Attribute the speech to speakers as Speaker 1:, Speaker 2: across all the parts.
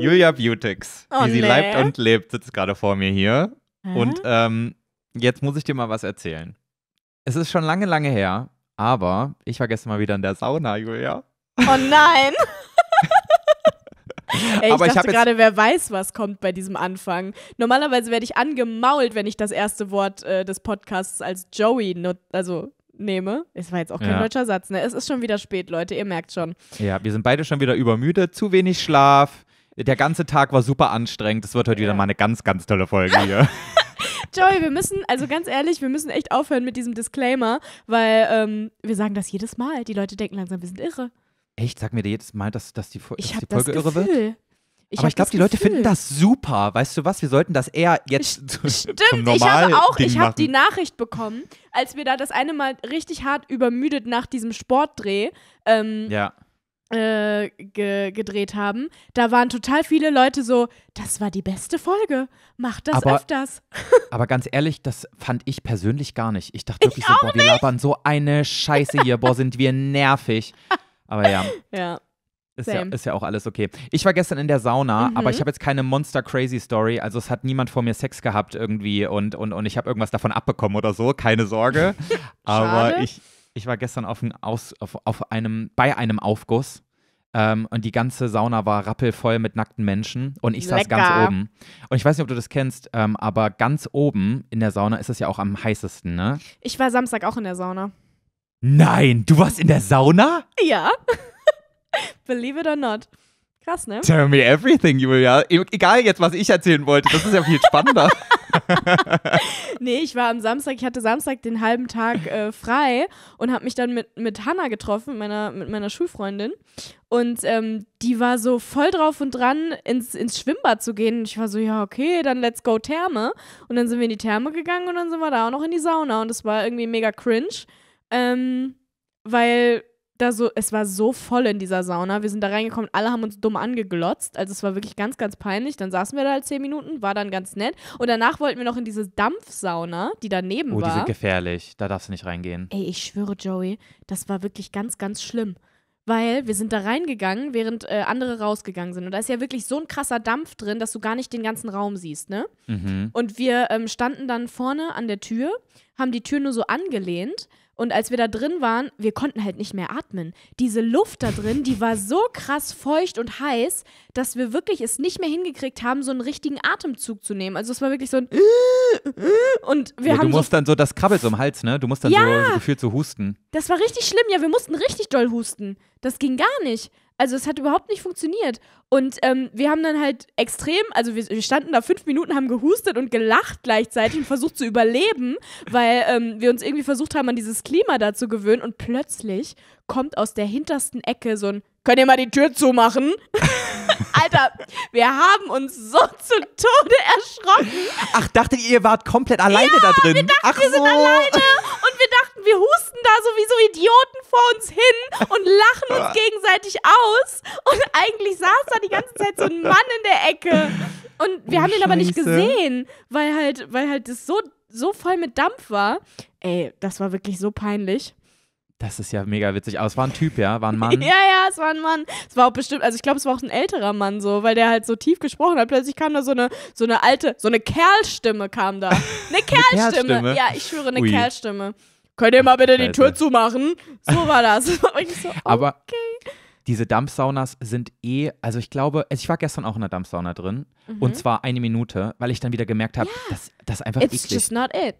Speaker 1: Julia Beautix, oh, wie sie nee. leibt und lebt, sitzt gerade vor mir hier. Hä? Und ähm, jetzt muss ich dir mal was erzählen. Es ist schon lange, lange her, aber ich war gestern mal wieder in der Sauna, Julia.
Speaker 2: Oh nein!
Speaker 1: Ey, ich aber dachte gerade,
Speaker 2: wer weiß, was kommt bei diesem Anfang. Normalerweise werde ich angemault, wenn ich das erste Wort äh, des Podcasts als Joey not also nehme. Es war jetzt auch kein ja. deutscher Satz, ne? Es ist schon wieder spät, Leute, ihr merkt schon.
Speaker 1: Ja, wir sind beide schon wieder übermüdet, zu wenig Schlaf, der ganze Tag war super anstrengend. Es wird heute wieder mal eine ganz, ganz tolle Folge hier.
Speaker 2: Joey, wir müssen, also ganz ehrlich, wir müssen echt aufhören mit diesem Disclaimer, weil ähm, wir sagen das jedes Mal. Die Leute denken langsam, wir sind irre.
Speaker 1: Echt? Sag mir dir jedes Mal, dass, dass die, dass ich die Folge irre wird?
Speaker 2: Ich aber ich glaube, die Leute finden das
Speaker 1: super. Weißt du was? Wir sollten das eher jetzt Stimmt, zum Normal ich habe auch, ich habe die
Speaker 2: Nachricht bekommen, als wir da das eine Mal richtig hart übermüdet nach diesem Sportdreh ähm, ja. Äh, ge gedreht haben, da waren total viele Leute so, das war die beste Folge, mach das aber, öfters.
Speaker 1: aber ganz ehrlich, das fand ich persönlich gar nicht. Ich dachte wirklich ich so, boah, wir labern so eine Scheiße hier, boah, sind wir nervig. Aber ja. Ja. Ist ja, ist ja, auch alles okay. Ich war gestern in der Sauna, mhm. aber ich mhm. habe jetzt keine Monster-Crazy-Story. Also es hat niemand vor mir Sex gehabt irgendwie und, und, und ich habe irgendwas davon abbekommen oder so. Keine Sorge. aber ich, ich war gestern auf, ein Aus, auf, auf einem, bei einem Aufguss. Ähm, und die ganze Sauna war rappelvoll mit nackten Menschen und ich Lecker. saß ganz oben. Und ich weiß nicht, ob du das kennst, ähm, aber ganz oben in der Sauna ist es ja auch am heißesten, ne?
Speaker 2: Ich war Samstag auch in der Sauna. Nein, du warst in der
Speaker 1: Sauna?
Speaker 2: Ja. Believe it or not. Krass, ne? Tell
Speaker 1: me everything, Julia. E-, egal jetzt, was ich erzählen wollte, das ist ja viel spannender.
Speaker 2: nee, ich war am Samstag, ich hatte Samstag den halben Tag äh, frei und habe mich dann mit, mit Hanna getroffen, mit meiner, mit meiner Schulfreundin. Und ähm, die war so voll drauf und dran, ins, ins Schwimmbad zu gehen. Und ich war so, ja, okay, dann let's go Therme. Und dann sind wir in die Therme gegangen und dann sind wir da auch noch in die Sauna. Und das war irgendwie mega cringe, ähm, weil da so, es war so voll in dieser Sauna. Wir sind da reingekommen, alle haben uns dumm angeglotzt. Also es war wirklich ganz, ganz peinlich. Dann saßen wir da halt zehn Minuten, war dann ganz nett. Und danach wollten wir noch in diese Dampfsauna, die daneben oh, war. Oh, die sind
Speaker 1: gefährlich. Da darfst du nicht reingehen.
Speaker 2: Ey, ich schwöre, Joey, das war wirklich ganz, ganz schlimm. Weil wir sind da reingegangen, während äh, andere rausgegangen sind. Und da ist ja wirklich so ein krasser Dampf drin, dass du gar nicht den ganzen Raum siehst, ne? Mhm. Und wir ähm, standen dann vorne an der Tür, haben die Tür nur so angelehnt und als wir da drin waren, wir konnten halt nicht mehr atmen. Diese Luft da drin, die war so krass feucht und heiß, dass wir wirklich es nicht mehr hingekriegt haben, so einen richtigen Atemzug zu nehmen. Also es war wirklich so ein und wir ja, haben. Du musst so
Speaker 1: dann so, das krabbelt so im Hals, ne? Du musst dann ja, so, so gefühlt so husten.
Speaker 2: Das war richtig schlimm, ja, wir mussten richtig doll husten. Das ging gar nicht. Also es hat überhaupt nicht funktioniert. Und ähm, wir haben dann halt extrem, also wir, wir, standen da fünf Minuten, haben gehustet und gelacht gleichzeitig und versucht zu überleben, weil ähm, wir uns irgendwie versucht haben, an dieses Klima da zu gewöhnen. Und plötzlich kommt aus der hintersten Ecke so ein, könnt ihr mal die Tür zumachen? Alter, wir haben uns so zu Tode erschrocken.
Speaker 1: Ach, dachtet ihr, ihr wart komplett alleine ja, da drin? Wir dachten, Ach wir so. sind alleine.
Speaker 2: Und wir husten da sowieso Idioten vor uns hin und lachen uns gegenseitig aus. Und eigentlich saß da die ganze Zeit so ein Mann in der Ecke. Und wir oh, haben ihn aber nicht gesehen, weil halt, weil halt das so, so voll mit Dampf war. Ey, das war wirklich so peinlich.
Speaker 1: Das ist ja mega witzig. Aber es war ein Typ, ja? War ein Mann? ja,
Speaker 2: ja, es war ein Mann. Es war auch bestimmt, also ich glaube, es war auch ein älterer Mann so, weil der halt so tief gesprochen hat. Plötzlich kam da so eine, so eine alte, so eine Kerlstimme kam da. Eine Kerlstimme. eine Kerlstimme. Ja, ich schwöre, eine Ui. Kerlstimme könnt ihr mal bitte die Tür zumachen? So war das. so,
Speaker 1: Aber diese Dampfsaunas sind eh, also ich glaube, also ich war gestern auch in der Dampfsauna drin mhm. und zwar eine Minute, weil ich dann wieder gemerkt habe, yeah. das, das ist einfach It's eklig. just not it.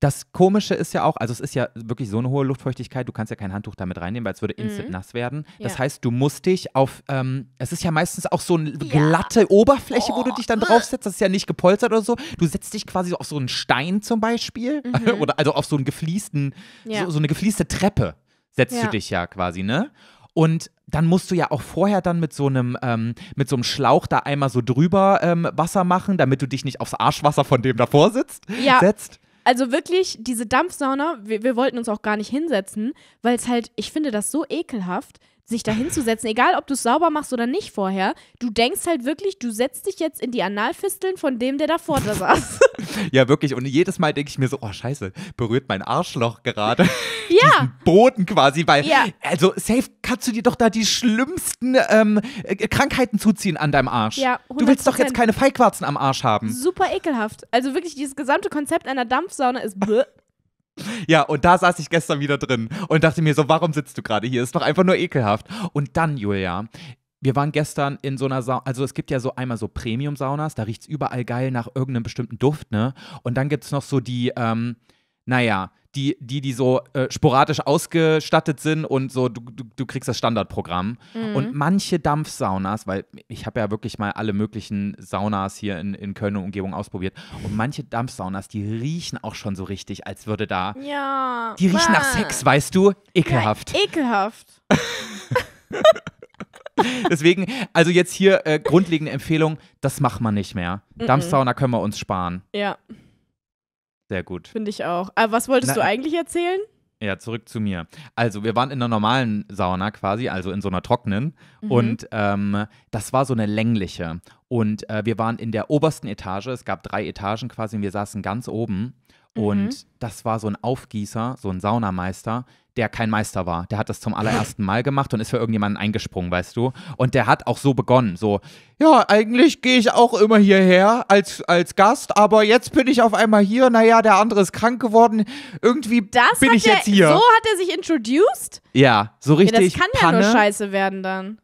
Speaker 1: Das Komische ist ja auch, also es ist ja wirklich so eine hohe Luftfeuchtigkeit, du kannst ja kein Handtuch damit reinnehmen, weil es würde instant mhm. nass werden. Das ja. heißt, du musst dich auf, ähm, es ist ja meistens auch so eine glatte ja. Oberfläche, oh. wo du oh, dich dann draufsetzt, das ist ja nicht gepolstert oder so. Du setzt dich quasi auf so einen Stein zum Beispiel mhm. oder also auf so einen gefliesten, ja. so, so, eine geflieste Treppe setzt du dich ja quasi, ne? Und dann musst du ja auch vorher dann mit so einem, ähm, mit so einem Schlauch da einmal so drüber ähm, Wasser machen, damit du dich nicht aufs Arschwasser von dem davor sitzt, ja. setzt.
Speaker 2: Also wirklich, diese Dampfsauna, wir, wir wollten uns auch gar nicht hinsetzen, weil es halt, ich finde das so ekelhaft, sich da hinzusetzen, egal ob du es sauber machst oder nicht vorher, du denkst halt wirklich, du setzt dich jetzt in die Analfisteln von dem, der davor da saß.
Speaker 1: ja, wirklich. Und jedes Mal denke ich mir so, oh scheiße, berührt mein Arschloch gerade ja. diesen Boden quasi, weil, ja. also safe kannst du dir doch da die schlimmsten ähm, äh, Krankheiten zuziehen an deinem Arsch. Ja, 100%. Du willst doch jetzt keine Feigwarzen am Arsch haben. Super
Speaker 2: ekelhaft. Also wirklich, dieses gesamte Konzept einer Dampfsauna ist
Speaker 1: ja, und da saß ich gestern wieder drin und dachte mir so, warum sitzt du gerade hier? Ist doch einfach nur ekelhaft. Und dann, Julia, wir waren gestern in so einer Sauna, also es gibt ja so einmal so Premium-Saunas, da riecht es überall geil nach irgendeinem bestimmten Duft, ne? Und dann gibt es noch so die, ähm, naja, die, die, die so äh, sporadisch ausgestattet sind und so, du, du, du kriegst das Standardprogramm. Mhm. Und manche Dampfsaunas, weil ich habe ja wirklich mal alle möglichen Saunas hier in, in Köln und Umgebung ausprobiert. Und manche Dampfsaunas, die riechen auch schon so richtig, als würde da. Ja. Die riechen ah. nach Sex, weißt du? Ekelhaft.
Speaker 2: Ja, ekelhaft.
Speaker 1: Deswegen, also jetzt hier äh, grundlegende Empfehlung, das macht man nicht mehr. Mhm. Dampfsauna können wir uns sparen. Ja. Sehr gut.
Speaker 2: Finde ich auch. Aber äh, was wolltest Na, du eigentlich erzählen?
Speaker 1: Ja, zurück zu mir. Also, wir waren in einer normalen Sauna quasi, also in so einer trockenen. Mhm. Und ähm, das war so eine längliche. Und äh, wir waren in der obersten Etage. Es gab drei Etagen quasi und wir saßen ganz oben. Mhm. Und das war so ein Aufgießer, so ein Saunameister, der kein Meister war. Der hat das zum allerersten Mal gemacht und ist für irgendjemanden eingesprungen, weißt du? Und der hat auch so begonnen, so, ja, eigentlich gehe ich auch immer hierher als, als Gast, aber jetzt bin ich auf einmal hier, naja, der andere ist krank geworden,
Speaker 2: irgendwie das bin ich er, jetzt hier. So hat er sich introduced?
Speaker 1: Ja, so richtig. Ja, das kann Panne. ja nur scheiße
Speaker 2: werden dann.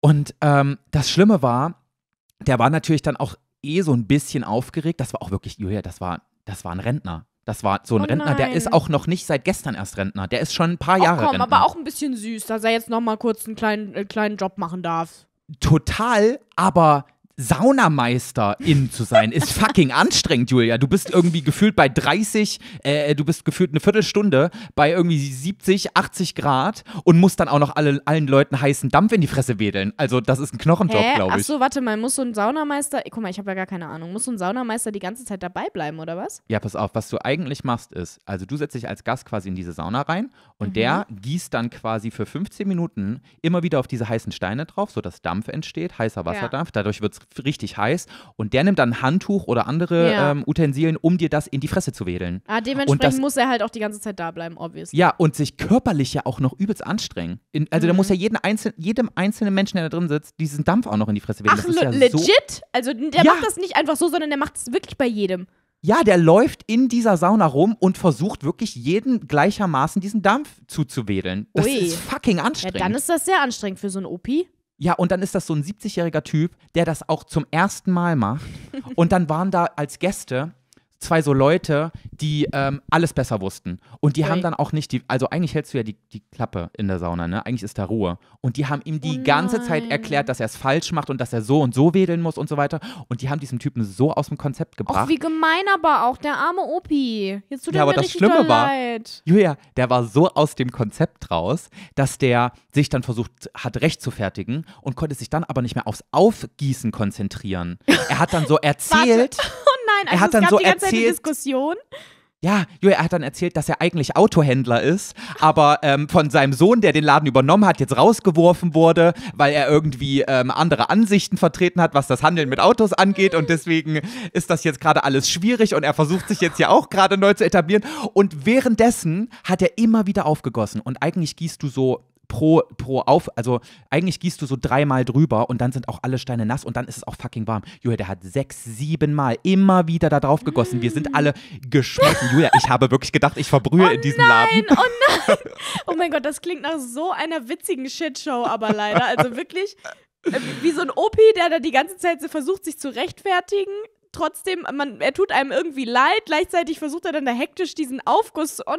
Speaker 1: Und ähm, das Schlimme war, der war natürlich dann auch eh so ein bisschen aufgeregt. Das war auch wirklich, Julia, das war, das war ein Rentner. Das war so ein oh Rentner, der ist auch noch nicht seit gestern erst Rentner. Der ist schon ein paar oh, Jahre komm, Rentner.
Speaker 2: aber auch ein bisschen süß, dass er jetzt noch mal kurz einen kleinen, äh, kleinen Job machen darf.
Speaker 1: Total, aber Saunameister in zu sein, ist fucking anstrengend, Julia. Du bist irgendwie gefühlt bei 30, äh, äh, du bist gefühlt eine Viertelstunde bei irgendwie 70, 80 Grad und musst dann auch noch alle, allen Leuten heißen Dampf in die Fresse wedeln. Also das ist ein Knochenjob, glaube ich. Achso,
Speaker 2: warte mal, muss so ein Saunameister, guck mal, ich habe ja gar keine Ahnung, muss so ein Saunameister die ganze Zeit dabei bleiben, oder was?
Speaker 1: Ja, pass auf, was du eigentlich machst ist, also du setzt dich als Gast quasi in diese Sauna rein und mhm. der gießt dann quasi für 15 Minuten immer wieder auf diese heißen Steine drauf, sodass Dampf entsteht, heißer Wasserdampf, ja. dadurch wird es richtig heiß und der nimmt dann ein Handtuch oder andere ja. ähm, Utensilien, um dir das in die Fresse zu wedeln. Ah, dementsprechend das, muss
Speaker 2: er halt auch die ganze Zeit da bleiben, obviously. Ja,
Speaker 1: und sich körperlich ja auch noch übelst anstrengen. In, also mhm. da muss ja jeden einzel jedem einzelnen Menschen, der da drin sitzt, diesen Dampf auch noch in die Fresse wedeln. Ach, ist ja legit?
Speaker 2: So also der ja. macht das nicht einfach so, sondern der macht es wirklich bei jedem.
Speaker 1: Ja, der läuft in dieser Sauna rum und versucht wirklich jeden gleichermaßen diesen Dampf zuzuwedeln. Das Ui. ist
Speaker 2: fucking anstrengend. Ja, dann ist das sehr anstrengend für so ein OP.
Speaker 1: Ja, und dann ist das so ein 70-jähriger Typ, der das auch zum ersten Mal macht. Und dann waren da als Gäste zwei so Leute, die ähm, alles besser wussten. Und die okay. haben dann auch nicht die, also eigentlich hältst du ja die, die Klappe in der Sauna, ne? Eigentlich ist da Ruhe. Und die haben ihm die oh ganze Zeit erklärt, dass er es falsch macht und dass er so und so wedeln muss und so weiter. Und die haben diesen Typen so aus dem Konzept gebracht. Ach, wie
Speaker 2: gemein aber auch, der arme Opi. Jetzt tut ja, aber mir das Schlimme war, leid.
Speaker 1: Julia, der war so aus dem Konzept raus, dass der sich dann versucht hat, recht zu fertigen und konnte sich dann aber nicht mehr aufs Aufgießen konzentrieren. Er hat dann so erzählt
Speaker 2: nein. Also er hat dann so erzählt, Diskussion.
Speaker 1: Ja, Julia hat dann erzählt, dass er eigentlich Autohändler ist, aber ähm, von seinem Sohn, der den Laden übernommen hat, jetzt rausgeworfen wurde, weil er irgendwie ähm, andere Ansichten vertreten hat, was das Handeln mit Autos angeht. Und deswegen ist das jetzt gerade alles schwierig und er versucht sich jetzt ja auch gerade neu zu etablieren. Und währenddessen hat er immer wieder aufgegossen. Und eigentlich gießt du so pro, pro Auf. Also eigentlich gießt du so dreimal drüber und dann sind auch alle Steine nass und dann ist es auch fucking warm. Julia, der hat sechs, sieben Mal immer wieder da drauf gegossen. Wir sind mm. alle geschmolzen. Julia, ich habe wirklich gedacht, ich verbrühe oh in diesem nein,
Speaker 2: Laden. Oh nein, oh mein Gott, das klingt nach so einer witzigen Shitshow, aber leider. Also wirklich. Äh, wie so ein OP, der da die ganze Zeit versucht, sich zu rechtfertigen trotzdem, man, er tut einem irgendwie leid, gleichzeitig versucht er dann da hektisch diesen Aufguss, oh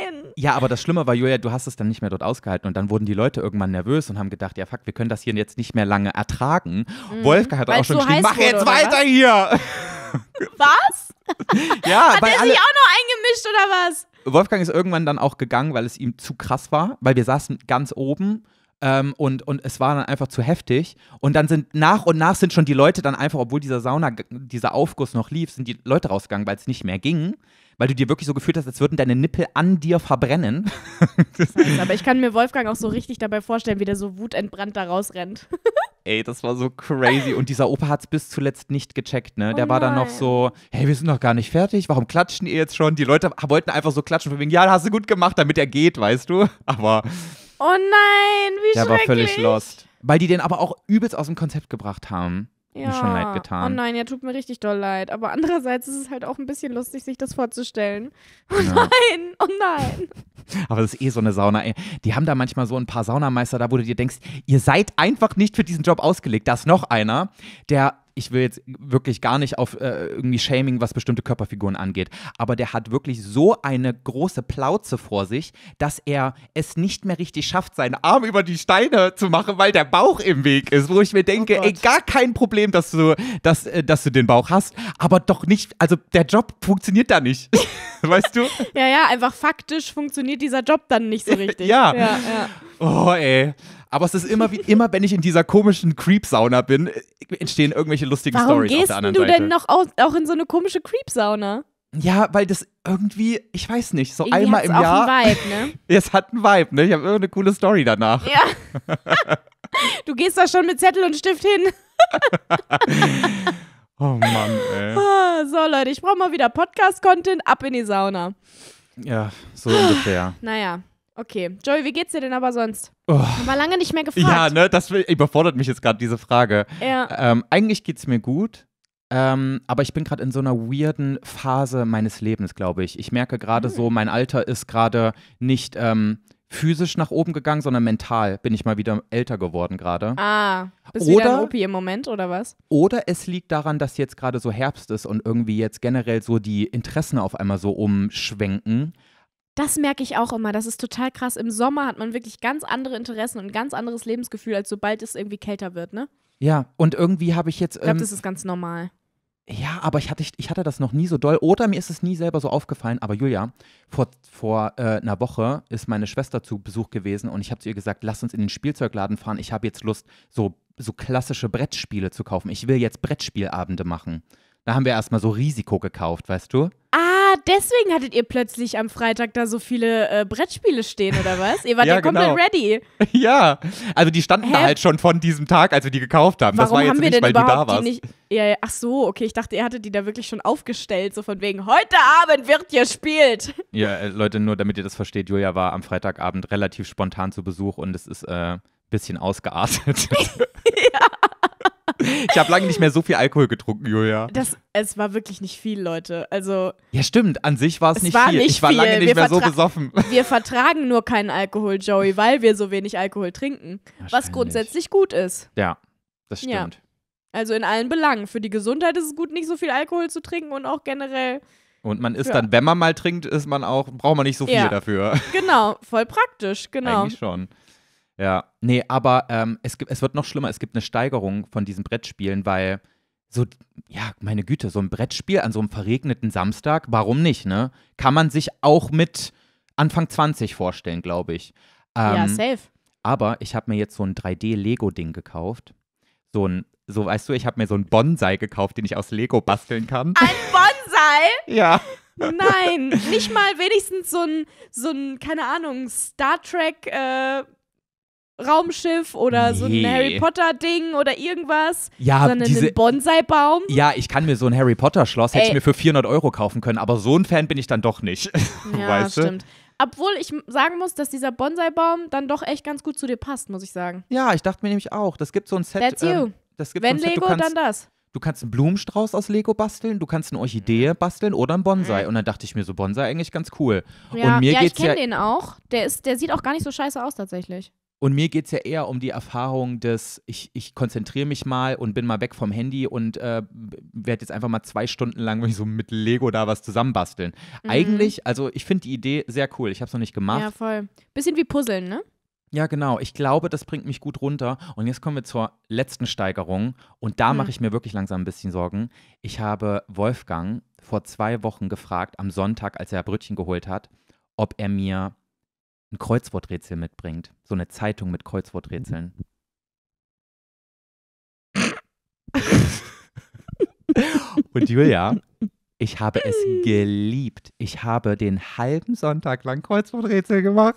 Speaker 2: nein!
Speaker 1: Ja, aber das Schlimme war, Julia, du hast es dann nicht mehr dort ausgehalten und dann wurden die Leute irgendwann nervös und haben gedacht, ja fuck, wir können das hier jetzt nicht mehr lange ertragen. Mhm. Wolfgang hat auch schon so geschrieben, mach jetzt weiter was? hier! Was? ja, hat er sich auch noch
Speaker 2: eingemischt oder was?
Speaker 1: Wolfgang ist irgendwann dann auch gegangen, weil es ihm zu krass war, weil wir saßen ganz oben ähm, und, und es war dann einfach zu heftig. Und dann sind nach und nach sind schon die Leute dann einfach, obwohl dieser Sauna, dieser Aufguss noch lief, sind die Leute rausgegangen, weil es nicht mehr ging. Weil du dir wirklich so gefühlt hast, als würden deine Nippel an dir verbrennen.
Speaker 2: Aber ich kann mir Wolfgang auch so richtig dabei vorstellen, wie der so wutentbrannt da rausrennt.
Speaker 1: Ey, das war so crazy. Und dieser Opa hat es bis zuletzt nicht gecheckt, ne? Der oh war dann noch so, hey, wir sind noch gar nicht fertig, warum klatschen ihr jetzt schon? Die Leute wollten einfach so klatschen, von wegen, ja, hast du gut gemacht, damit er geht, weißt du? Aber
Speaker 2: Oh nein, wie Der schrecklich. Der war völlig
Speaker 1: lost. Weil die den aber auch übelst aus dem Konzept gebracht haben.
Speaker 2: Ja. Mir schon leid getan. Oh nein, ja, tut mir richtig doll leid. Aber andererseits ist es halt auch ein bisschen lustig, sich das vorzustellen. Oh ja. nein, oh nein.
Speaker 1: Aber das ist eh so eine Sauna. Die haben da manchmal so ein paar Saunameister da, wo du dir denkst, ihr seid einfach nicht für diesen Job ausgelegt. Da ist noch einer, der ich will jetzt wirklich gar nicht auf äh, irgendwie Shaming, was bestimmte Körperfiguren angeht, aber der hat wirklich so eine große Plauze vor sich, dass er es nicht mehr richtig schafft, seinen Arm über die Steine zu machen, weil der Bauch im Weg ist, wo ich mir oh denke, oh ey, gar kein Problem, dass du, dass, äh, dass du den Bauch hast, aber doch nicht, also der Job funktioniert da nicht. weißt du?
Speaker 2: ja, ja, einfach faktisch funktioniert dieser Job dann nicht so richtig. ja. ja, ja.
Speaker 1: Oh, ey. Aber es ist immer wie immer, wenn ich in dieser komischen Creep-Sauna bin, äh, entstehen irgendwelche lustigen Stories auf der anderen Seite. gehst du denn noch
Speaker 2: auch, auch in so eine komische Creep-Sauna? Ja, weil das
Speaker 1: irgendwie, ich weiß nicht, so irgendwie einmal im auch Jahr. einen Vibe, ne? es hat einen Vibe, ne? Ich habe irgendeine coole Story danach.
Speaker 2: Ja. du gehst da schon mit Zettel und Stift hin.
Speaker 1: oh Mann, ey.
Speaker 2: Ah, so, Leute, ich brauche mal wieder Podcast-Content, ab in die Sauna.
Speaker 1: Ja, so ungefähr.
Speaker 2: Naja. Okay. Joey, wie geht's dir denn aber sonst? Oh. War lange nicht mehr gefragt. Ja,
Speaker 1: ne, das überfordert mich jetzt gerade, diese Frage. Ja. Ähm, eigentlich geht's mir gut. Ähm, aber ich bin gerade in so einer weirden Phase meines Lebens, glaube ich. Ich merke gerade mhm. so, hm. mein Alter ist gerade nicht ähm, physisch nach oben gegangen, sondern mental bin ich mal wieder älter geworden gerade. Ah,
Speaker 2: bist oder, wieder ein Opi im Moment oder was?
Speaker 1: Oder es liegt daran, dass jetzt gerade so Herbst ist und irgendwie jetzt generell so die Interessen auf einmal so umschwenken
Speaker 2: das merke ich auch immer. Das ist total krass. Im Sommer hat man wirklich ganz andere Interessen und ein ganz anderes Lebensgefühl, als sobald es irgendwie kälter wird, ne?
Speaker 1: Ja, und irgendwie habe ich jetzt. Ähm, ich glaube, das ist
Speaker 2: ganz normal.
Speaker 1: Ja, aber ich hatte, ich hatte das noch nie so doll. Oder mir ist es nie selber so aufgefallen. Aber Julia, vor, vor äh, einer Woche ist meine Schwester zu Besuch gewesen und ich habe zu ihr gesagt, lass uns in den Spielzeugladen fahren. Ich habe jetzt Lust, so, so klassische Brettspiele zu kaufen. Ich will jetzt Brettspielabende machen. Da haben wir erstmal so Risiko gekauft, weißt du?
Speaker 2: deswegen hattet ihr plötzlich am Freitag da so viele äh, Brettspiele stehen oder was? Ihr wart ja, ja komplett genau. ready.
Speaker 1: Ja, also die standen Hä? da halt schon von diesem Tag, als wir die gekauft haben. Warum das war jetzt haben wir nicht, denn weil überhaupt du da warst.
Speaker 2: ja, ja, ach so, okay, ich dachte, ihr hattet die da wirklich schon aufgestellt, so von wegen, heute Abend wird gespielt.
Speaker 1: Ja, äh, Leute, nur damit ihr das versteht, Julia war am Freitagabend relativ spontan zu Besuch und es ist ein äh, bisschen ausgeartet. ja. Ich habe lange nicht mehr so viel Alkohol getrunken, Julia.
Speaker 2: Das, es war wirklich nicht viel, Leute. Also
Speaker 1: ja, stimmt. An sich war es nicht war viel. Nicht ich war viel. lange nicht wir mehr so besoffen.
Speaker 2: Wir vertragen nur keinen Alkohol, Joey, weil wir so wenig Alkohol trinken. Was grundsätzlich gut ist. Ja, das stimmt. Ja. Also in allen Belangen. Für die Gesundheit ist es gut, nicht so viel Alkohol zu trinken und auch generell.
Speaker 1: Und man ist dann, wenn man mal trinkt, ist man auch, braucht man nicht so viel ja. dafür.
Speaker 2: Genau, voll praktisch, genau. Eigentlich
Speaker 1: schon. Ja. Nee, aber ähm, es, gibt, es wird noch schlimmer. Es gibt eine Steigerung von diesen Brettspielen, weil so, ja, meine Güte, so ein Brettspiel an so einem verregneten Samstag, warum nicht, ne? Kann man sich auch mit Anfang 20 vorstellen, glaube ich. Ähm, ja, safe. Aber ich habe mir jetzt so ein 3D-Lego-Ding gekauft. So ein, so weißt du, ich habe mir so ein Bonsai gekauft, den ich aus Lego basteln kann. Ein
Speaker 2: Bonsai? ja. Nein, nicht mal wenigstens so ein, so ein keine Ahnung, Star Trek äh, Raumschiff oder nee. so ein Harry Potter Ding oder irgendwas, ja, sondern diese, einen Bonsai Baum.
Speaker 1: Ja, ich kann mir so ein Harry Potter Schloss hätte ich mir für 400 Euro kaufen können, aber so ein Fan bin ich dann doch nicht.
Speaker 2: Ja, weißt stimmt. Du? Obwohl ich sagen muss, dass dieser Bonsai Baum dann doch echt ganz gut zu dir passt, muss ich sagen.
Speaker 1: Ja, ich dachte mir nämlich auch, das gibt so ein Set. That's ähm, you. Ähm, das gibt Wenn so ein Lego, Set, kannst, dann das. Du kannst einen Blumenstrauß aus Lego basteln, du kannst eine Orchidee basteln oder einen Bonsai. Und dann dachte ich mir so, Bonsai eigentlich ganz cool. Ja, und mir ja geht's ich kenne ja
Speaker 2: den auch. Der, ist, der sieht auch gar nicht so scheiße aus tatsächlich.
Speaker 1: Und mir geht es ja eher um die Erfahrung des, ich, ich konzentriere mich mal und bin mal weg vom Handy und äh, werde jetzt einfach mal zwei Stunden lang so mit Lego da was zusammenbasteln. Mhm. Eigentlich, also ich finde die Idee sehr cool. Ich habe es noch nicht gemacht. Ja,
Speaker 2: voll. Bisschen wie Puzzeln, ne?
Speaker 1: Ja, genau. Ich glaube, das bringt mich gut runter. Und jetzt kommen wir zur letzten Steigerung. Und da mhm. mache ich mir wirklich langsam ein bisschen Sorgen. Ich habe Wolfgang vor zwei Wochen gefragt, am Sonntag, als er Brötchen geholt hat, ob er mir ein Kreuzworträtsel mitbringt. So eine Zeitung mit Kreuzworträtseln. Und Julia, ich habe es geliebt. Ich habe den halben Sonntag lang Kreuzworträtsel gemacht.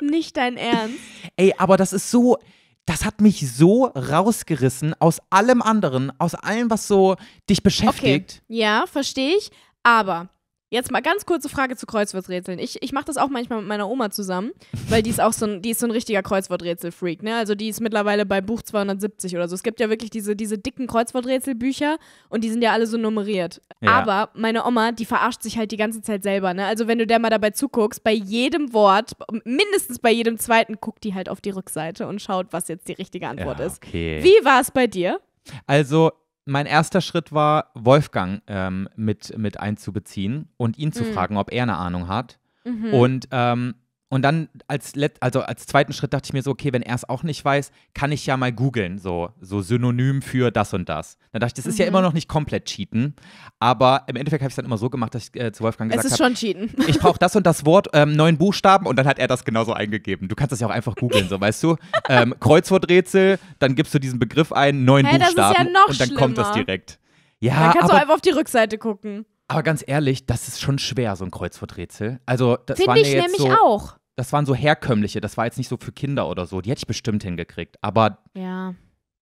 Speaker 2: Nicht dein Ernst.
Speaker 1: Ey, aber das ist so, das hat mich so rausgerissen aus allem anderen, aus allem, was so dich beschäftigt.
Speaker 2: Okay. Ja, verstehe ich. Aber Jetzt mal ganz kurze Frage zu Kreuzworträtseln. Ich, ich mache das auch manchmal mit meiner Oma zusammen, weil die ist auch so ein, die ist so ein richtiger Kreuzworträtsel-Freak. Ne? Also die ist mittlerweile bei Buch 270 oder so. Es gibt ja wirklich diese, diese dicken Kreuzworträtselbücher und die sind ja alle so nummeriert. Ja. Aber meine Oma, die verarscht sich halt die ganze Zeit selber. Ne? Also wenn du der mal dabei zuguckst, bei jedem Wort, mindestens bei jedem zweiten, guckt die halt auf die Rückseite und schaut, was jetzt die richtige Antwort ja, okay. ist. Wie war es bei dir?
Speaker 1: Also mein erster Schritt war, Wolfgang ähm, mit, mit einzubeziehen und ihn zu mhm. fragen, ob er eine Ahnung hat. Mhm. Und ähm, und dann als, Let also als zweiten Schritt dachte ich mir so, okay, wenn er es auch nicht weiß, kann ich ja mal googeln, so, so synonym für das und das. Dann dachte ich, das ist ja mhm. immer noch nicht komplett Cheaten, aber im Endeffekt habe ich es dann immer so gemacht, dass ich äh, zu Wolfgang gesagt habe. Es ist hab, schon Cheaten. Ich brauche das und das Wort, ähm, neun Buchstaben und dann hat er das genauso eingegeben. Du kannst das ja auch einfach googeln, so, weißt du? Ähm, Kreuzworträtsel, dann gibst du diesen Begriff ein, neun hey, Buchstaben ja noch und dann schlimmer. kommt das direkt. Ja, dann kannst aber, du
Speaker 2: einfach auf die Rückseite gucken.
Speaker 1: Aber ganz ehrlich, das ist schon schwer, so ein Kreuzworträtsel. Also, das Finde ich jetzt nämlich so, auch das waren so herkömmliche, das war jetzt nicht so für Kinder oder so. Die hätte ich bestimmt hingekriegt. Aber. Ja.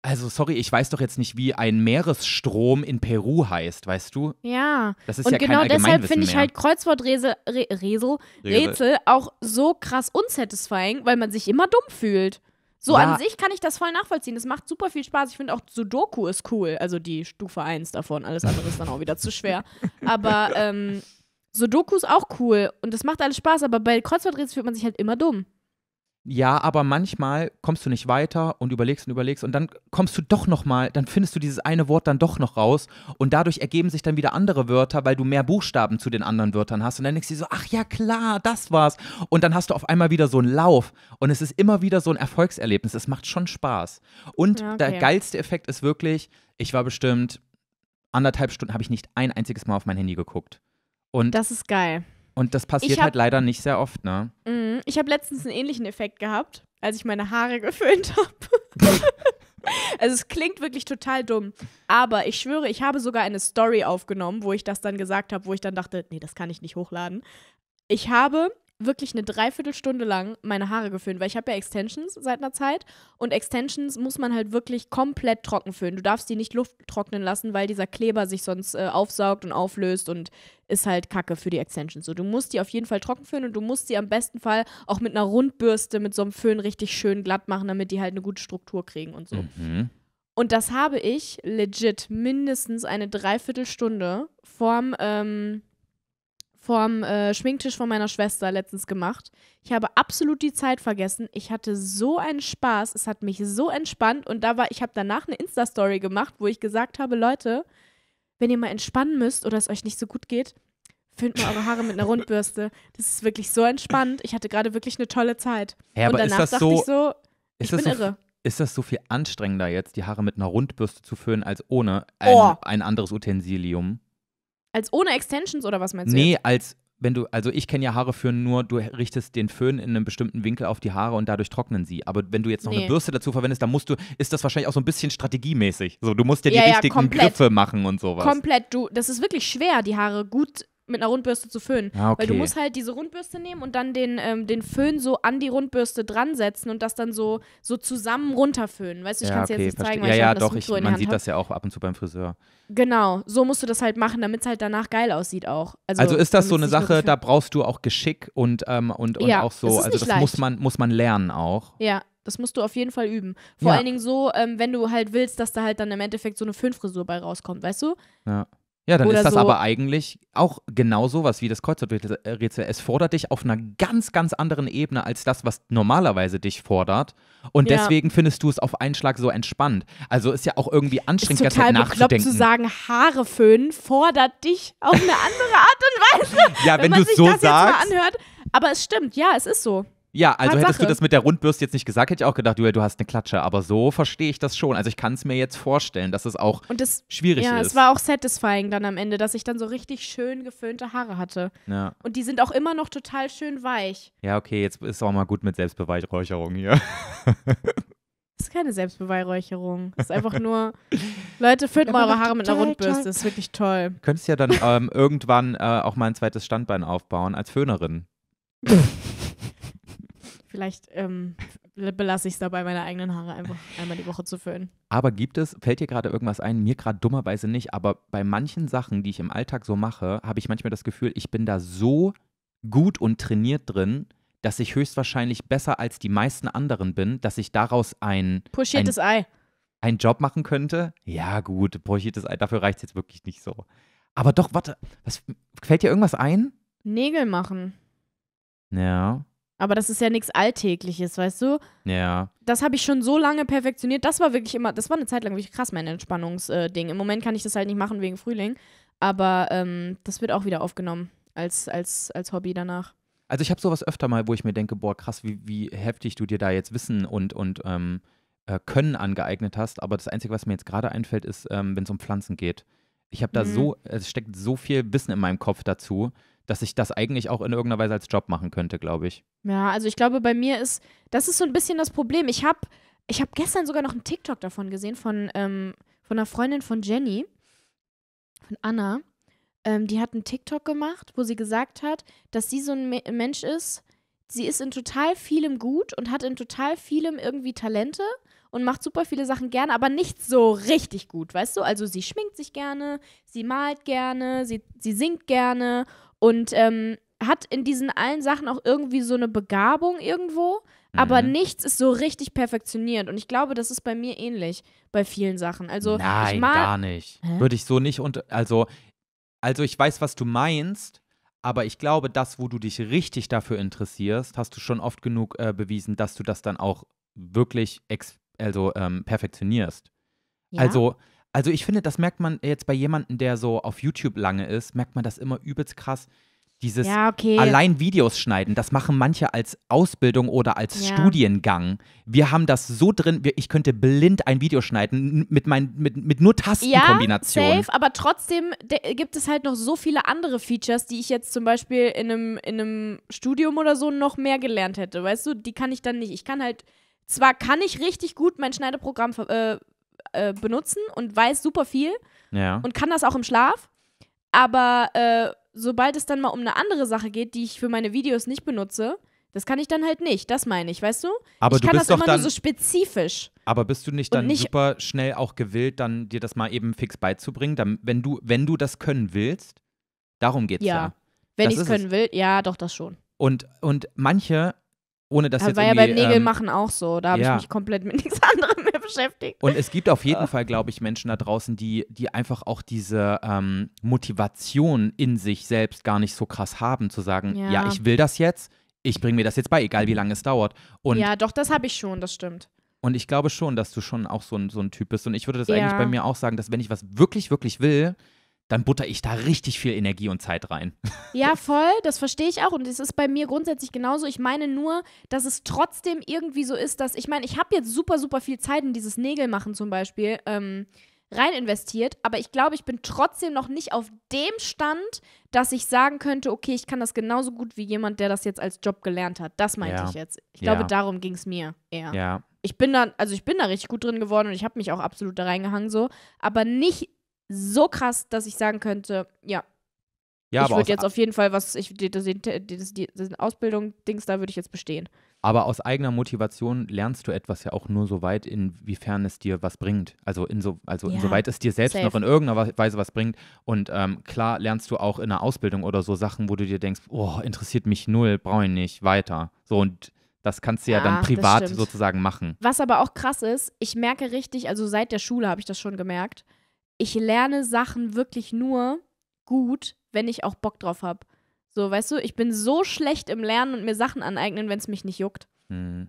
Speaker 1: Also, sorry, ich weiß doch jetzt nicht, wie ein Meeresstrom in Peru heißt, weißt du? Ja. Das ist Und ja genau kein deshalb finde ich mehr. halt
Speaker 2: Kreuzworträtsel Re auch so krass unsatisfying, weil man sich immer dumm fühlt. So ja. an sich kann ich das voll nachvollziehen. Das macht super viel Spaß. Ich finde auch Sudoku ist cool. Also die Stufe 1 davon. Alles andere ist dann auch wieder zu schwer. Aber ähm, Sudoku ist auch cool und das macht alles Spaß, aber bei Kreuzworträtseln fühlt man sich halt immer dumm.
Speaker 1: Ja, aber manchmal kommst du nicht weiter und überlegst und überlegst und dann kommst du doch nochmal, dann findest du dieses eine Wort dann doch noch raus und dadurch ergeben sich dann wieder andere Wörter, weil du mehr Buchstaben zu den anderen Wörtern hast und dann denkst du so, ach ja klar, das war's und dann hast du auf einmal wieder so einen Lauf und es ist immer wieder so ein Erfolgserlebnis, es macht schon Spaß. Und okay. der geilste Effekt ist wirklich, ich war bestimmt anderthalb Stunden, habe ich nicht ein einziges Mal auf mein Handy geguckt. Und das
Speaker 2: ist geil. Und das passiert hab, halt leider
Speaker 1: nicht sehr oft, ne?
Speaker 2: Mhm. ich habe letztens einen ähnlichen Effekt gehabt, als ich meine Haare geföhnt habe. also es klingt wirklich total dumm, aber ich schwöre, ich habe sogar eine Story aufgenommen, wo ich das dann gesagt habe, wo ich dann dachte, nee, das kann ich nicht hochladen. Ich habe wirklich eine Dreiviertelstunde lang meine Haare geföhnt, weil ich habe ja Extensions seit einer Zeit und Extensions muss man halt wirklich komplett trocken föhnen. Du darfst die nicht Luft trocknen lassen, weil dieser Kleber sich sonst äh, aufsaugt und auflöst und ist halt Kacke für die Extensions. So, du musst die auf jeden Fall trocken föhnen und du musst sie am besten Fall auch mit einer Rundbürste mit so einem Föhn richtig schön glatt machen, damit die halt eine gute Struktur kriegen und so. Mhm. Und das habe ich legit mindestens eine Dreiviertelstunde vorm ähm, vom äh, Schminktisch von meiner Schwester letztens gemacht. Ich habe absolut die Zeit vergessen. Ich hatte so einen Spaß, es hat mich so entspannt und da war ich habe danach eine Insta Story gemacht, wo ich gesagt habe, Leute, wenn ihr mal entspannen müsst oder es euch nicht so gut geht, füllt mal eure Haare mit einer Rundbürste. Das ist wirklich so entspannt. Ich hatte gerade wirklich eine tolle Zeit. Ja, und danach dachte so, ich so, ich bin so irre
Speaker 1: ist das so viel anstrengender jetzt, die Haare mit einer Rundbürste zu föhnen, als ohne oh. ein, oh. ein anderes Utensilium?
Speaker 2: Als ohne Extensions oder was meinst du? Nee, jetzt?
Speaker 1: als wenn du, also ich kenne ja Haare führen nur, du richtest den Föhn in einem bestimmten Winkel auf die Haare und dadurch trocknen sie. Aber wenn du jetzt noch nee. eine Bürste dazu verwendest, dann musst du, ist das wahrscheinlich auch so ein bisschen strategiemäßig. So, du musst ja, die ja, richtigen komplett. Griffe machen und sowas.
Speaker 2: Komplett, du, das ist wirklich schwer, die Haare gut mit einer Rundbürste zu föhnen. Ah, okay. Weil du musst halt diese Rundbürste nehmen und dann den, ähm, den Föhn so an die Rundbürste dran setzen und das dann so, so zusammen runterföhnen. Weißt du, ich ja, kann es okay, dir jetzt nicht verstehe. zeigen, weil ja, ich ja, doch, das ich, man Hand sieht hab. Ne? das
Speaker 1: ja auch ab und zu beim Friseur.
Speaker 2: Genau, so musst du das halt machen, damit es halt danach geil aussieht auch. Also, also ist das so eine Sache, da
Speaker 1: brauchst du auch Geschick und, ähm, und, und ja, auch so, das also das muss man, muss man lernen auch.
Speaker 2: Ja, das musst du auf jeden Fall üben. Vor ja. allen Dingen so, ähm, wenn du halt willst, dass da halt dann im Endeffekt so eine Föhnfrisur bei rauskommt, weißt du?
Speaker 1: Ja. Ja, dann Oder ist das so. aber eigentlich auch genau sowas wie das Kreuzworträtsel. Es fordert dich auf einer ganz, ganz anderen Ebene als das, was normalerweise dich fordert. Und ja. deswegen findest du es auf einen Schlag so entspannt. Also ist ja auch irgendwie anstrengend, ist total nachzudenken. zu sagen,
Speaker 2: Haare föhnen fordert dich auf eine andere Art und Weise. ja, wenn, wenn du es so sagst. Anhört. Aber es stimmt, ja, es ist so.
Speaker 1: Ja, also Tatsache. hättest du das mit der Rundbürste jetzt nicht gesagt, hätte ich auch gedacht, du, du hast eine Klatsche. Aber so verstehe ich das schon. Also ich kann es mir jetzt vorstellen, dass es auch das, schwierig ja, ist. Ja, es
Speaker 2: war auch satisfying dann am Ende, dass ich dann so richtig schön geföhnte Haare hatte. Ja. Und die sind auch immer noch total schön weich.
Speaker 1: Ja, okay, jetzt ist auch mal gut mit Selbstbeweihräucherung hier.
Speaker 2: Das ist keine Selbstbeweihräucherung. Das ist einfach nur, Leute, füllt mal eure Haare mit einer Rundbürste. Das ist wirklich toll. Du
Speaker 1: könntest ja dann ähm, irgendwann äh, auch mal ein zweites Standbein aufbauen als Föhnerin.
Speaker 2: Vielleicht ähm, belasse ich es dabei, meine eigenen Haare einfach einmal die Woche zu föhnen.
Speaker 1: Aber gibt es, fällt dir gerade irgendwas ein? Mir gerade dummerweise nicht, aber bei manchen Sachen, die ich im Alltag so mache, habe ich manchmal das Gefühl, ich bin da so gut und trainiert drin, dass ich höchstwahrscheinlich besser als die meisten anderen bin, dass ich daraus ein. Pushiertes Ei. Ein Job machen könnte? Ja, gut, pushiertes Ei, dafür reicht es jetzt wirklich nicht so. Aber doch, warte, was, fällt dir irgendwas ein?
Speaker 2: Nägel machen. Ja. Aber das ist ja nichts Alltägliches, weißt du? Ja. Das habe ich schon so lange perfektioniert. Das war wirklich immer, das war eine Zeit lang wirklich krass mein Entspannungsding. Äh, Im Moment kann ich das halt nicht machen wegen Frühling. Aber ähm, das wird auch wieder aufgenommen als, als, als Hobby danach.
Speaker 1: Also ich habe sowas öfter mal, wo ich mir denke, boah, krass, wie, wie heftig du dir da jetzt Wissen und, und ähm, äh, Können angeeignet hast. Aber das Einzige, was mir jetzt gerade einfällt, ist, ähm, wenn es um Pflanzen geht. Ich habe da mhm. so, es steckt so viel Wissen in meinem Kopf dazu, dass ich das eigentlich auch in irgendeiner Weise als Job machen könnte, glaube ich.
Speaker 2: Ja, also ich glaube, bei mir ist, das ist so ein bisschen das Problem. Ich habe ich hab gestern sogar noch einen TikTok davon gesehen von, ähm, von einer Freundin von Jenny, von Anna. Ähm, die hat einen TikTok gemacht, wo sie gesagt hat, dass sie so ein Me Mensch ist, sie ist in total vielem gut und hat in total vielem irgendwie Talente und macht super viele Sachen gerne, aber nicht so richtig gut, weißt du? Also sie schminkt sich gerne, sie malt gerne, sie, sie singt gerne und ähm, hat in diesen allen Sachen auch irgendwie so eine Begabung irgendwo, mhm. aber nichts ist so richtig perfektioniert. Und ich glaube, das ist bei mir ähnlich bei vielen Sachen. Also Nein, gar nicht. Hä? Würde
Speaker 1: ich so nicht und also, also ich weiß, was du meinst. Aber ich glaube, das, wo du dich richtig dafür interessierst, hast du schon oft genug äh, bewiesen, dass du das dann auch wirklich also ähm, perfektionierst. Ja? Also also ich finde, das merkt man jetzt bei jemandem, der so auf YouTube lange ist, merkt man das immer übelst krass. Dieses ja, okay. allein Videos schneiden, das machen manche als Ausbildung oder als ja. Studiengang. Wir haben das so drin, ich könnte blind ein Video schneiden mit, mein, mit, mit nur Tastenkombinationen. Ja, safe,
Speaker 2: aber trotzdem äh, gibt es halt noch so viele andere Features, die ich jetzt zum Beispiel in einem, in einem Studium oder so noch mehr gelernt hätte. Weißt du, die kann ich dann nicht. Ich kann halt zwar kann ich richtig gut mein Schneideprogramm äh, äh, benutzen und weiß super viel ja. und kann das auch im Schlaf. Aber äh, sobald es dann mal um eine andere Sache geht, die ich für meine Videos nicht benutze, das kann ich dann halt nicht. Das meine ich, weißt du? Aber ich du kann bist das doch immer dann, nur so spezifisch. Aber bist du nicht dann nicht
Speaker 1: super schnell auch gewillt, dann dir das mal eben fix beizubringen, dann, wenn du wenn du das können willst? Darum geht's ja. ja. Wenn ich es können will,
Speaker 2: ja, doch das schon.
Speaker 1: Und und manche ohne dass das, das war ja beim Nägel ähm, machen auch so, da habe ja. ich mich
Speaker 2: komplett mit nichts anderes beschäftigt. Und es
Speaker 1: gibt auf jeden Fall, glaube ich, Menschen da draußen, die, die einfach auch diese ähm, Motivation in sich selbst gar nicht so krass haben, zu sagen, ja, ja ich will das jetzt, ich bringe mir das jetzt bei, egal wie lange es dauert. Und ja,
Speaker 2: doch, das habe ich schon, das stimmt.
Speaker 1: Und ich glaube schon, dass du schon auch so ein, so ein Typ bist. Und ich würde das ja. eigentlich bei mir auch sagen, dass wenn ich was wirklich, wirklich will, dann butter ich da richtig viel Energie und Zeit rein.
Speaker 2: Ja, voll, das verstehe ich auch und es ist bei mir grundsätzlich genauso. Ich meine nur, dass es trotzdem irgendwie so ist, dass ich meine, ich habe jetzt super, super viel Zeit in dieses Nägelmachen zum Beispiel ähm, rein investiert, aber ich glaube, ich bin trotzdem noch nicht auf dem Stand, dass ich sagen könnte, okay, ich kann das genauso gut wie jemand, der das jetzt als Job gelernt hat. Das meinte ja. ich jetzt. Ich ja. glaube, darum ging es mir eher. Ja. Ich bin da, also ich bin da richtig gut drin geworden und ich habe mich auch absolut da reingehangen so, aber nicht so krass, dass ich sagen könnte, ja. ja ich würde jetzt auf jeden Fall was, ich das, das, Ausbildung-Dings, da würde ich jetzt bestehen. Aber
Speaker 1: aus eigener Motivation lernst du etwas ja auch nur so weit, inwiefern es dir was bringt. Also, inso, also ja, insoweit es dir selbst safe. noch in irgendeiner Weise was bringt. Und ähm, klar lernst du auch in einer Ausbildung oder so Sachen, wo du dir denkst, oh, interessiert mich null, brauche ich nicht, weiter. So und das kannst du ja, ja dann privat sozusagen machen.
Speaker 2: Was aber auch krass ist, ich merke richtig, also seit der Schule habe ich das schon gemerkt, ich lerne Sachen wirklich nur gut, wenn ich auch Bock drauf habe. So, weißt du, ich bin so schlecht im Lernen und mir Sachen aneignen, wenn es mich nicht juckt.
Speaker 1: Hm.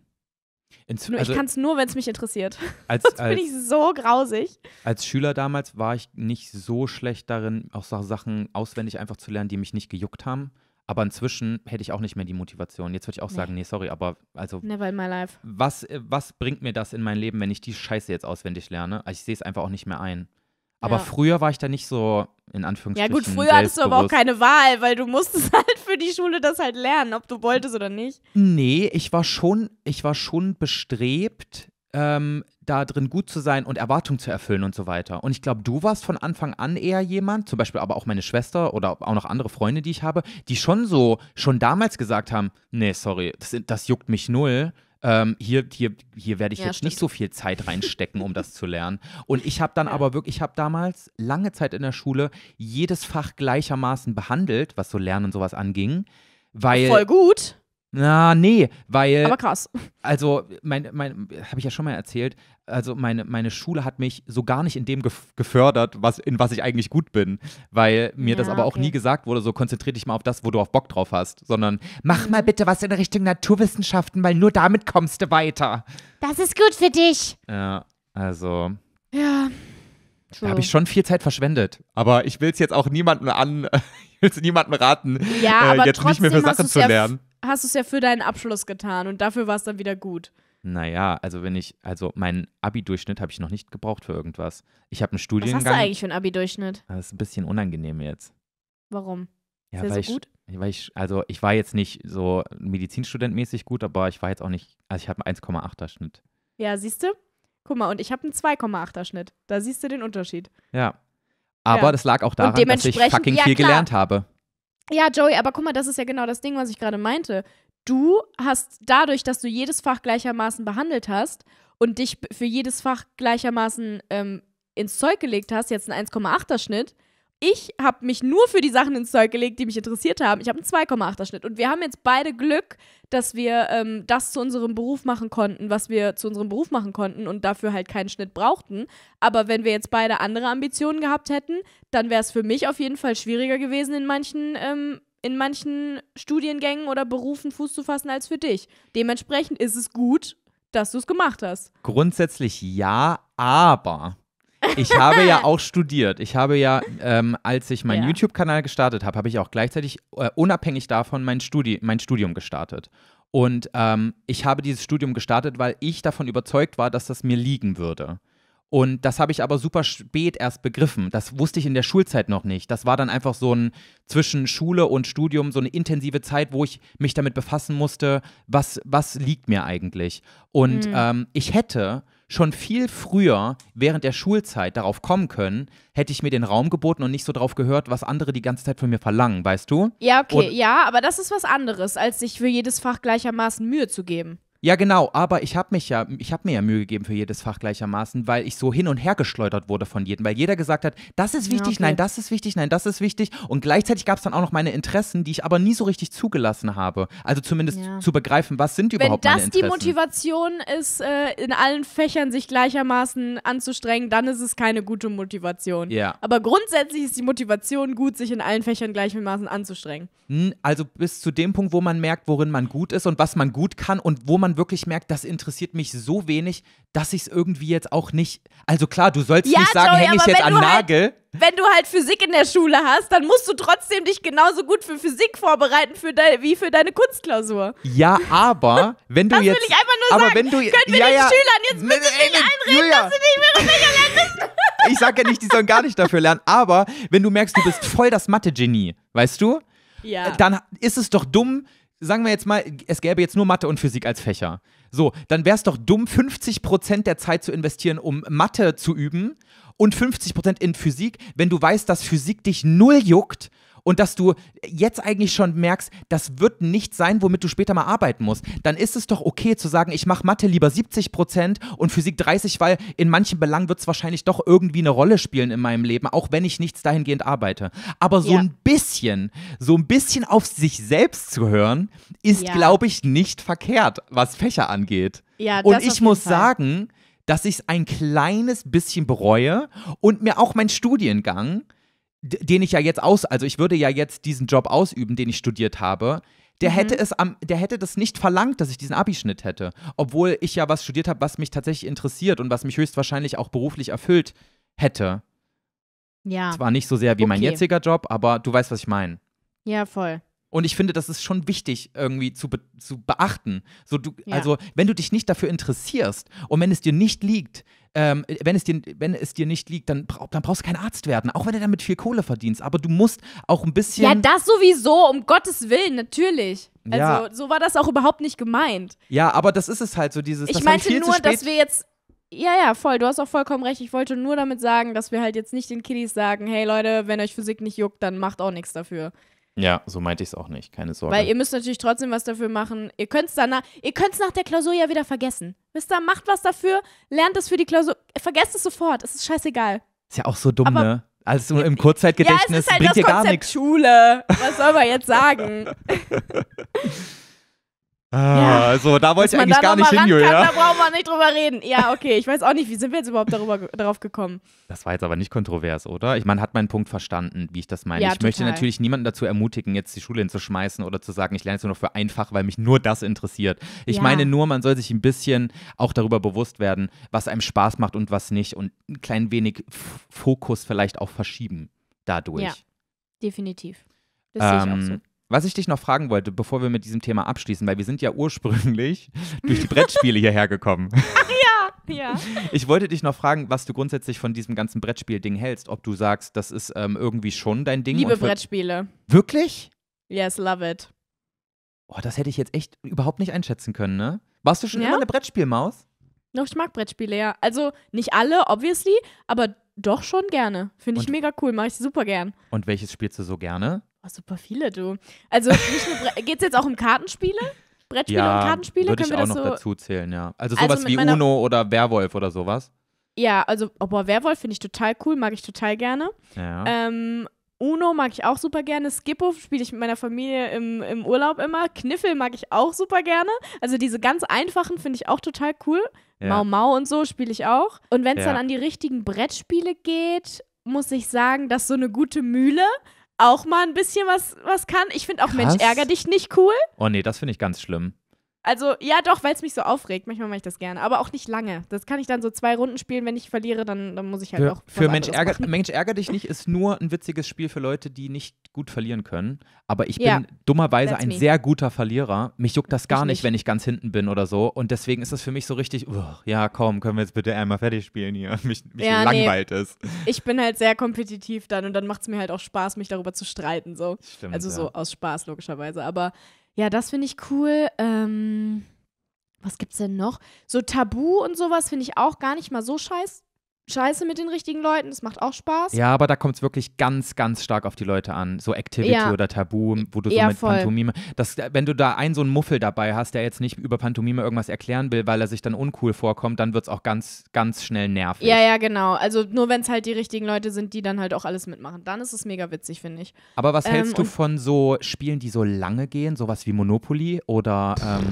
Speaker 1: Inzu also, ich kann
Speaker 2: es nur, wenn es mich interessiert. Als, Sonst als, bin ich so grausig.
Speaker 1: Als Schüler damals war ich nicht so schlecht darin, auch Sachen auswendig einfach zu lernen, die mich nicht gejuckt haben. Aber inzwischen hätte ich auch nicht mehr die Motivation. Jetzt würde ich auch nee. sagen, nee, sorry, aber also. Never in my life. Was, äh, was bringt mir das in mein Leben, wenn ich die Scheiße jetzt auswendig lerne? Also ich sehe es einfach auch nicht mehr ein. Aber ja. früher war ich da nicht so in Anführungszeichen. Ja gut, früher hattest du aber auch keine
Speaker 2: Wahl, weil du musstest halt für die Schule das halt lernen, ob du wolltest oder nicht.
Speaker 1: Nee, ich war schon, ich war schon bestrebt, ähm, da drin gut zu sein und Erwartungen zu erfüllen und so weiter. Und ich glaube, du warst von Anfang an eher jemand, zum Beispiel aber auch meine Schwester oder auch noch andere Freunde, die ich habe, die schon so, schon damals gesagt haben, nee, sorry, das, das juckt mich null. Ähm, hier, hier, hier werde ich ja, jetzt stimmt. nicht so viel Zeit reinstecken, um das zu lernen. Und ich habe dann ja. aber wirklich, ich habe damals lange Zeit in der Schule jedes Fach gleichermaßen behandelt, was so Lernen und sowas anging. Weil, Voll gut. Na, nee, weil. Aber krass. Also, mein, mein, habe ich ja schon mal erzählt, also meine, meine Schule hat mich so gar nicht in dem gefördert, was, in was ich eigentlich gut bin, weil mir ja, das aber okay. auch nie gesagt wurde, so konzentriere dich mal auf das, wo du auf Bock drauf hast, sondern mach mhm. mal bitte was in Richtung Naturwissenschaften, weil nur damit kommst du weiter.
Speaker 2: Das ist gut für dich.
Speaker 1: Ja, also. Ja. True. Da habe ich schon viel Zeit verschwendet. Aber ich will es jetzt auch niemandem an, ich will es niemandem raten,
Speaker 2: ja, äh, jetzt nicht mehr für Sachen zu lernen. Ja hast du es ja für deinen Abschluss getan und dafür war es dann wieder gut.
Speaker 1: Naja, also wenn ich, also meinen Abi-Durchschnitt habe ich noch nicht gebraucht für irgendwas. Ich habe einen Studiengang. Was hast du eigentlich für einen Abi-Durchschnitt? Das ist ein bisschen unangenehm jetzt.
Speaker 2: Warum? Ja, ist weil so ich, gut?
Speaker 1: weil ich, also ich war jetzt nicht so medizinstudentmäßig gut, aber ich war jetzt auch nicht, also ich habe einen 1,8er Schnitt.
Speaker 2: Ja, siehst du? Guck mal, und ich habe einen 2,8er Schnitt. Da siehst du den Unterschied.
Speaker 1: Ja. Aber ja. das lag auch daran, dass ich fucking ja, viel klar. gelernt habe.
Speaker 2: Ja, Joey, aber guck mal, das ist ja genau das Ding, was ich gerade meinte. Du hast dadurch, dass du jedes Fach gleichermaßen behandelt hast und dich für jedes Fach gleichermaßen ähm, ins Zeug gelegt hast, jetzt einen 1,8er Schnitt, ich habe mich nur für die Sachen ins Zeug gelegt, die mich interessiert haben. Ich habe einen 2,8er Schnitt. Und wir haben jetzt beide Glück, dass wir ähm, das zu unserem Beruf machen konnten, was wir zu unserem Beruf machen konnten und dafür halt keinen Schnitt brauchten. Aber wenn wir jetzt beide andere Ambitionen gehabt hätten, dann wäre es für mich auf jeden Fall schwieriger gewesen, in manchen, ähm, in manchen Studiengängen oder Berufen Fuß zu fassen als für dich. Dementsprechend ist es gut, dass du es gemacht hast.
Speaker 1: Grundsätzlich ja, aber ich habe ja auch studiert. Ich habe ja, ähm, als ich meinen ja. YouTube-Kanal gestartet habe, habe ich auch gleichzeitig äh, unabhängig davon mein, Studi mein Studium gestartet. Und ähm, ich habe dieses Studium gestartet, weil ich davon überzeugt war, dass das mir liegen würde. Und das habe ich aber super spät erst begriffen. Das wusste ich in der Schulzeit noch nicht. Das war dann einfach so ein zwischen Schule und Studium, so eine intensive Zeit, wo ich mich damit befassen musste, was, was liegt mir eigentlich. Und mhm. ähm, ich hätte schon viel früher während der Schulzeit darauf kommen können, hätte ich mir den Raum geboten und nicht so drauf gehört, was andere die ganze Zeit von mir verlangen, weißt du? Ja, okay, und
Speaker 2: ja, aber das ist was anderes, als sich für jedes Fach gleichermaßen Mühe zu geben.
Speaker 1: Ja, genau, aber ich habe ja, ich mir ja Mühe gegeben für jedes Fach gleichermaßen, weil ich so hin und her geschleudert wurde von jedem, weil jeder gesagt hat, das ist wichtig, ja, okay. nein, das ist wichtig, nein, das ist wichtig. Und gleichzeitig gab es dann auch noch meine Interessen, die ich aber nie so richtig zugelassen habe. Also zumindest ja. zu begreifen, was sind überhaupt meine Interessen. Wenn das die
Speaker 2: Motivation ist, äh, in allen Fächern sich gleichermaßen anzustrengen, dann ist es keine gute Motivation. Ja. Aber grundsätzlich ist die Motivation gut, sich in allen Fächern gleichermaßen anzustrengen.
Speaker 1: Also bis zu dem Punkt, wo man merkt, worin man gut ist und was man gut kann und wo man man wirklich merkt, das interessiert mich so wenig, dass ich es irgendwie jetzt auch nicht. Also klar, du sollst ja, nicht sagen, hänge ich jetzt am halt Nagel.
Speaker 2: wenn du halt Physik in der Schule hast, dann musst du trotzdem dich genauso gut für Physik vorbereiten für de, wie für deine Kunstklausur.
Speaker 1: Ja, aber wenn du das jetzt. Das will ich einfach nur aber sagen. Wenn du, Können wir ja, den ja, Schülern
Speaker 2: jetzt äh, bitte nicht äh, einreden, Julia. dass sie nicht mehr lernen
Speaker 1: müssen? Ich sage ja nicht, die sollen gar nicht dafür lernen, aber wenn du merkst, du bist voll das Mathe-Genie, weißt du? Ja. Dann ist es doch dumm, sagen wir jetzt mal, es gäbe jetzt nur Mathe und Physik als Fächer. So, dann wäre es doch dumm, 50% der Zeit zu investieren, um Mathe zu üben und 50% in Physik, wenn du weißt, dass Physik dich null juckt und dass du jetzt eigentlich schon merkst, das wird nicht sein, womit du später mal arbeiten musst, dann ist es doch okay zu sagen, ich mache Mathe lieber 70 Prozent und Physik 30, weil in manchen Belangen wird es wahrscheinlich doch irgendwie eine Rolle spielen in meinem Leben, auch wenn ich nichts dahingehend arbeite. Aber so ja. ein bisschen, so ein bisschen auf sich selbst zu hören, ist, ja. glaube ich, nicht verkehrt, was Fächer angeht. Ja, das und ich muss Fall. sagen, dass ich es ein kleines bisschen bereue und mir auch mein Studiengang den ich ja jetzt aus, also ich würde ja jetzt diesen Job ausüben, den ich studiert habe, der mhm. hätte es am, der hätte das nicht verlangt, dass ich diesen Abischnitt hätte, obwohl ich ja was studiert habe, was mich tatsächlich interessiert und was mich höchstwahrscheinlich auch beruflich erfüllt hätte. Ja. Zwar nicht so sehr wie okay. mein jetziger Job, aber du weißt, was ich meine. Ja, voll. Und ich finde, das ist schon wichtig irgendwie zu, be zu beachten. So, du, ja. Also, wenn du dich nicht dafür interessierst und wenn es dir nicht liegt, ähm, wenn, es dir, wenn es dir nicht liegt, dann, dann brauchst du kein Arzt werden, auch wenn du damit viel Kohle verdienst. Aber du musst auch ein bisschen. Ja, das
Speaker 2: sowieso, um Gottes Willen, natürlich. Ja. Also, so war das auch überhaupt nicht gemeint.
Speaker 1: Ja, aber das ist es halt so, dieses. Ich meinte nur, dass wir
Speaker 2: jetzt ja, ja, voll. Du hast auch vollkommen recht. Ich wollte nur damit sagen, dass wir halt jetzt nicht den Kiddies sagen, hey Leute, wenn euch Physik nicht juckt, dann macht auch nichts dafür.
Speaker 1: Ja, so meinte ich es auch nicht, keine Sorge. Weil ihr
Speaker 2: müsst natürlich trotzdem was dafür machen. Ihr könnt es danach, nach der Klausur ja wieder vergessen. Wisst ihr, macht was dafür, lernt es für die Klausur, vergesst es sofort, es ist scheißegal.
Speaker 1: Ist ja auch so dumm, Aber ne? Also im Kurzzeitgedächtnis ja, es ist halt bringt das dir gar nichts.
Speaker 2: Schule, was soll man jetzt sagen?
Speaker 1: Ah, also da wollte ich eigentlich gar nicht hin, Julia. Ja? Da
Speaker 2: brauchen wir nicht drüber reden. Ja, okay. Ich weiß auch nicht, wie sind wir jetzt überhaupt darüber, darauf gekommen?
Speaker 1: Das war jetzt aber nicht kontrovers, oder? Ich meine, hat meinen Punkt verstanden, wie ich das meine. Ja, ich total. möchte natürlich niemanden dazu ermutigen, jetzt die Schule hinzuschmeißen oder zu sagen, ich lerne es nur noch für einfach, weil mich nur das interessiert. Ich meine nur, man soll sich ein bisschen auch darüber bewusst werden, was einem Spaß macht und was nicht und ein klein wenig Fokus vielleicht auch verschieben dadurch. Ja,
Speaker 2: definitiv. Das ähm, sehe ich auch ähm,
Speaker 1: so was ich dich noch fragen wollte, bevor wir mit diesem Thema abschließen, weil wir sind ja ursprünglich durch die Brettspiele hierher gekommen. Ach ja, ja. Ich wollte dich noch fragen, was du grundsätzlich von diesem ganzen Brettspiel-Ding hältst. Ob du sagst, das ist ähm, irgendwie schon dein Ding. Liebe Brettspiele.
Speaker 2: Wirklich? Yes, love it.
Speaker 1: Oh, das hätte ich jetzt echt überhaupt nicht einschätzen können, ne? Warst du schon ja? immer eine Brettspielmaus?
Speaker 2: Noch, ich mag Brettspiele, ja. Also nicht alle, obviously, aber doch schon gerne. Finde ich mega cool, mache ich super gern.
Speaker 1: Und welches spielst du so gerne?
Speaker 2: Oh, super viele, du. Also geht es jetzt auch um Kartenspiele? Brettspiele ja, und Kartenspiele? Können wir das so dazu
Speaker 1: zählen, ja. Also, also sowas also wie Uno oder Werwolf oder sowas.
Speaker 2: Ja, also oh, boah, Werwolf finde ich total cool, mag ich total gerne. Ja. Ähm, Uno mag ich auch super gerne. Skippo spiele ich mit meiner Familie im, im Urlaub immer. Kniffel mag ich auch super gerne. Also diese ganz einfachen finde ich auch total cool. Ja. Mau Mau und so spiele ich auch. Und wenn es ja. dann an die richtigen Brettspiele geht, muss ich sagen, dass so eine gute Mühle auch mal ein bisschen was, was kann. Ich finde auch Krass. Mensch, ärger dich nicht cool.
Speaker 1: Oh nee, das finde ich ganz schlimm.
Speaker 2: Also, ja, doch, weil es mich so aufregt. Manchmal mache ich das gerne. Aber auch nicht lange. Das kann ich dann so zwei Runden spielen. Wenn ich verliere, dann, dann muss ich halt für, auch. Für Mensch ärger, Mensch ärger dich nicht
Speaker 1: ist nur ein witziges Spiel für Leute, die nicht gut verlieren können. Aber ich ja, bin dummerweise ein me. sehr guter Verlierer. Mich juckt das gar nicht, nicht, wenn ich ganz hinten bin oder so. Und deswegen ist das für mich so richtig, oh, ja, komm, können wir jetzt bitte einmal fertig spielen hier. Mich, mich ja, langweilt nee. es.
Speaker 2: Ich bin halt sehr kompetitiv dann und dann macht es mir halt auch Spaß, mich darüber zu streiten. So. Stimmt, also ja. so aus Spaß logischerweise. Aber ja, das finde ich cool. Ähm, was es denn noch? So Tabu und sowas finde ich auch gar nicht mal so scheiße scheiße mit den richtigen Leuten, das macht auch Spaß. Ja,
Speaker 1: aber da kommt es wirklich ganz, ganz stark auf die Leute an. So Activity ja. oder Tabu, wo du so mit voll. Pantomime. Das, wenn du da einen so einen Muffel dabei hast, der jetzt nicht über Pantomime irgendwas erklären will, weil er sich dann uncool vorkommt, dann wird es auch ganz, ganz schnell nervig.
Speaker 2: Ja, ja, genau. Also nur wenn es halt die richtigen Leute sind, die dann halt auch alles mitmachen. Dann ist es mega witzig, finde ich. Aber was hältst ähm, du
Speaker 1: von so Spielen, die so lange gehen, sowas wie Monopoly oder. Ähm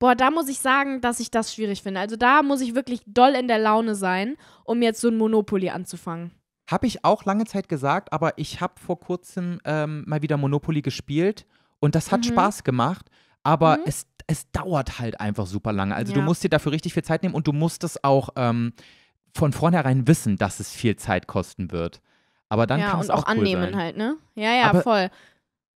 Speaker 2: Boah, da muss ich sagen, dass ich das schwierig finde. Also da muss ich wirklich doll in der Laune sein, um jetzt so ein Monopoly anzufangen.
Speaker 1: Habe ich auch lange Zeit gesagt, aber ich habe vor kurzem ähm, mal wieder Monopoly gespielt und das hat mhm. Spaß gemacht, aber mhm. es, es dauert halt einfach super lange. Also ja. du musst dir dafür richtig viel Zeit nehmen und du musst es auch ähm, von vornherein wissen, dass es viel Zeit kosten wird. Aber dann ja, kann es auch, auch cool annehmen sein. halt, ne? Ja, ja, aber voll.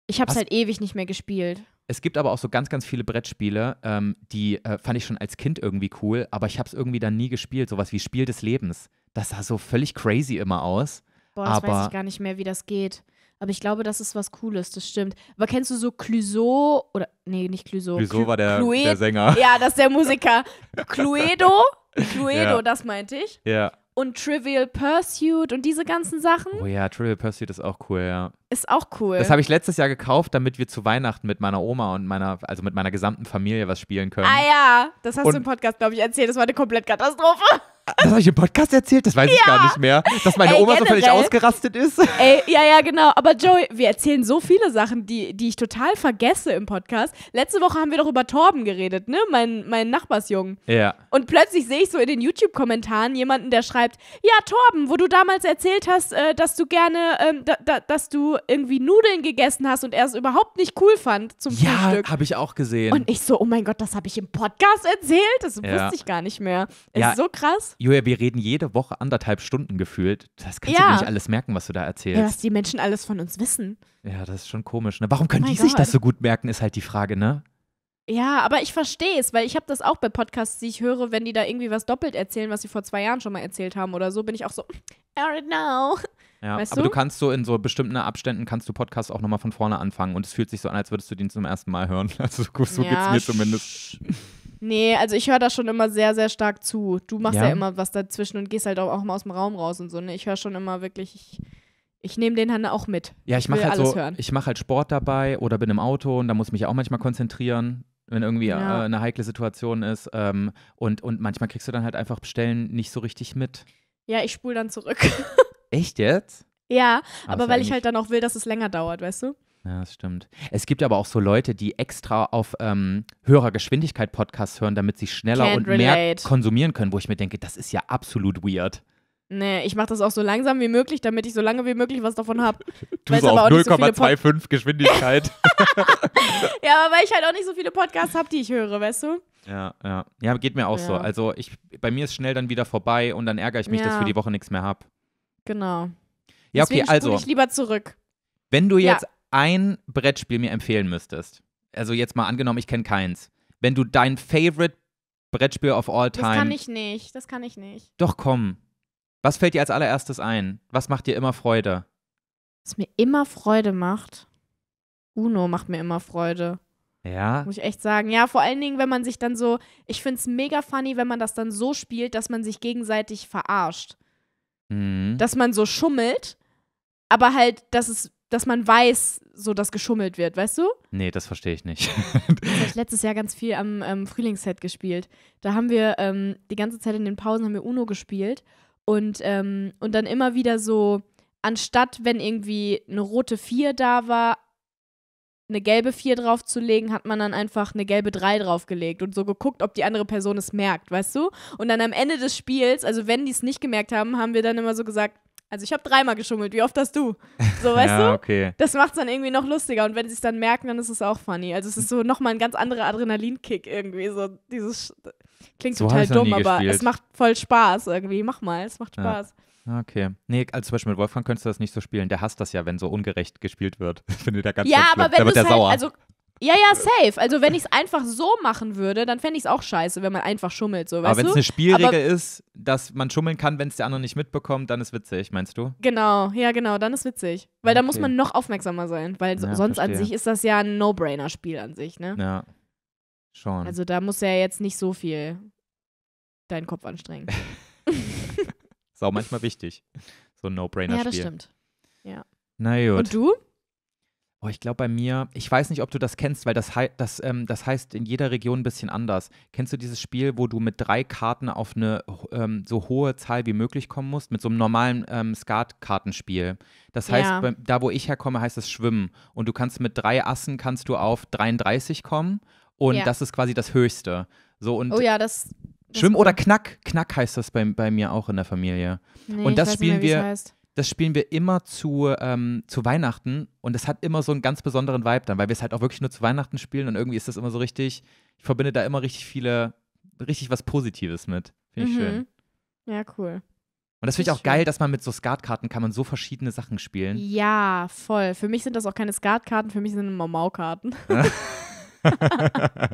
Speaker 2: Ich habe es halt ewig nicht mehr gespielt.
Speaker 1: Es gibt aber auch so ganz, ganz viele Brettspiele, ähm, die äh, fand ich schon als Kind irgendwie cool, aber ich habe es irgendwie dann nie gespielt. Sowas wie Spiel des Lebens. Das sah so völlig crazy immer aus. Boah, das aber weiß ich
Speaker 2: gar nicht mehr, wie das geht. Aber ich glaube, das ist was Cooles, das stimmt. Aber kennst du so Clueso oder nee, nicht Clueso. Clueso war der, der Sänger. Ja, das ist der Musiker. Cluedo, Cluedo, ja. das meinte ich. Ja. Und Trivial Pursuit und diese ganzen Sachen.
Speaker 1: Oh ja, Trivial Pursuit ist auch cool, ja.
Speaker 2: Ist auch cool. Das habe ich
Speaker 1: letztes Jahr gekauft, damit wir zu Weihnachten mit meiner Oma und meiner, also mit meiner gesamten Familie was spielen können. Ah
Speaker 2: ja, das hast und du im Podcast, glaube ich, erzählt. Das war eine komplette Katastrophe.
Speaker 1: Ah, das habe ich im Podcast erzählt, das weiß ja. ich gar nicht mehr. Dass meine Ey, Oma generell. so völlig
Speaker 2: ausgerastet ist. Ey, ja, ja, genau. Aber Joey, wir erzählen so viele Sachen, die, die ich total vergesse im Podcast. Letzte Woche haben wir doch über Torben geredet, ne? Mein, mein Nachbarsjungen. Ja. Und plötzlich sehe ich so in den YouTube-Kommentaren jemanden, der schreibt: Ja, Torben, wo du damals erzählt hast, äh, dass du gerne, ähm, dass du irgendwie Nudeln gegessen hast und er es überhaupt nicht cool fand zum ja, Frühstück.
Speaker 1: Ja, habe ich auch gesehen. Und
Speaker 2: ich so, oh mein Gott, das habe ich im Podcast erzählt? Das ja. wusste ich gar nicht mehr. Ist ja. so krass.
Speaker 1: Julia, wir reden jede Woche anderthalb Stunden gefühlt. Das kannst du nicht alles merken, was du da erzählst. Ja, was
Speaker 2: die Menschen alles von uns wissen.
Speaker 1: Ja, das ist schon komisch. Ne? Warum können oh die sich das so gut merken, ist halt die Frage, ne?
Speaker 2: Ja, aber ich verstehe es, weil ich habe das auch bei Podcasts, die ich höre, wenn die da irgendwie was doppelt erzählen, was sie vor zwei Jahren schon mal erzählt haben oder so, bin ich auch so, mm, I don't know. Ja, weißt aber du? du?
Speaker 1: kannst so in so bestimmten Abständen kannst du Podcasts auch nochmal von vorne anfangen und es fühlt sich so an, als würdest du den zum ersten Mal hören. Also so, so ja, geht's mir zumindest.
Speaker 2: Nee, also ich höre da schon immer sehr, sehr stark zu. Du machst ja, ja immer was dazwischen und gehst halt auch, auch, mal aus dem Raum raus und so. Ne? Ich höre schon immer wirklich, ich, ich nehme den Hand auch mit. Ja, ich, mache halt so, hören. ich
Speaker 1: mache halt Sport dabei oder bin im Auto und da muss ich mich auch manchmal konzentrieren wenn irgendwie ja. äh, eine heikle Situation ist. Ähm, und, und manchmal kriegst du dann halt einfach Stellen nicht so richtig mit.
Speaker 2: Ja, ich spule dann zurück.
Speaker 1: Echt jetzt? Ja, ah, aber weil ich halt
Speaker 2: dann auch will, dass es länger dauert, weißt du?
Speaker 1: Ja, das stimmt. Es gibt aber auch so Leute, die extra auf ähm, höherer Geschwindigkeit Podcasts hören, damit sie schneller Can't und relate. mehr konsumieren können, wo ich mir denke, das ist ja absolut weird.
Speaker 2: Nee, ich mache das auch so langsam wie möglich, damit ich so lange wie möglich was davon habe. Du so auf 0,25
Speaker 1: so Geschwindigkeit. ja,
Speaker 2: aber weil ich halt auch nicht so viele Podcasts habe, die ich höre, weißt du?
Speaker 1: Ja, ja. Ja, geht mir auch ja. so. Also ich, bei mir ist schnell dann wieder vorbei und dann ärgere ich mich, ja. dass ich für die Woche nichts mehr habe.
Speaker 2: Genau. Ja, Deswegen okay, also. ich lieber zurück. Wenn du jetzt ja.
Speaker 1: ein Brettspiel mir empfehlen müsstest, also jetzt mal angenommen, ich kenne keins, wenn du dein Favorite Brettspiel of all time. Das kann
Speaker 2: ich nicht, das kann ich nicht.
Speaker 1: Doch komm. Was fällt dir als allererstes ein? Was macht dir immer Freude?
Speaker 2: Was mir immer Freude macht. Uno macht mir immer Freude. Ja. Muss ich echt sagen. Ja, vor allen Dingen, wenn man sich dann so, ich finde es mega funny, wenn man das dann so spielt, dass man sich gegenseitig verarscht. Mhm. Dass man so schummelt, aber halt, dass es, dass man weiß, so dass geschummelt wird, weißt du?
Speaker 1: Nee, das verstehe ich nicht. das
Speaker 2: habe ich letztes Jahr ganz viel am ähm, Frühlingsset gespielt. Da haben wir ähm, die ganze Zeit in den Pausen haben wir Uno gespielt und, ähm, und dann immer wieder so, anstatt wenn irgendwie eine rote Vier da war, eine gelbe 4 draufzulegen, hat man dann einfach eine gelbe 3 draufgelegt und so geguckt, ob die andere Person es merkt, weißt du? Und dann am Ende des Spiels, also wenn die es nicht gemerkt haben, haben wir dann immer so gesagt, also ich habe dreimal geschummelt, wie oft hast du? So, weißt ja, du? Okay. Das macht es dann irgendwie noch lustiger und wenn sie es dann merken, dann ist es auch funny. Also es ist so nochmal ein ganz anderer Adrenalinkick irgendwie. So dieses klingt so total dumm, aber gespielt. es macht voll Spaß irgendwie. Mach mal, es macht Spaß. Ja.
Speaker 1: Okay. Nee, also zum Beispiel mit Wolfgang könntest du das nicht so spielen. Der hasst das ja, wenn so ungerecht gespielt wird. Finde der ganz Ja, ganz aber wenn du halt, sauer. also
Speaker 2: ja, ja, safe. Also wenn ich es einfach so machen würde, dann fände ich es auch scheiße, wenn man einfach schummelt. So, aber wenn es eine Spielregel aber
Speaker 1: ist, dass man schummeln kann, wenn es der andere nicht mitbekommt, dann ist witzig, meinst du?
Speaker 2: Genau, ja genau, dann ist witzig. Weil okay. da muss man noch aufmerksamer sein, weil ja, sonst verstehe. an sich ist das ja ein No-Brainer-Spiel an sich, ne?
Speaker 1: Ja, schon. Also
Speaker 2: da muss ja jetzt nicht so viel deinen Kopf anstrengen.
Speaker 1: Ist auch manchmal wichtig. So ein No-Brainer-Spiel. Ja, das stimmt. Ja. Na gut. Und du? Oh, ich glaube bei mir, ich weiß nicht, ob du das kennst, weil das, hei das, ähm, das heißt in jeder Region ein bisschen anders. Kennst du dieses Spiel, wo du mit drei Karten auf eine ähm, so hohe Zahl wie möglich kommen musst, mit so einem normalen ähm, Skat-Kartenspiel? Das heißt, ja. bei, da wo ich herkomme, heißt es Schwimmen. Und du kannst mit drei Assen kannst du auf 33 kommen und ja. das ist quasi das Höchste. So, und oh ja, das Schwimm oder Knack. Knack heißt das bei, bei mir auch in der Familie. Nee, und das spielen mehr, wir. Das spielen wir immer zu, ähm, zu Weihnachten und es hat immer so einen ganz besonderen Vibe dann, weil wir es halt auch wirklich nur zu Weihnachten spielen und irgendwie ist das immer so richtig, ich verbinde da immer richtig viele, richtig was Positives mit. Finde ich mhm. schön.
Speaker 2: Ja, cool. Und das finde ich auch geil,
Speaker 1: dass man mit so Skatkarten kann man so verschiedene Sachen spielen.
Speaker 2: Ja, voll. Für mich sind das auch keine Skatkarten, für mich sind es Mau-Mau-Karten.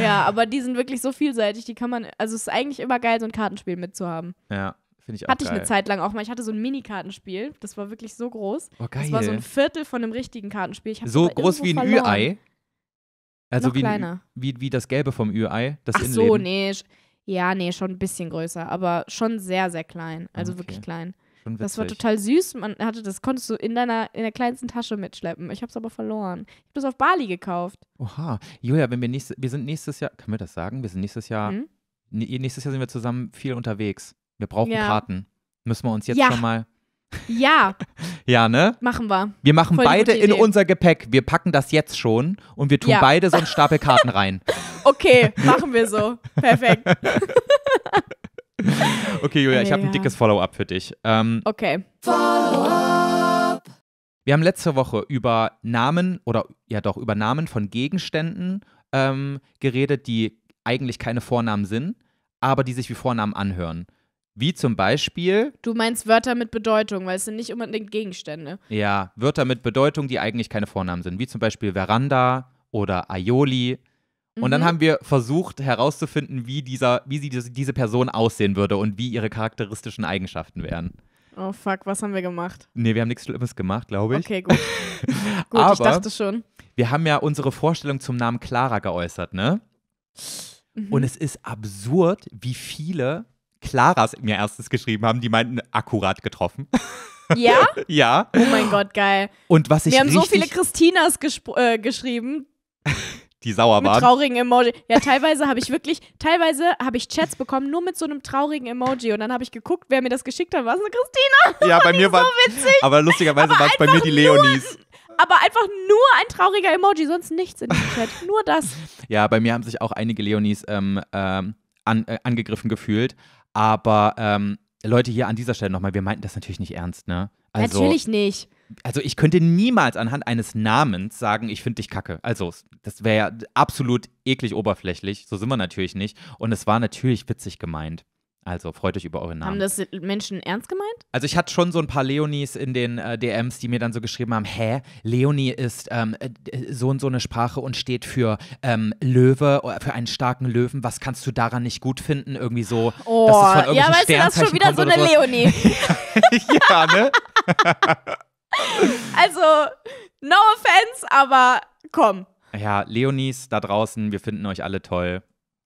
Speaker 2: ja, aber die sind wirklich so vielseitig, die kann man, also es ist eigentlich immer geil, so ein Kartenspiel mitzuhaben. Ja, finde ich auch Hatte geil. ich eine Zeit lang auch mal. Ich hatte so ein Mini-Kartenspiel, das war wirklich so groß. Oh, geil. Das war so ein Viertel von einem richtigen Kartenspiel. so groß wie ein Ü-Ei?
Speaker 1: Also Noch wie, kleiner. Wie, wie das Gelbe vom Ü-Ei, Ach Innenleben. so,
Speaker 2: nee. Ja, nee, schon ein bisschen größer, aber schon sehr, sehr klein. Also okay. wirklich klein. Schon Das war total süß. Man hatte das konntest du in deiner in der kleinsten Tasche mitschleppen. Ich habe es aber verloren. Ich habe es auf Bali gekauft.
Speaker 1: Oha, Julia, wenn wir nächstes wir sind nächstes Jahr, können wir das sagen? Wir sind nächstes Jahr hm? nächstes Jahr sind wir zusammen viel unterwegs. Wir brauchen ja. Karten. Müssen wir uns jetzt ja. schon mal
Speaker 2: ja.
Speaker 1: ja, ne? Machen wir. Wir machen Voll beide in unser Gepäck. Wir packen das jetzt schon und wir tun ja. beide so einen Stapel Karten rein. okay, machen wir so. Perfekt. okay, Julia, ich habe ein dickes Follow-up für dich. Ähm,
Speaker 2: okay. Follow-up.
Speaker 1: Wir haben letzte Woche über Namen oder ja doch über Namen von Gegenständen ähm, geredet, die eigentlich keine Vornamen sind, aber die sich wie Vornamen anhören. Wie zum Beispiel.
Speaker 2: Du meinst Wörter mit Bedeutung, weil es sind nicht unbedingt Gegenstände.
Speaker 1: Ja, Wörter mit Bedeutung, die eigentlich keine Vornamen sind. Wie zum Beispiel Veranda oder Aioli. Und dann mhm. haben wir versucht herauszufinden, wie, dieser, wie sie diese, diese Person aussehen würde und wie ihre charakteristischen Eigenschaften wären.
Speaker 2: Oh fuck, was haben wir gemacht?
Speaker 1: Nee, wir haben nichts Schlimmes gemacht, glaube ich. Okay, gut. gut, Aber ich dachte schon. Wir haben ja unsere Vorstellung zum Namen Clara geäußert, ne? Mhm. Und es ist absurd, wie viele Claras mir erstes geschrieben haben, die meinten, akkurat getroffen. Ja? ja. Oh mein
Speaker 2: Gott, geil. Und was ich Wir haben so viele Christinas äh, geschrieben,
Speaker 1: die sauer waren. Mit traurigen
Speaker 2: Emoji. Ja, teilweise habe ich wirklich, teilweise habe ich Chats bekommen, nur mit so einem traurigen Emoji. Und dann habe ich geguckt, wer mir das geschickt hat. Was ist eine Christina? Ja, bei mir war so witzig. Aber lustigerweise waren es bei mir die Leonies. Nur, aber einfach nur ein trauriger Emoji, sonst nichts in dem Chat. Nur das.
Speaker 1: Ja, bei mir haben sich auch einige Leonies ähm, ähm, an, äh, angegriffen gefühlt. Aber ähm, Leute, hier an dieser Stelle nochmal, wir meinten das natürlich nicht ernst, ne? Also, natürlich nicht also ich könnte niemals anhand eines Namens sagen, ich finde dich kacke. Also, das wäre ja absolut eklig oberflächlich. So sind wir natürlich nicht. Und es war natürlich witzig gemeint. Also freut euch über eure Namen. Haben
Speaker 2: das Menschen ernst gemeint?
Speaker 1: Also ich hatte schon so ein paar Leonies in den äh, DMs, die mir dann so geschrieben haben, hä, Leonie ist ähm, äh, äh, so und so eine Sprache und steht für ähm, Löwe, für einen starken Löwen. Was kannst du daran nicht gut finden? Irgendwie so. Oh, ja, weißt du, das ist schon wieder so eine so. Leonie.
Speaker 2: ja,
Speaker 1: ne?
Speaker 2: Also, no offense, aber komm.
Speaker 1: Ja, Leonis da draußen, wir finden euch alle toll.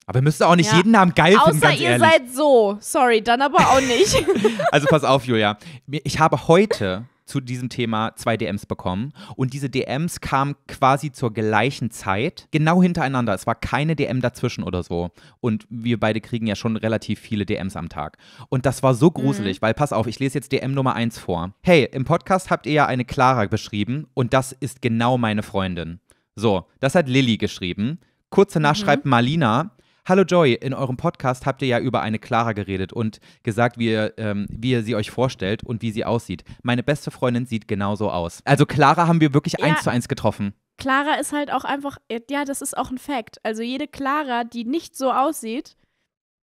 Speaker 1: Aber ihr müsst auch nicht ja. jeden Namen geil Außer finden, Außer ihr ehrlich.
Speaker 2: seid so. Sorry, dann aber auch nicht. also pass
Speaker 1: auf, Julia. Ich habe heute zu diesem Thema zwei DMs bekommen. Und diese DMs kamen quasi zur gleichen Zeit, genau hintereinander. Es war keine DM dazwischen oder so. Und wir beide kriegen ja schon relativ viele DMs am Tag. Und das war so gruselig, mhm. weil pass auf, ich lese jetzt DM Nummer 1 vor. Hey, im Podcast habt ihr ja eine Clara beschrieben und das ist genau meine Freundin. So, das hat Lilly geschrieben. Kurz danach mhm. schreibt Marlina, Hallo Joy, in eurem Podcast habt ihr ja über eine Clara geredet und gesagt, wie ihr, ähm, wie ihr sie euch vorstellt und wie sie aussieht. Meine beste Freundin sieht genauso aus. Also Clara haben wir wirklich ja. eins zu eins getroffen.
Speaker 2: Clara ist halt auch einfach, äh, ja, das ist auch ein Fact. Also jede Clara, die nicht so aussieht,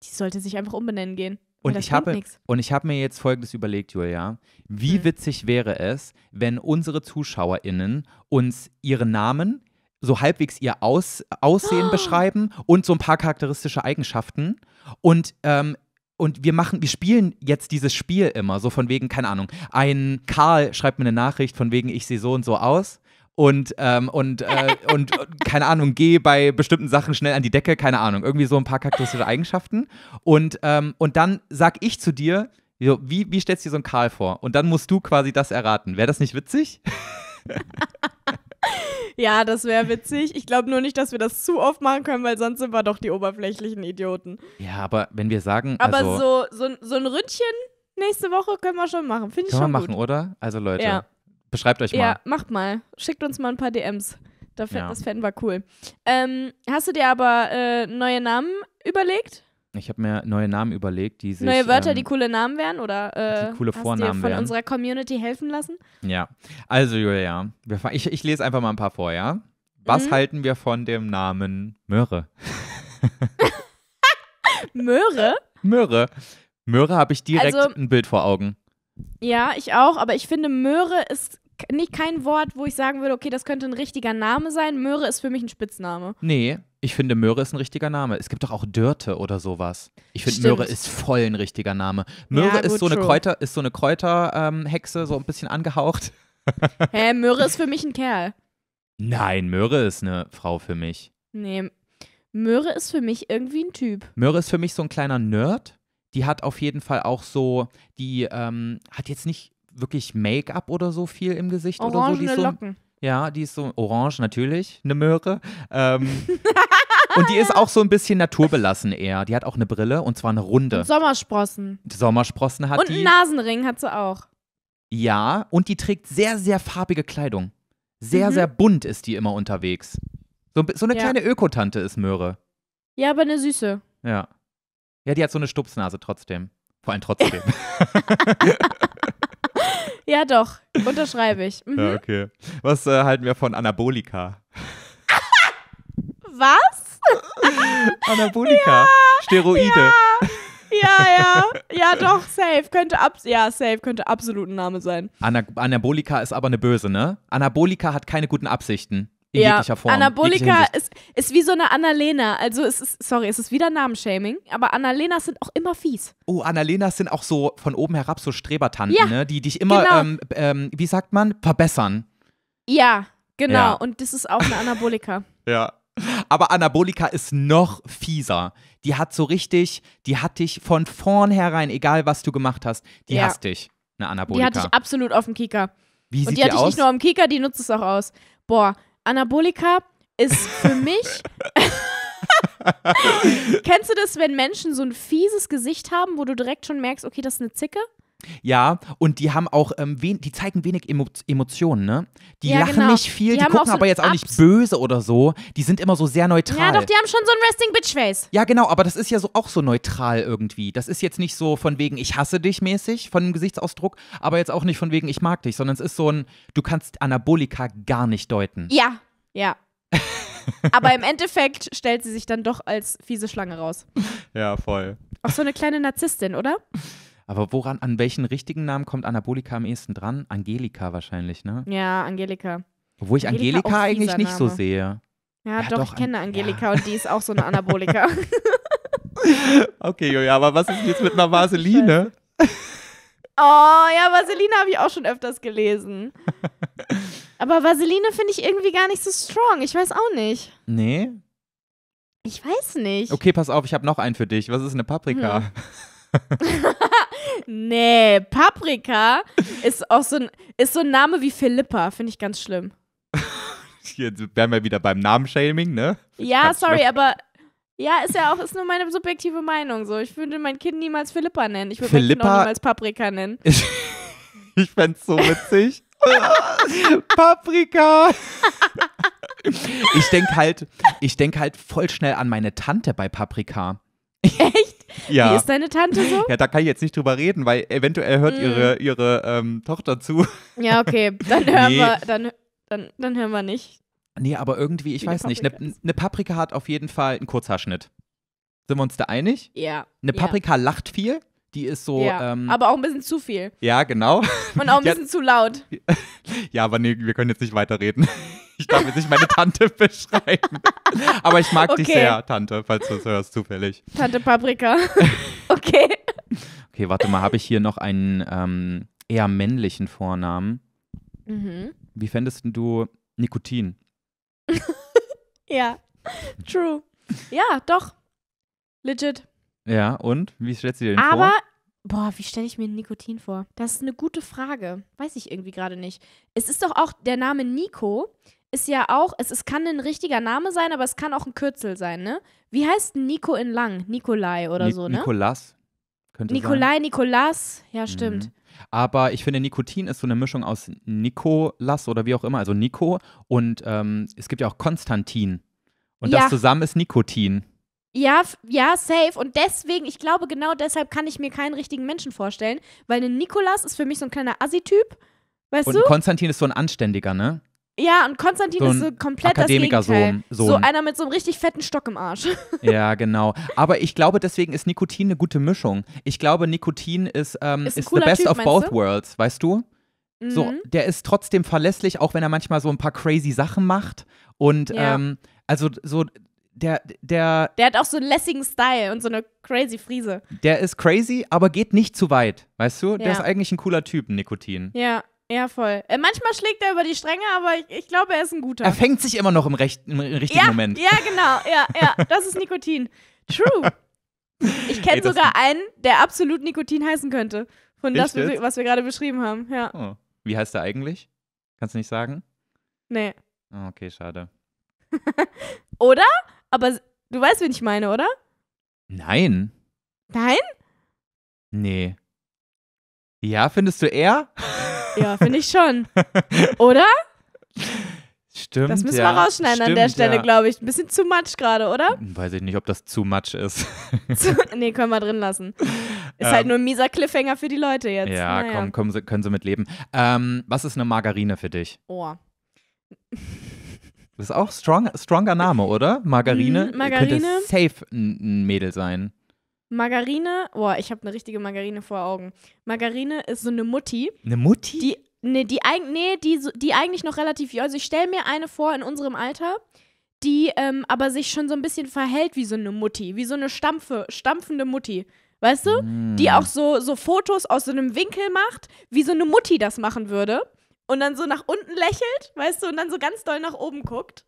Speaker 2: die sollte sich einfach umbenennen gehen. Und ich, habe,
Speaker 1: und ich habe mir jetzt Folgendes überlegt, Julia. Wie hm. witzig wäre es, wenn unsere ZuschauerInnen uns ihren Namen, so halbwegs ihr Aus, Aussehen oh. beschreiben und so ein paar charakteristische Eigenschaften. Und ähm, und wir machen, wir spielen jetzt dieses Spiel immer, so von wegen, keine Ahnung, ein Karl schreibt mir eine Nachricht von wegen, ich sehe so und so aus. Und, ähm, und, äh, und, äh, keine Ahnung, geh bei bestimmten Sachen schnell an die Decke, keine Ahnung, irgendwie so ein paar charakteristische Eigenschaften. Und, ähm, und dann sag ich zu dir, wie, wie stellst du dir so einen Karl vor? Und dann musst du quasi das erraten. Wäre das nicht witzig?
Speaker 2: ja, das wäre witzig. Ich glaube nur nicht, dass wir das zu oft machen können, weil sonst sind wir doch die oberflächlichen Idioten. Ja,
Speaker 1: aber wenn wir sagen. Aber also,
Speaker 2: so, so, so ein Ründchen nächste Woche können wir schon machen. Finde ich schon. Können wir machen, gut. oder?
Speaker 1: Also, Leute, ja. beschreibt euch mal. Ja,
Speaker 2: macht mal. Schickt uns mal ein paar DMs. Da fänd, ja. Das fänden wir cool. Ähm, hast du dir aber äh, neue Namen überlegt?
Speaker 1: Ich habe mir neue Namen überlegt, die sich, Neue Wörter, ähm, die
Speaker 2: coole Namen wären oder äh, die coole Vornamen hast Vornamen dir von wären. unserer Community helfen lassen?
Speaker 1: Ja. Also, Julia, wir ich, ich lese einfach mal ein paar vor, ja? Was Mhm. halten wir von dem Namen Möhre?
Speaker 2: Möhre?
Speaker 1: Möhre. Möhre habe ich direkt Also- ein Bild vor Augen.
Speaker 2: Ja, ich auch, aber ich finde Möhre ist nicht kein Wort, wo ich sagen würde, okay, das könnte ein richtiger Name sein. Möhre ist für mich ein Spitzname.
Speaker 1: Nee, ich finde, Möhre ist ein richtiger Name. Es gibt doch auch Dörte oder sowas. Ich finde, Möhre ist voll ein richtiger Name. Möhre ja, ist, so eine Kräuter, ist so eine Kräuterhexe, ähm, so ein bisschen angehaucht. Hä,
Speaker 2: hey, Möhre ist für mich ein Kerl.
Speaker 1: Nein, Möhre ist eine Frau für mich.
Speaker 2: Nee, Möhre ist für mich irgendwie ein Typ.
Speaker 1: Möhre ist für mich so ein kleiner Nerd. Die hat auf jeden Fall auch so, die ähm, hat jetzt nicht wirklich Make-up oder so viel im Gesicht Orangene oder so. Die ist so Locken. Ja, die ist so orange natürlich, eine Möhre. Ähm, Und die ist auch so ein bisschen naturbelassen eher. Die hat auch eine Brille und zwar eine runde. Und
Speaker 2: Sommersprossen.
Speaker 1: Sommersprossen hat und die. Und einen
Speaker 2: Nasenring hat sie auch.
Speaker 1: Ja, und die trägt sehr, sehr farbige Kleidung. Sehr, mhm. sehr bunt ist die immer unterwegs. So, so eine ja. kleine Ökotante ist Möhre.
Speaker 2: Ja, aber eine süße.
Speaker 1: Ja. Ja, die hat so eine Stupsnase trotzdem. Vor allem trotzdem.
Speaker 2: ja, doch. Unterschreibe ich. Mhm. Ja,
Speaker 1: okay. Was äh, halten wir von Anabolika?
Speaker 2: Was? Anabolika. Ja, Steroide. Ja. Ja, ja, doch, safe. Könnte, ab, ja, safe könnte absolut ein Name sein.
Speaker 1: Ana Anabolika ist aber eine böse, ne? Anabolika hat keine guten Absichten. In ja. jeglicher Form. Anabolika ist,
Speaker 2: ist wie so eine Annalena. Also es ist, sorry, es ist wieder Namenshaming, aber Annalenas sind auch immer fies.
Speaker 1: Oh, Annalenas sind auch so von oben herab so Strebertanten, ja, ne? Die dich immer, genau. ähm, ähm, wie sagt man, verbessern.
Speaker 2: Ja, genau. Ja. Und das ist auch eine Anabolika.
Speaker 1: ja. Aber Anabolika ist noch fieser. Die hat so richtig, die hat dich von vornherein, egal was du gemacht hast, die ja. hasst dich. Eine Anabolika. Die hatte ich
Speaker 2: absolut auf dem Kieker. Wie sieht Und die, die hat dich aus? nicht nur am Kieker, die nutzt es auch aus. Boah, Anabolika ist für mich. Kennst du das, wenn Menschen so ein fieses Gesicht haben, wo du direkt schon merkst, okay, das ist eine Zicke?
Speaker 1: Ja, und die haben auch, ähm, die zeigen wenig Emo Emotionen, ne?
Speaker 2: Die ja, lachen genau. nicht viel, die, die gucken so aber jetzt auch nicht
Speaker 1: böse oder so. Die sind immer so sehr neutral. Ja, doch, die
Speaker 2: haben schon so ein Resting Bitch Face.
Speaker 1: Ja, genau, aber das ist ja so auch so neutral irgendwie. Das ist jetzt nicht so von wegen, ich hasse dich mäßig, von dem Gesichtsausdruck, aber jetzt auch nicht von wegen, ich mag dich, sondern es ist so ein, du kannst Anabolika gar nicht deuten. Ja,
Speaker 2: ja. aber im Endeffekt stellt sie sich dann doch als fiese Schlange raus.
Speaker 1: Ja, voll.
Speaker 2: Auch so eine kleine Narzisstin, oder?
Speaker 1: Aber woran, an welchen richtigen Namen kommt Anabolika am ehesten dran? Angelika wahrscheinlich, ne?
Speaker 2: Ja, Angelika. Wo ich Angelika, Angelika eigentlich nicht so sehe. Ja, ja doch, doch, ich kenne Angelika ja. und die ist auch so eine Anabolika.
Speaker 1: okay, Julia, aber was ist jetzt mit einer Vaseline?
Speaker 2: Oh ja, Vaseline habe ich auch schon öfters gelesen. Aber Vaseline finde ich irgendwie gar nicht so strong. Ich weiß auch nicht. Nee? Ich weiß nicht.
Speaker 1: Okay, pass auf, ich habe noch einen für dich. Was ist eine Paprika? Hm.
Speaker 2: Nee, Paprika ist auch so ein, ist so ein Name wie Philippa, finde ich ganz schlimm.
Speaker 1: Hier wären wir wieder beim Namenshaming, ne? Ja, sorry, schlimm.
Speaker 2: aber ja, ist ja auch, ist nur meine subjektive Meinung so. Ich würde mein Kind niemals Philippa nennen. Ich würde mein Kind auch niemals Paprika nennen.
Speaker 1: Ich, fände es so witzig. Paprika! ich denke halt, ich denk halt voll schnell an meine Tante bei Paprika.
Speaker 2: Echt? Ja. Wie ist deine Tante so?
Speaker 1: Ja, da kann ich jetzt nicht drüber reden, weil eventuell hört mm. ihre, ihre ähm, Tochter zu. Ja, okay. Dann hören, nee. wir,
Speaker 2: dann, dann, dann hören wir nicht.
Speaker 1: Nee, aber irgendwie, ich weiß nicht. Eine ne Paprika hat auf jeden Fall einen Kurzhaarschnitt. Sind wir uns da einig? Ja. Eine Paprika ja. lacht viel. Die ist so. Ja, ähm,
Speaker 2: aber auch ein bisschen zu viel. Ja, genau. Und auch ein bisschen ja, zu laut.
Speaker 1: Ja, aber nee, wir können jetzt nicht weiterreden. Ich darf jetzt nicht meine Tante beschreiben. Aber ich mag okay. dich sehr, Tante, falls du es hörst, zufällig. Tante Paprika. okay. Okay, warte mal, habe ich hier noch einen ähm, eher männlichen Vornamen? Mhm. Wie fändest du Nikotin?
Speaker 2: ja, true. Ja, doch. Legit.
Speaker 1: Ja, und? Wie stellst du dir den Aber vor? Aber
Speaker 2: Boah, wie stelle ich mir Nikotin vor? Das ist eine gute Frage. Weiß ich irgendwie gerade nicht. Es ist doch auch der Name Nico ist ja auch, es, es kann ein richtiger Name sein, aber es kann auch ein Kürzel sein, ne? Wie heißt Nico in Lang? Nikolai oder Ni so, ne?
Speaker 1: Nikolas. Könnte Nikolai,
Speaker 2: sein. Nikolas, ja, mhm. stimmt. Mhm.
Speaker 1: Aber ich finde, Nikotin ist so eine Mischung aus Nikolas oder wie auch immer, also Nico. Und ähm, es gibt ja auch Konstantin. Und ja. das zusammen ist Nikotin.
Speaker 2: Ja, ja, safe. Und deswegen, ich glaube, genau deshalb kann ich mir keinen richtigen Menschen vorstellen, weil ein Nikolas ist für mich so ein kleiner Assi-Typ. Weißt und du? Konstantin
Speaker 1: ist so ein Anständiger, ne?
Speaker 2: Ja, und Konstantin so ist so komplett Akademiker das Gegenteil. So, so, einer mit so einem richtig fetten Stock im Arsch.
Speaker 1: Ja, genau. Aber ich glaube, deswegen ist Nikotin eine gute Mischung. Ich glaube, Nikotin ist, ähm, ist, ist the best typ, of both du? worlds, weißt du? Mhm. So, der ist trotzdem verlässlich, auch wenn er manchmal so ein paar crazy Sachen macht. Und ja. ähm, also so, der, der.
Speaker 2: Der hat auch so einen lässigen Style und so eine crazy Frise.
Speaker 1: Der ist crazy, aber geht nicht zu weit, weißt du? Ja. Der ist eigentlich ein cooler Typ, Nikotin.
Speaker 2: Ja, ja, voll. Äh, manchmal schlägt er über die Stränge, aber ich, ich, glaube, er ist ein guter. Er fängt sich
Speaker 1: immer noch im, recht, im richtigen ja, Moment. Ja,
Speaker 2: genau. Ja, ja, das ist Nikotin. True. Ich kenne sogar einen, der absolut Nikotin heißen könnte. Von das, was wir gerade beschrieben haben. Ja.
Speaker 1: Oh. Wie heißt er eigentlich? Kannst du nicht sagen? Nee. Ah, okay, schade.
Speaker 2: oder? Aber du weißt, wen ich meine, oder?
Speaker 1: Nein. Nein? Nee. Ja, findest du er?
Speaker 2: Ja, finde ich schon. Oder?
Speaker 1: Stimmt. Das müssen ja, wir rausschneiden stimmt, an der Stelle, ja.
Speaker 2: glaube ich. Ein bisschen zu much gerade, oder?
Speaker 1: Weiß ich nicht, ob das zu much ist. zu,
Speaker 2: nee, können wir drin lassen. Ist halt ähm, halt nur ein mieser Cliffhanger für die Leute jetzt. Ja, naja. komm,
Speaker 1: komm, können sie mitleben. Ähm, was ist eine Margarine für dich? Oh. Das ist auch strong, stronger Name, oder? Margarine. Mm, Margarine. Könnte safe ein Mädel sein.
Speaker 2: Margarine, boah, ich habe eine richtige Margarine vor Augen. Margarine ist so eine Mutti. Eine Mutti? Die, nee, die, nee, die, die eigentlich noch relativ, also ich stelle mir eine vor in unserem Alter, die ähm, aber sich schon so ein bisschen verhält wie so eine Mutti, wie so eine Stampfe, stampfende Mutti. Weißt du? Mm. Die auch so, so Fotos aus so einem Winkel macht, wie so eine Mutti das machen würde. Und dann so nach unten lächelt, weißt du, und dann so ganz doll nach oben guckt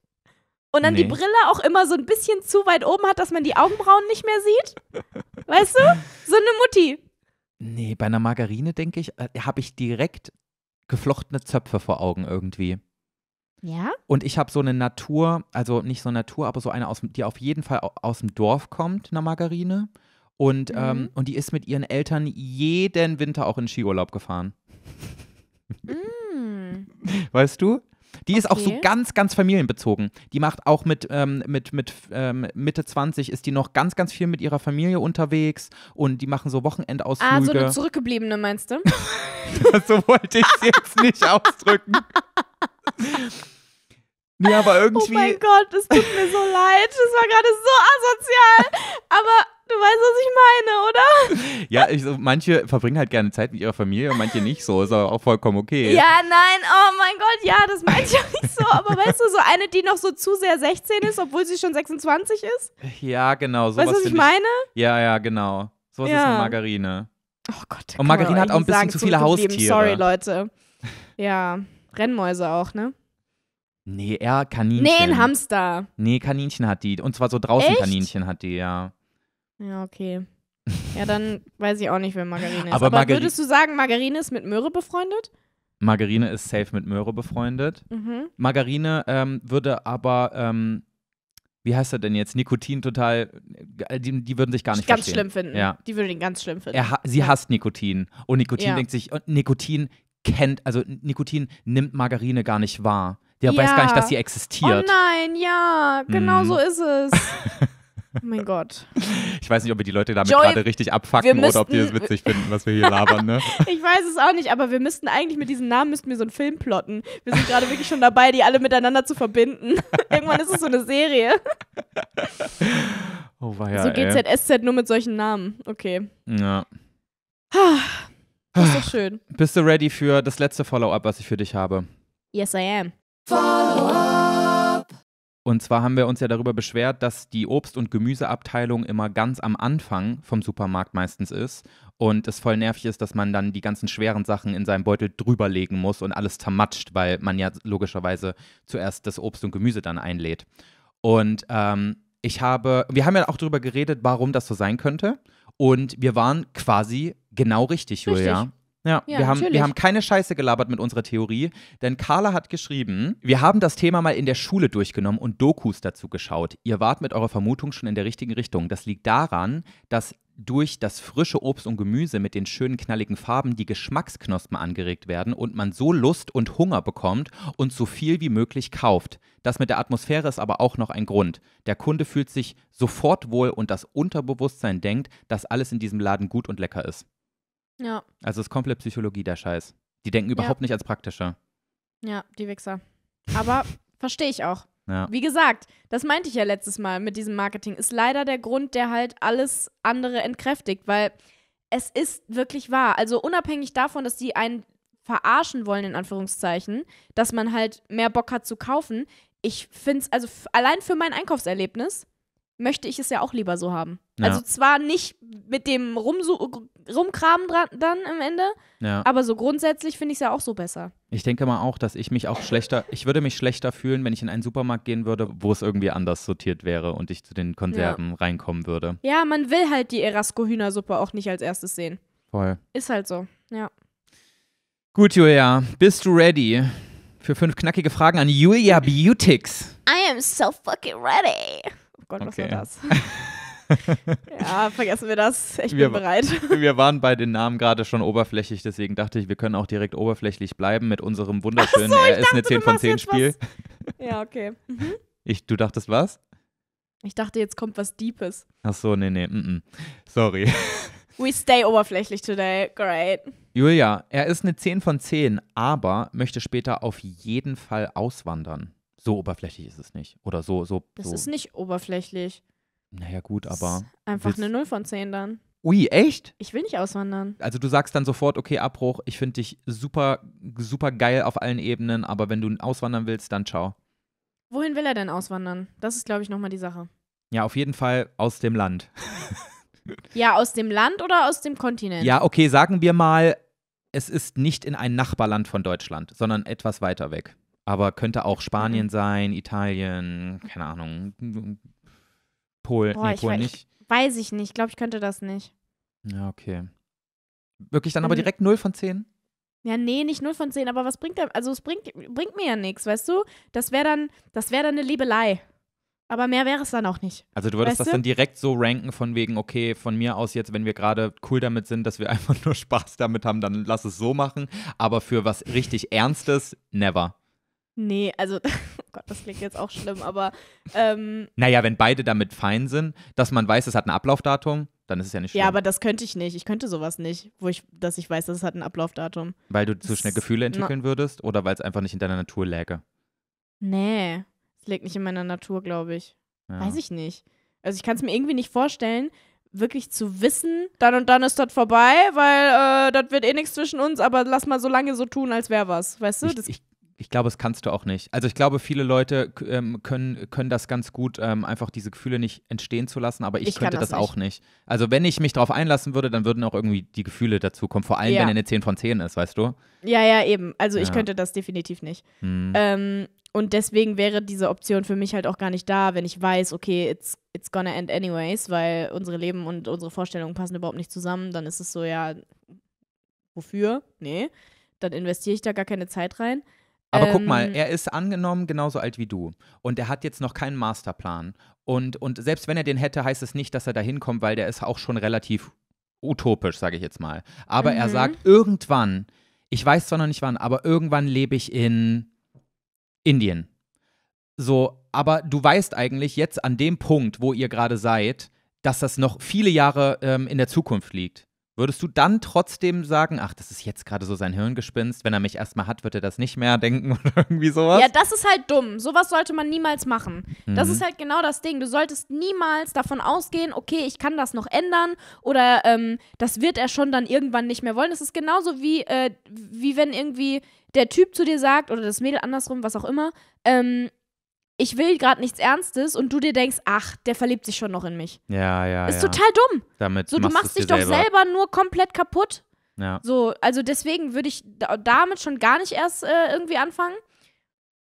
Speaker 2: und dann nee. die Brille auch immer so ein bisschen zu weit oben hat, dass man die Augenbrauen nicht mehr sieht. Weißt du? So eine Mutti.
Speaker 1: Nee, bei einer Margarine, denke ich, äh, habe ich direkt geflochtene Zöpfe vor Augen irgendwie. Ja? Und ich habe so eine Natur, also nicht so eine Natur, aber so eine, aus, die auf jeden Fall aus dem Dorf kommt, eine Margarine. Und, mhm. ähm, und die ist mit ihren Eltern jeden Winter auch in Skiurlaub gefahren. Mhm. Weißt du? Die okay. ist auch so ganz, ganz familienbezogen. Die macht auch mit, ähm, mit, mit ähm, Mitte 20 ist die noch ganz, ganz viel mit ihrer Familie unterwegs und die machen so Wochenendausflüge. Ah, so eine
Speaker 2: zurückgebliebene meinst du?
Speaker 1: so wollte ich es jetzt nicht ausdrücken. Nee, aber oh irgendwie. Oh mein
Speaker 2: Gott, es tut mir so leid. Das war gerade so asozial. Aber du weißt, was ich meine, oder?
Speaker 1: Ja, ich, manche verbringen halt gerne Zeit mit ihrer Familie und manche nicht so. Ist aber auch vollkommen okay. Ja,
Speaker 2: nein, oh mein Gott, ja, das meine ich auch nicht so. Aber weißt du, so eine, die noch so zu sehr 16 ist, obwohl sie schon 26 ist?
Speaker 1: Ja, genau. Sowas weißt du, was ich meine? Ich, ja, ja, genau. So ja. ist mit Margarine. Oh Gott. Und Margarine hat auch ein bisschen sagen, zu viele Haustiere. Sorry,
Speaker 2: Leute. Ja, Rennmäuse auch, ne?
Speaker 1: Nee, er Kaninchen. Nee, ein Hamster. Nee, Kaninchen hat die. Und zwar so draußen Echt? Kaninchen hat die, ja.
Speaker 2: Ja, okay. Ja, dann weiß ich auch nicht, wer Margarine ist. Aber, Aber Margari würdest du sagen, Margarine ist mit Möhre befreundet?
Speaker 1: Margarine ist safe mit Möhre befreundet. Mhm. Margarine ähm, würde aber, ähm, wie heißt er denn jetzt? Nikotin total, äh, die, die würden sich gar nicht ganz verstehen. schlimm finden. Ja. Die würde ihn ganz schlimm finden. Er, sie hasst Nikotin. Und Nikotin ja. denkt sich, und Nikotin kennt, also Nikotin nimmt Margarine gar nicht wahr. Der ja. weiß gar nicht, dass sie existiert. Oh
Speaker 2: nein, ja, genau mm. so mhm. ist es. Oh mein Gott.
Speaker 1: Ich weiß nicht, ob wir die Leute damit gerade richtig abfacken müssten, oder ob die es witzig finden, was wir hier labern, ne?
Speaker 2: ich weiß es auch nicht, aber wir müssten eigentlich mit diesen Namen müssten wir so einen Film plotten. Wir sind gerade wirklich schon dabei, die alle miteinander zu verbinden. Irgendwann ist es so eine Serie. Oh weia, So GZSZ ey. nur mit solchen Namen. Okay. Ja. Das ist doch schön.
Speaker 1: Bist du ready für das letzte Follow-up, was ich für dich habe?
Speaker 2: Yes, I am.
Speaker 1: Und zwar haben wir uns ja darüber beschwert, dass die Obst- und Gemüseabteilung immer ganz am Anfang vom Supermarkt meistens ist und es voll nervig ist, dass man dann die ganzen schweren Sachen in seinem Beutel drüberlegen muss und alles zermatscht, weil man ja logischerweise zuerst das Obst und Gemüse dann einlädt. Und ähm, ich habe, wir haben ja auch darüber geredet, warum das so sein könnte. Und wir waren quasi genau richtig, Julia. Ja, ja wir, haben, wir haben keine Scheiße gelabert mit unserer Theorie, denn Carla hat geschrieben, wir haben das Thema mal in der Schule durchgenommen und Dokus dazu geschaut. Ihr wart mit eurer Vermutung schon in der richtigen Richtung. Das liegt daran, dass durch das frische Obst und Gemüse mit den schönen knalligen Farben die Geschmacksknospen angeregt werden und man so Lust und Hunger bekommt und so viel wie möglich kauft. Das mit der Atmosphäre ist aber auch noch ein Grund. Der Kunde fühlt sich sofort wohl und das Unterbewusstsein denkt, dass alles in diesem Laden gut und lecker ist. Ja. Also ist komplett Psychologie der Scheiß. Die denken überhaupt ja. nicht als praktischer.
Speaker 2: Ja, die Wichser. Aber verstehe ich auch. Ja. Wie gesagt, das meinte ich ja letztes Mal mit diesem Marketing, ist leider der Grund, der halt alles andere entkräftigt, weil es ist wirklich wahr. Also unabhängig davon, dass die einen verarschen wollen, in Anführungszeichen, dass man halt mehr Bock hat zu kaufen, ich finde es, also allein für mein Einkaufserlebnis möchte ich es ja auch lieber so haben. Also ja. Also zwar nicht mit dem Rumsu Rumkramen dran, dann am Ende, ja. aber so grundsätzlich finde ich es ja auch so besser.
Speaker 1: Ich denke mal auch, dass ich mich auch schlechter, ich würde mich schlechter fühlen, wenn ich in einen Supermarkt gehen würde, wo es irgendwie anders sortiert wäre und ich zu den Konserven ja. reinkommen würde.
Speaker 2: Ja, man will halt die Erasco-Hühnersuppe auch nicht als erstes sehen. Voll. Ist halt so, ja.
Speaker 1: Gut, Julia, bist du ready für fünf knackige Fragen an Julia Beautix?
Speaker 2: I am so fucking ready. Oh Gott, okay. was war das? ja, vergessen wir das. Ich wir, bin bereit.
Speaker 1: Wir waren bei den Namen gerade schon oberflächlich, deswegen dachte ich, wir können auch direkt oberflächlich bleiben mit unserem wunderschönen so, Er äh, ist eine 10 von 10 Spiel. Was.
Speaker 2: Ja, okay. Mhm.
Speaker 1: Ich, du dachtest was?
Speaker 2: Ich dachte, jetzt kommt was Deepes.
Speaker 1: Ach so, nee, nee, mm, mm. sorry.
Speaker 2: We stay oberflächlich today, great.
Speaker 1: Julia, er ist eine 10 von 10, aber möchte später auf jeden Fall auswandern. So oberflächlich ist es nicht. Oder so, so. Das so. ist
Speaker 2: nicht oberflächlich.
Speaker 1: Naja, gut, aber. Einfach eine
Speaker 2: 0 von 10 dann. Ui, echt? Ich will nicht auswandern.
Speaker 1: Also du sagst dann sofort, okay, Abbruch, ich finde dich super, super geil auf allen Ebenen, aber wenn du auswandern willst, dann ciao.
Speaker 2: Wohin will er denn auswandern? Das ist, glaube ich, nochmal die Sache.
Speaker 1: Ja, auf jeden Fall aus dem Land.
Speaker 2: ja, aus dem Land oder aus dem Kontinent? Ja, okay,
Speaker 1: sagen wir mal, es ist nicht in ein Nachbarland von Deutschland, sondern etwas weiter weg. Aber könnte auch Spanien mhm. sein, Italien, keine Ahnung, Polen, Boah, nee, Polen weiß, nicht.
Speaker 2: Weiß ich nicht. Ich glaube, ich könnte das nicht.
Speaker 1: Ja, okay. Wirklich dann aber direkt 0 von 10?
Speaker 2: Ja, nee, nicht 0 von 10, aber was bringt da, also es bringt, bringt mir ja nichts, weißt du? Das wäre dann, das wäre dann eine Liebelei. Aber mehr wäre es dann auch nicht. Also du würdest weißt das du? dann
Speaker 1: direkt so ranken von wegen, okay, von mir aus jetzt, wenn wir gerade cool damit sind, dass wir einfach nur Spaß damit haben, dann lass es so machen. Aber für was richtig Ernstes, never.
Speaker 2: Nee, also, oh Gott, das klingt jetzt auch schlimm, aber. Ähm,
Speaker 1: naja, wenn beide damit fein sind, dass man weiß, es hat ein Ablaufdatum, dann ist es ja nicht schlimm. Ja, aber
Speaker 2: das könnte ich nicht. Ich könnte sowas nicht, wo ich, dass ich weiß, dass es hat ein Ablaufdatum. Weil du zu schnell Gefühle entwickeln
Speaker 1: würdest oder weil es einfach nicht in deiner Natur läge?
Speaker 2: Nee, es liegt nicht in meiner Natur, glaube ich. Ja. Weiß ich nicht. Also, ich kann es mir irgendwie nicht vorstellen, wirklich zu wissen, dann und dann ist das vorbei, weil äh, das wird eh nichts zwischen uns, aber lass mal so lange so tun, als wäre was. Weißt du? Ich, ich
Speaker 1: ich glaube, das kannst du auch nicht. Also ich glaube, viele Leute ähm, können, können das ganz gut, ähm, einfach diese Gefühle nicht entstehen zu lassen, aber ich, ich könnte das, das nicht. auch nicht. Also wenn ich mich darauf einlassen würde, dann würden auch irgendwie die Gefühle dazu kommen, vor allem ja. wenn er eine 10 von 10 ist, weißt du?
Speaker 2: Ja, ja, eben. Also ja. ich könnte das definitiv nicht. Mhm. Ähm, und deswegen wäre diese Option für mich halt auch gar nicht da, wenn ich weiß, okay, it's, it's gonna end anyways, weil unsere Leben und unsere Vorstellungen passen überhaupt nicht zusammen, dann ist es so, ja, wofür? Nee, dann investiere ich da gar keine Zeit rein. Aber ähm, guck mal, ähm. er ist
Speaker 1: angenommen genauso alt wie du und er hat jetzt noch keinen Masterplan. Und, und selbst wenn er den hätte, heißt es nicht, dass er da hinkommt, weil der ist auch schon relativ utopisch, sage ich jetzt mal. Aber mhm. er sagt, irgendwann, ich weiß zwar noch nicht wann, aber irgendwann lebe ich in Indien. So, aber du weißt eigentlich jetzt an dem Punkt, wo ihr gerade seid, dass das noch viele Jahre ähm, in der Zukunft liegt. Würdest du dann trotzdem sagen, ach, das ist jetzt gerade so sein Hirngespinst, wenn er mich erstmal hat, wird er das nicht mehr denken oder irgendwie sowas? Ja,
Speaker 2: das ist halt dumm. Sowas sollte man niemals machen. Mhm. Das ist mhm. halt genau das Ding. Du solltest niemals davon ausgehen, okay, ich kann das noch ändern oder ähm, das wird er schon dann irgendwann nicht mehr wollen. Das ist genauso wie, äh, wie wenn irgendwie der Typ zu dir sagt oder das Mädel andersrum, was auch immer, ähm, ich will gerade nichts Ernstes und du dir denkst, ach, der verliebt sich schon noch in mich.
Speaker 1: Ja, ja. Ist ja. total dumm. Damit so, du machst dich doch selber. selber.
Speaker 2: nur komplett kaputt. Ja. So, also deswegen würde ich damit schon gar nicht erst äh, irgendwie anfangen.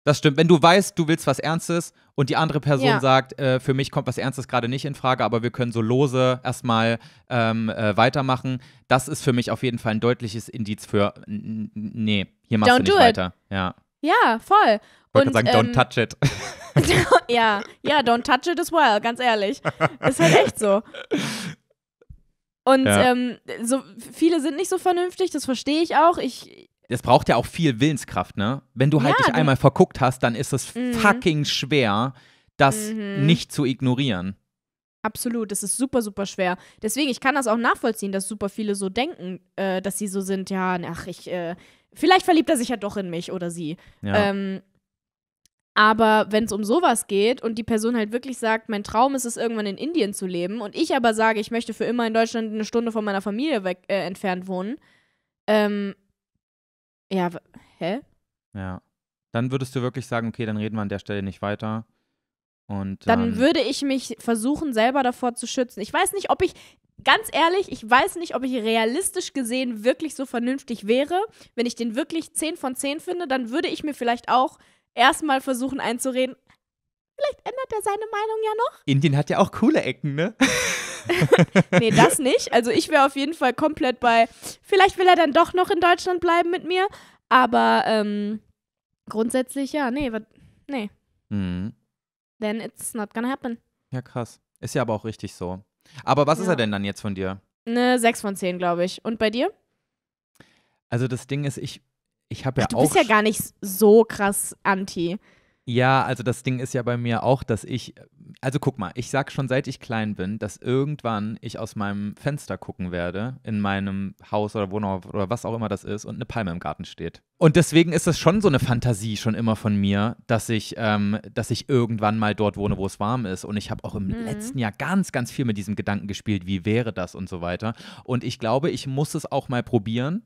Speaker 1: Das stimmt. Wenn du weißt, du willst was Ernstes und die andere Person ja. sagt, äh, für mich kommt was Ernstes gerade nicht in Frage, aber wir können so lose erstmal ähm, äh, weitermachen, das ist für mich auf jeden Fall ein deutliches Indiz für, nee, hier machst Don't du nicht weiter. It. Ja.
Speaker 2: Ja, voll. Ich wollte sagen, ähm, don't touch it. ja, ja, don't touch it as well, ganz ehrlich. Ist halt echt so. Und ja. ähm, so, viele sind nicht so vernünftig, das verstehe ich auch. Ich,
Speaker 1: das braucht ja auch viel Willenskraft, ne? Wenn du halt ja, dich einmal verguckt hast, dann ist es mhm. fucking schwer, das mhm. nicht zu ignorieren.
Speaker 2: Absolut, das ist super, super schwer. Deswegen, ich kann das auch nachvollziehen, dass super viele so denken, äh, dass sie so sind, ja, ach, ich, äh, vielleicht verliebt er sich ja doch in mich oder sie. Ja. Ähm, aber wenn es um sowas geht und die Person halt wirklich sagt, mein Traum ist es, irgendwann in Indien zu leben und ich aber sage, ich möchte für immer in Deutschland eine Stunde von meiner Familie weg, äh, entfernt wohnen, ähm, ja, hä?
Speaker 1: Ja. Dann würdest du wirklich sagen, okay, dann reden wir an der Stelle nicht weiter. Und dann, dann
Speaker 2: würde ich mich versuchen, selber davor zu schützen. Ich weiß nicht, ob ich, ganz ehrlich, ich weiß nicht, ob ich realistisch gesehen wirklich so vernünftig wäre. Wenn ich den wirklich 10 von 10 finde, dann würde ich mir vielleicht auch erstmal versuchen einzureden, vielleicht ändert er seine Meinung ja noch.
Speaker 1: Indien hat ja auch coole Ecken, ne?
Speaker 2: nee, das nicht. Also ich wäre auf jeden Fall komplett bei, vielleicht will er dann doch noch in Deutschland bleiben mit mir. Aber ähm, grundsätzlich ja, nee, nee. Mhm then it's not gonna happen.
Speaker 1: Ja, krass. Ist ja aber auch richtig so. Aber was ja. ist er denn dann jetzt von dir?
Speaker 2: Eine 6 von 10, glaube ich. Und bei dir?
Speaker 1: Also das Ding ist, ich, ich habe ja Ach, du auch. Du bist
Speaker 2: ja gar nicht so krass anti.
Speaker 1: Ja, also das Ding ist ja bei mir auch, dass ich also guck mal, ich sag schon seit ich klein bin, dass irgendwann ich aus meinem Fenster gucken werde, in meinem Haus oder Wohnort oder was auch immer das ist, und eine Palme im Garten steht. Und deswegen ist das schon so eine Fantasie schon immer von mir, dass ich, ähm, dass ich irgendwann mal dort wohne, wo es warm ist. Und ich habe auch im mhm. letzten Jahr ganz, ganz viel mit diesem Gedanken gespielt, wie wäre das und so weiter. Und ich glaube, ich muss es auch mal probieren.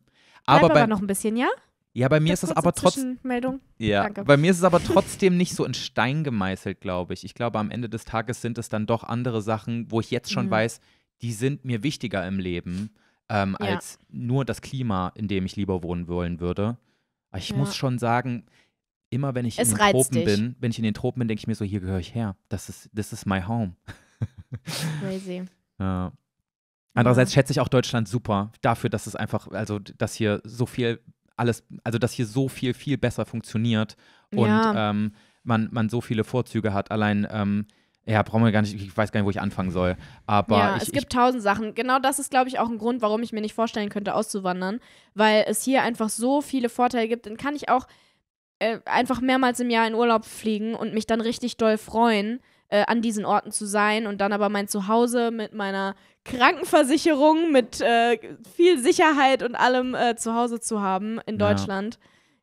Speaker 1: Bleib aber, aber bei, noch ein bisschen, ja? Ja, bei mir das ist es aber trotzdem. Ja, Danke. bei mir ist es aber trotzdem nicht so in Stein gemeißelt, glaube ich. Ich glaube, am Ende des Tages sind es dann doch andere Sachen, wo ich jetzt schon mhm. weiß, die sind mir wichtiger im Leben ähm, ja. als nur das Klima, in dem ich lieber wohnen wollen würde. Aber ich ja. muss schon sagen, immer wenn ich es in den Tropen dich. bin, wenn ich in den Tropen bin, denke ich mir so, hier gehöre ich her. Das ist, this is my home. Crazy. Ja. Andererseits schätze ich auch Deutschland super dafür, dass es einfach, also dass hier so viel alles, also dass hier so viel, viel besser funktioniert und ja. ähm, man, man so viele Vorzüge hat. Allein, ähm, ja, brauchen wir gar nicht, ich weiß gar nicht, wo ich anfangen soll. Aber ja, ich, es
Speaker 2: gibt tausend Sachen. Genau das ist, glaube ich, auch ein Grund, warum ich mir nicht vorstellen könnte, auszuwandern, weil es hier einfach so viele Vorteile gibt. Dann kann ich auch äh, einfach mehrmals im Jahr in Urlaub fliegen und mich dann richtig doll freuen äh, an diesen Orten zu sein und dann aber mein Zuhause mit meiner Krankenversicherung, mit äh, viel Sicherheit und allem äh, zu Hause zu haben in ja. Deutschland.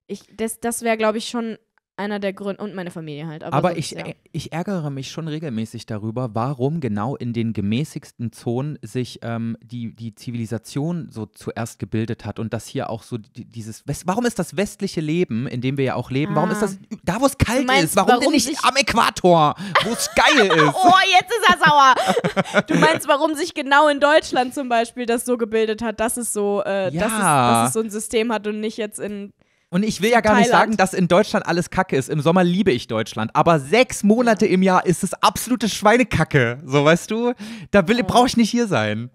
Speaker 2: Ich, das das wäre, glaube ich, schon einer der Gründe und meine Familie halt. Aber, aber sonst, ich, ja.
Speaker 1: ich ärgere mich schon regelmäßig darüber, warum genau in den gemäßigsten Zonen sich ähm, die, die Zivilisation so zuerst gebildet hat und dass hier auch so die, dieses, West warum ist das westliche Leben, in dem wir ja auch leben, ah. warum ist ah. das da, wo es kalt meinst, ist, warum, warum nicht am Äquator, wo es geil ist? oh,
Speaker 2: jetzt ist er sauer. du meinst, warum sich genau in Deutschland zum Beispiel das so gebildet hat, dass es so, äh, ja. dass, es, dass es so ein System hat und nicht jetzt in
Speaker 1: und ich will ja gar Thailand. nicht sagen, dass in Deutschland alles Kacke ist. Im Sommer liebe ich Deutschland, aber sechs Monate im Jahr ist es absolute Schweinekacke. So weißt du, da will, brauche ich nicht hier sein.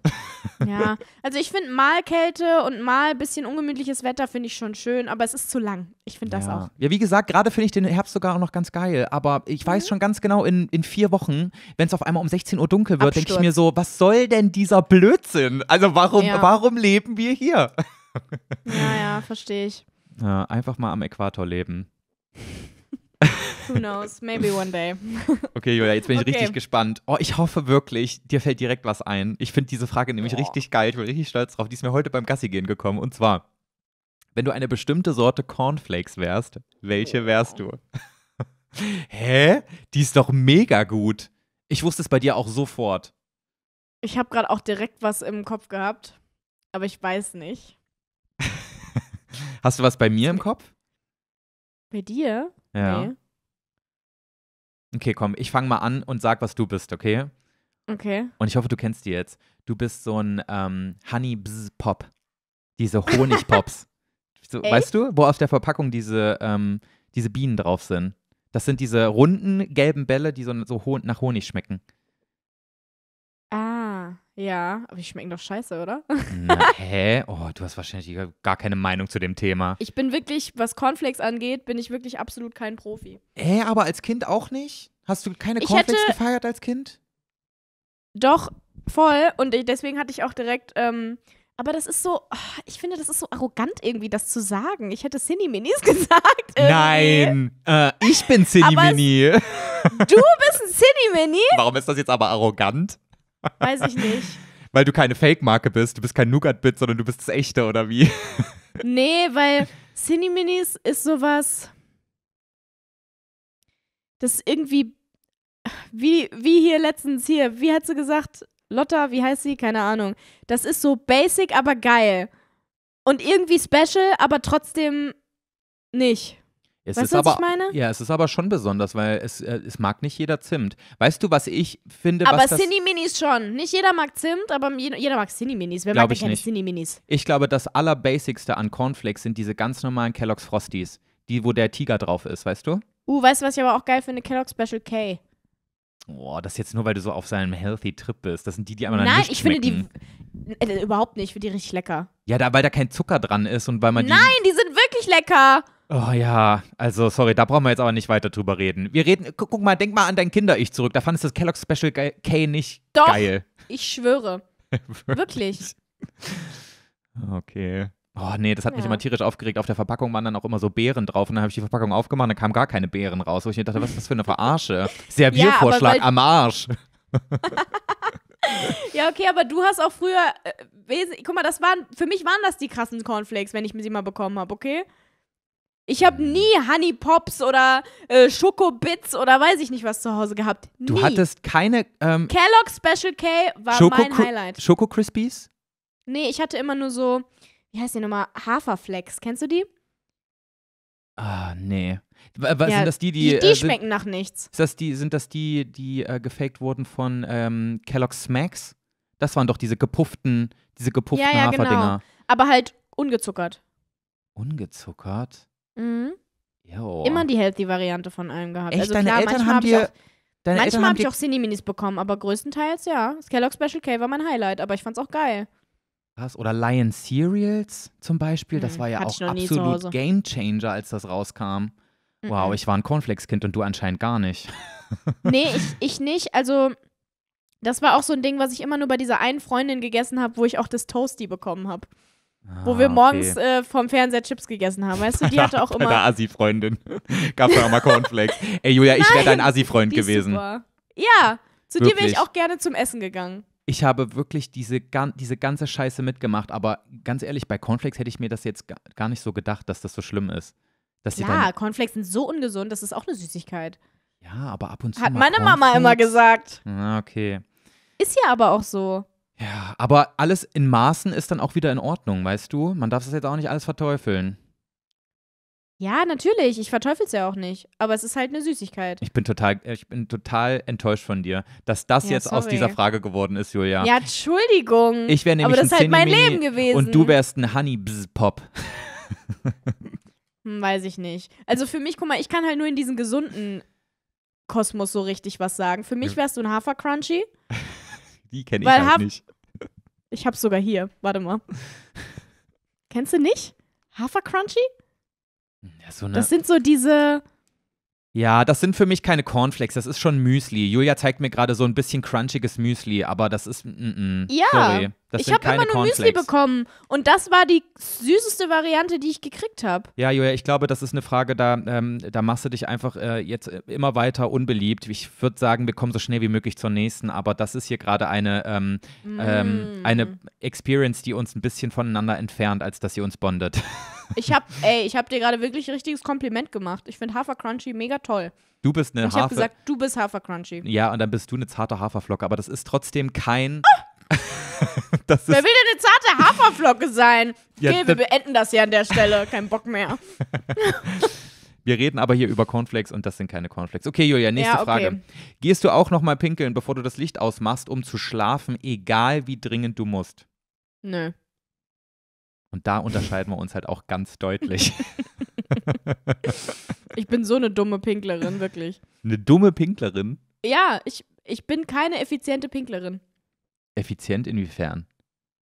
Speaker 2: Ja, also ich finde mal Kälte und mal ein bisschen ungemütliches Wetter finde ich schon schön, aber es ist zu lang. Ich finde das ja. auch.
Speaker 1: Ja, wie gesagt, gerade finde ich den Herbst sogar auch noch ganz geil, aber ich mhm. weiß schon ganz genau, in, in vier Wochen, wenn es auf einmal um 16 Uhr dunkel wird, denke ich mir so, was soll denn dieser Blödsinn? Also warum, ja. warum leben wir hier?
Speaker 2: Ja, ja, verstehe ich.
Speaker 1: Äh, einfach mal am Äquator leben.
Speaker 2: Who knows? Maybe one day. Okay, Julia, jetzt bin ich okay. richtig
Speaker 1: gespannt. Oh, ich hoffe wirklich, dir fällt direkt was ein. Ich finde diese Frage nämlich oh. richtig geil. Ich bin richtig stolz drauf. Die ist mir heute beim Gassi gehen gekommen. Und zwar, wenn du eine bestimmte Sorte Cornflakes wärst, welche wärst du? Hä? Die ist doch mega gut. Ich wusste es bei dir auch sofort.
Speaker 2: Ich habe gerade auch direkt was im Kopf gehabt, aber ich weiß nicht.
Speaker 1: Hast du was bei mir im Kopf?
Speaker 2: Bei dir? Ja. Nee.
Speaker 1: Okay, komm, ich fange mal an und sag, was du bist, okay? Okay. Und ich hoffe, du kennst die jetzt. Du bist so ein ähm, Honey Bzz Pop. Diese Honigpops. so, weißt du, wo auf der Verpackung diese, ähm, diese Bienen drauf sind? Das sind diese runden, gelben Bälle, die so, so nach Honig schmecken.
Speaker 2: Ja, aber die schmecken doch scheiße, oder? Na,
Speaker 1: hä? Oh, du hast wahrscheinlich gar keine Meinung zu dem Thema.
Speaker 2: Ich bin wirklich, was Cornflakes angeht, bin ich wirklich absolut kein Profi.
Speaker 1: Hä, aber als Kind auch nicht? Hast du keine Ich Cornflakes hätte- gefeiert als Kind?
Speaker 2: Doch, voll. Und deswegen hatte ich auch direkt, ähm, aber das ist so, ah, ich finde, das ist so arrogant irgendwie, das zu sagen. Ich hätte Cineminis gesagt. irgendwie.
Speaker 1: Nein, äh, ich bin Cindy Mini. Du bist
Speaker 2: ein Cinimini? Warum
Speaker 1: ist das jetzt aber arrogant? Weiß ich nicht. Weil du keine Fake-Marke bist, du bist kein Nougat-Bit, sondern du bist das echte, oder wie?
Speaker 2: nee, weil Cineminis ist sowas. Das irgendwie. Wie, wie hier letztens hier, wie hat sie gesagt? Lotta, wie heißt sie? Keine Ahnung. Das ist so basic, aber geil. Und irgendwie special, aber trotzdem nicht. Es weißt ist du, was ich meine? Ja,
Speaker 1: es ist aber schon besonders, weil es, äh, es mag nicht jeder Zimt. Weißt du, was ich finde, aber was
Speaker 2: minis schon. Nicht jeder mag Zimt, aber jeder mag Cinni-Minis. Wer mag denn keine Cinni-Minis?
Speaker 1: Ich glaube, das allerbasicste an Cornflakes sind diese ganz normalen Kellogg's Frosties. Die, wo der Tiger drauf ist, weißt du?
Speaker 2: Uh, weißt du, was ich aber auch geil finde? Kellogg's Special K.
Speaker 1: Boah, das jetzt nur, weil du so auf seinem Healthy Trip bist. Das sind die, die einmal Nein, ich schmecken.
Speaker 2: finde die äh, überhaupt nicht. Ich finde die richtig lecker.
Speaker 1: Ja, da, weil da kein Zucker dran ist und weil man die Nein,
Speaker 2: die sind wirklich lecker.
Speaker 1: Oh ja, also sorry, da brauchen wir jetzt aber nicht weiter drüber reden. Wir reden, guck, guck mal, denk mal an dein Kinder-Ich zurück. Da fandest du das Kellogg Special K nicht Doch, geil.
Speaker 2: Ich schwöre. Wirklich.
Speaker 1: Okay. Oh nee, das hat ja. mich immer tierisch aufgeregt. Auf der Verpackung waren dann auch immer so Beeren drauf und dann habe ich die Verpackung aufgemacht und dann kamen gar keine Beeren raus. Wo ich mir dachte, was ist das für eine Verarsche? Serviervorschlag ja, am Arsch.
Speaker 2: ja, okay, aber du hast auch früher. Äh, guck mal, das waren. Für mich waren das die krassen Cornflakes, wenn ich sie mal bekommen habe, okay? Ich habe nie Honey Pops oder äh, Schokobits oder weiß ich nicht was zu Hause gehabt. Nie. Du hattest
Speaker 1: keine. Ähm,
Speaker 2: Kellogg's Special K war Schoko mein Highlight.
Speaker 1: Schoko Crispies?
Speaker 2: Nee, ich hatte immer nur so, wie heißt die nochmal? Haferflex. Kennst du die?
Speaker 1: Ah, nee. Was ja, sind das die, die. Die, die äh, sind, schmecken nach nichts. Ist das die, sind das die, die äh, gefaked wurden von ähm, Kellogg's Smacks? Das waren doch diese gepufften, diese gepufften ja, ja, genau. Haferdinger.
Speaker 2: Genau. Aber halt ungezuckert.
Speaker 1: Ungezuckert?
Speaker 2: Mhm. Immer die healthy Variante von allem gehabt. Echt? Also Deine klar, Eltern haben dir... Deine Manchmal habe ich die... auch Cineminis bekommen, aber größtenteils ja. Das Kellogg Special K war mein Highlight, aber ich fand's auch geil.
Speaker 1: Krass. Oder Lion Cereals zum Beispiel, das mhm, war ja auch absolut Game Changer, als das rauskam. Mhm. Wow, ich war ein Cornflakes-Kind und du anscheinend gar nicht.
Speaker 2: nee, ich, ich nicht. Also, das war auch so ein Ding, was ich immer nur bei dieser einen Freundin gegessen habe, wo ich auch das Toasty bekommen habe. Ah, wo wir ah, morgens okay. äh, vom Fernseher Chips gegessen haben, weißt du? Die hatte auch immer. Deine
Speaker 1: Assi-Freundin. Gab's ja auch mal Cornflakes. Ey, Julia, ich wäre dein Assi-Freund gewesen.
Speaker 2: Super. Ja, zu wirklich. dir wäre ich auch gerne zum Essen gegangen.
Speaker 1: Ich habe wirklich diese, diese ganze Scheiße mitgemacht, aber ganz ehrlich, bei Cornflakes hätte ich mir das jetzt gar nicht so gedacht, dass das so schlimm ist. Dass ja,
Speaker 2: Cornflakes sind so ungesund, das ist auch eine Süßigkeit.
Speaker 1: Ja, aber ab und zu. Hat meine Mama immer gesagt. Ah, okay.
Speaker 2: Ist ja aber auch so.
Speaker 1: Ja, aber alles in Maßen ist dann auch wieder in Ordnung, weißt du? Man darf es jetzt auch nicht alles verteufeln.
Speaker 2: Ja, natürlich. Ich verteufel es ja auch nicht. Aber es ist halt eine Süßigkeit. Ich
Speaker 1: bin total, ich bin total enttäuscht von dir, dass das ja, jetzt sorry. aus dieser Frage geworden ist, Julia. Ja,
Speaker 2: Entschuldigung. Ich wäre nämlich Aber das ist halt mein Leben gewesen. Und du
Speaker 1: wärst ein Honey Pop.
Speaker 2: hm, weiß ich nicht. Also für mich, guck mal, ich kann halt nur in diesem gesunden Kosmos so richtig was sagen. Für mich wärst du ein Hafer Crunchy. Die kenne ich halt hab, nicht. Ich hab's sogar hier. Warte mal. Kennst du nicht? Hafercrunchy?
Speaker 1: Ja, so das sind
Speaker 2: so diese.
Speaker 1: Ja, das sind für mich keine Cornflakes, das ist schon Müsli. Julia zeigt mir gerade so ein bisschen crunchiges Müsli, aber das ist. Mm -mm, ja. Sorry. Das ich habe immer nur Cornflakes. Müsli
Speaker 2: bekommen und das war die süßeste Variante, die ich gekriegt habe.
Speaker 1: Ja, Julia, ich glaube, das ist eine Frage, da, ähm, da machst du dich einfach äh, jetzt äh, immer weiter unbeliebt. Ich würde sagen, wir kommen so schnell wie möglich zur nächsten, aber das ist hier gerade eine, ähm, ähm mm. ähm, eine Experience, die uns ein bisschen voneinander entfernt, als dass sie uns bondet.
Speaker 2: Ich habe, ey, ich habe dir gerade wirklich ein richtiges Kompliment gemacht. Ich finde Hafercrunchy mega toll. Du bist eine Hafer. Ich habe gesagt, du bist Hafercrunchy.
Speaker 1: Ja, und dann bist du eine zarte Haferflocke, aber das ist trotzdem kein. Ah!
Speaker 2: Wer will denn eine zarte Haferflocke sein? Ja, okay, wir beenden das hier an der Stelle. Kein Bock mehr.
Speaker 1: wir reden aber hier über Cornflakes und das sind keine Cornflakes. Okay, Julia, nächste ja, okay. Frage. Gehst du auch nochmal pinkeln, bevor du das Licht ausmachst, um zu schlafen, egal wie dringend du musst? Nö. Und da unterscheiden wir uns halt auch ganz deutlich.
Speaker 2: ich bin so eine dumme Pinklerin, wirklich.
Speaker 1: Eine dumme Pinklerin?
Speaker 2: Ja, ich, ich bin keine effiziente Pinklerin.
Speaker 1: Effizient inwiefern?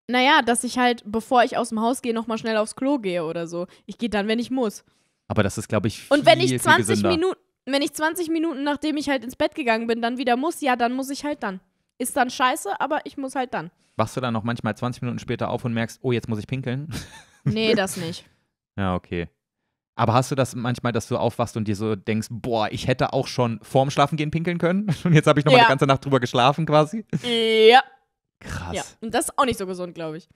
Speaker 2: Naja, dass ich halt, bevor ich aus dem Haus gehe, nochmal schnell aufs Klo gehe oder so. Ich gehe dann, wenn ich muss.
Speaker 1: Aber das ist, glaube ich, viel, Und wenn ich 20 Minuten,
Speaker 2: wenn ich 20 Minuten, nachdem ich halt ins Bett gegangen bin, dann wieder muss, ja, dann muss ich halt dann. Ist dann scheiße, aber ich muss halt dann.
Speaker 1: Wachst du dann noch manchmal 20 Minuten später auf und merkst, oh, jetzt muss ich pinkeln?
Speaker 2: Nee, das nicht.
Speaker 1: ja, okay. Aber hast du das manchmal, dass du aufwachst und dir so denkst, boah, ich hätte auch schon vorm Schlafengehen pinkeln können und jetzt habe ich nochmal ja. mal ganze Nacht drüber geschlafen quasi?
Speaker 2: Ja. Krass. Ja, und das ist auch nicht so gesund, glaube ich.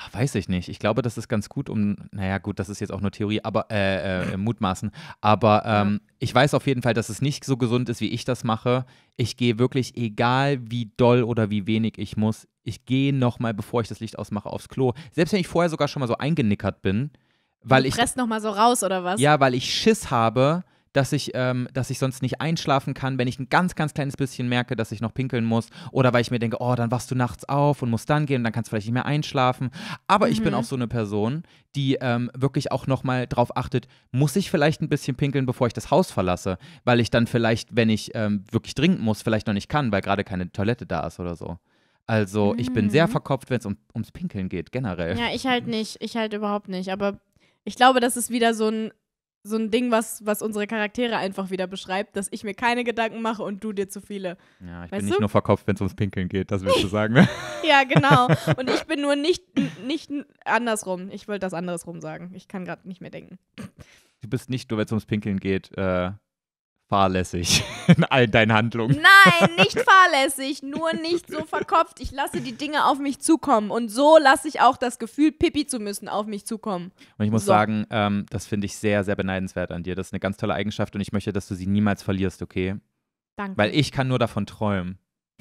Speaker 1: Ach, weiß ich nicht. Ich glaube, das ist ganz gut, um, naja, gut, das ist jetzt auch nur Theorie, aber äh, äh, mutmaßen. Aber ähm, ja. ich weiß auf jeden Fall, dass es nicht so gesund ist, wie ich das mache. Ich gehe wirklich, egal wie doll oder wie wenig ich muss, ich gehe nochmal, bevor ich das Licht ausmache, aufs Klo. Selbst wenn ich vorher sogar schon mal so eingenickert bin, weil du ich.
Speaker 2: Fress nochmal so raus, oder was? Ja,
Speaker 1: weil ich Schiss habe, dass ich, ähm, dass ich sonst nicht einschlafen kann, wenn ich ein ganz, ganz kleines bisschen merke, dass ich noch pinkeln muss. Oder weil ich mir denke, oh, dann wachst du nachts auf und musst dann gehen und dann kannst du vielleicht nicht mehr einschlafen. Aber mhm. ich bin mhm. auch so eine Person, die ähm, wirklich auch nochmal drauf achtet, muss ich vielleicht ein bisschen pinkeln, bevor ich das Haus verlasse, weil ich dann vielleicht, wenn ich ähm, wirklich dringend muss, vielleicht noch nicht kann, weil gerade keine Toilette da ist oder so. Also mhm. ich bin sehr mhm. verkopft, wenn es um, ums Pinkeln geht, generell. Ja, ich halt mhm.
Speaker 2: nicht. Ich halt überhaupt nicht. Aber ich glaube, das ist wieder so ein so ein Ding, was, was unsere Charaktere einfach wieder beschreibt, dass ich mir keine Gedanken mache und du dir zu viele. Ja, ich weißt bin nicht nur verkopft,
Speaker 1: wenn es ums Pinkeln geht, das willst du sagen, ne? ja, genau. Und ich
Speaker 2: bin nur nicht, nicht andersrum. Ich wollte das andersrum sagen. Ich kann gerade nicht mehr denken.
Speaker 1: Du bist nicht nur, wenn es ums Pinkeln geht, äh, fahrlässig in all deinen Handlungen.
Speaker 2: Nein, nicht fahrlässig, nur nicht so verkopft. Ich lasse die Dinge auf mich zukommen und so lasse ich auch das Gefühl, Pipi zu müssen, auf mich zukommen. Und ich muss so.
Speaker 1: sagen, ähm, das finde ich sehr, sehr beneidenswert an dir. Das ist eine ganz tolle Eigenschaft und ich möchte, dass du sie niemals verlierst, okay? Danke. Weil ich kann nur davon träumen.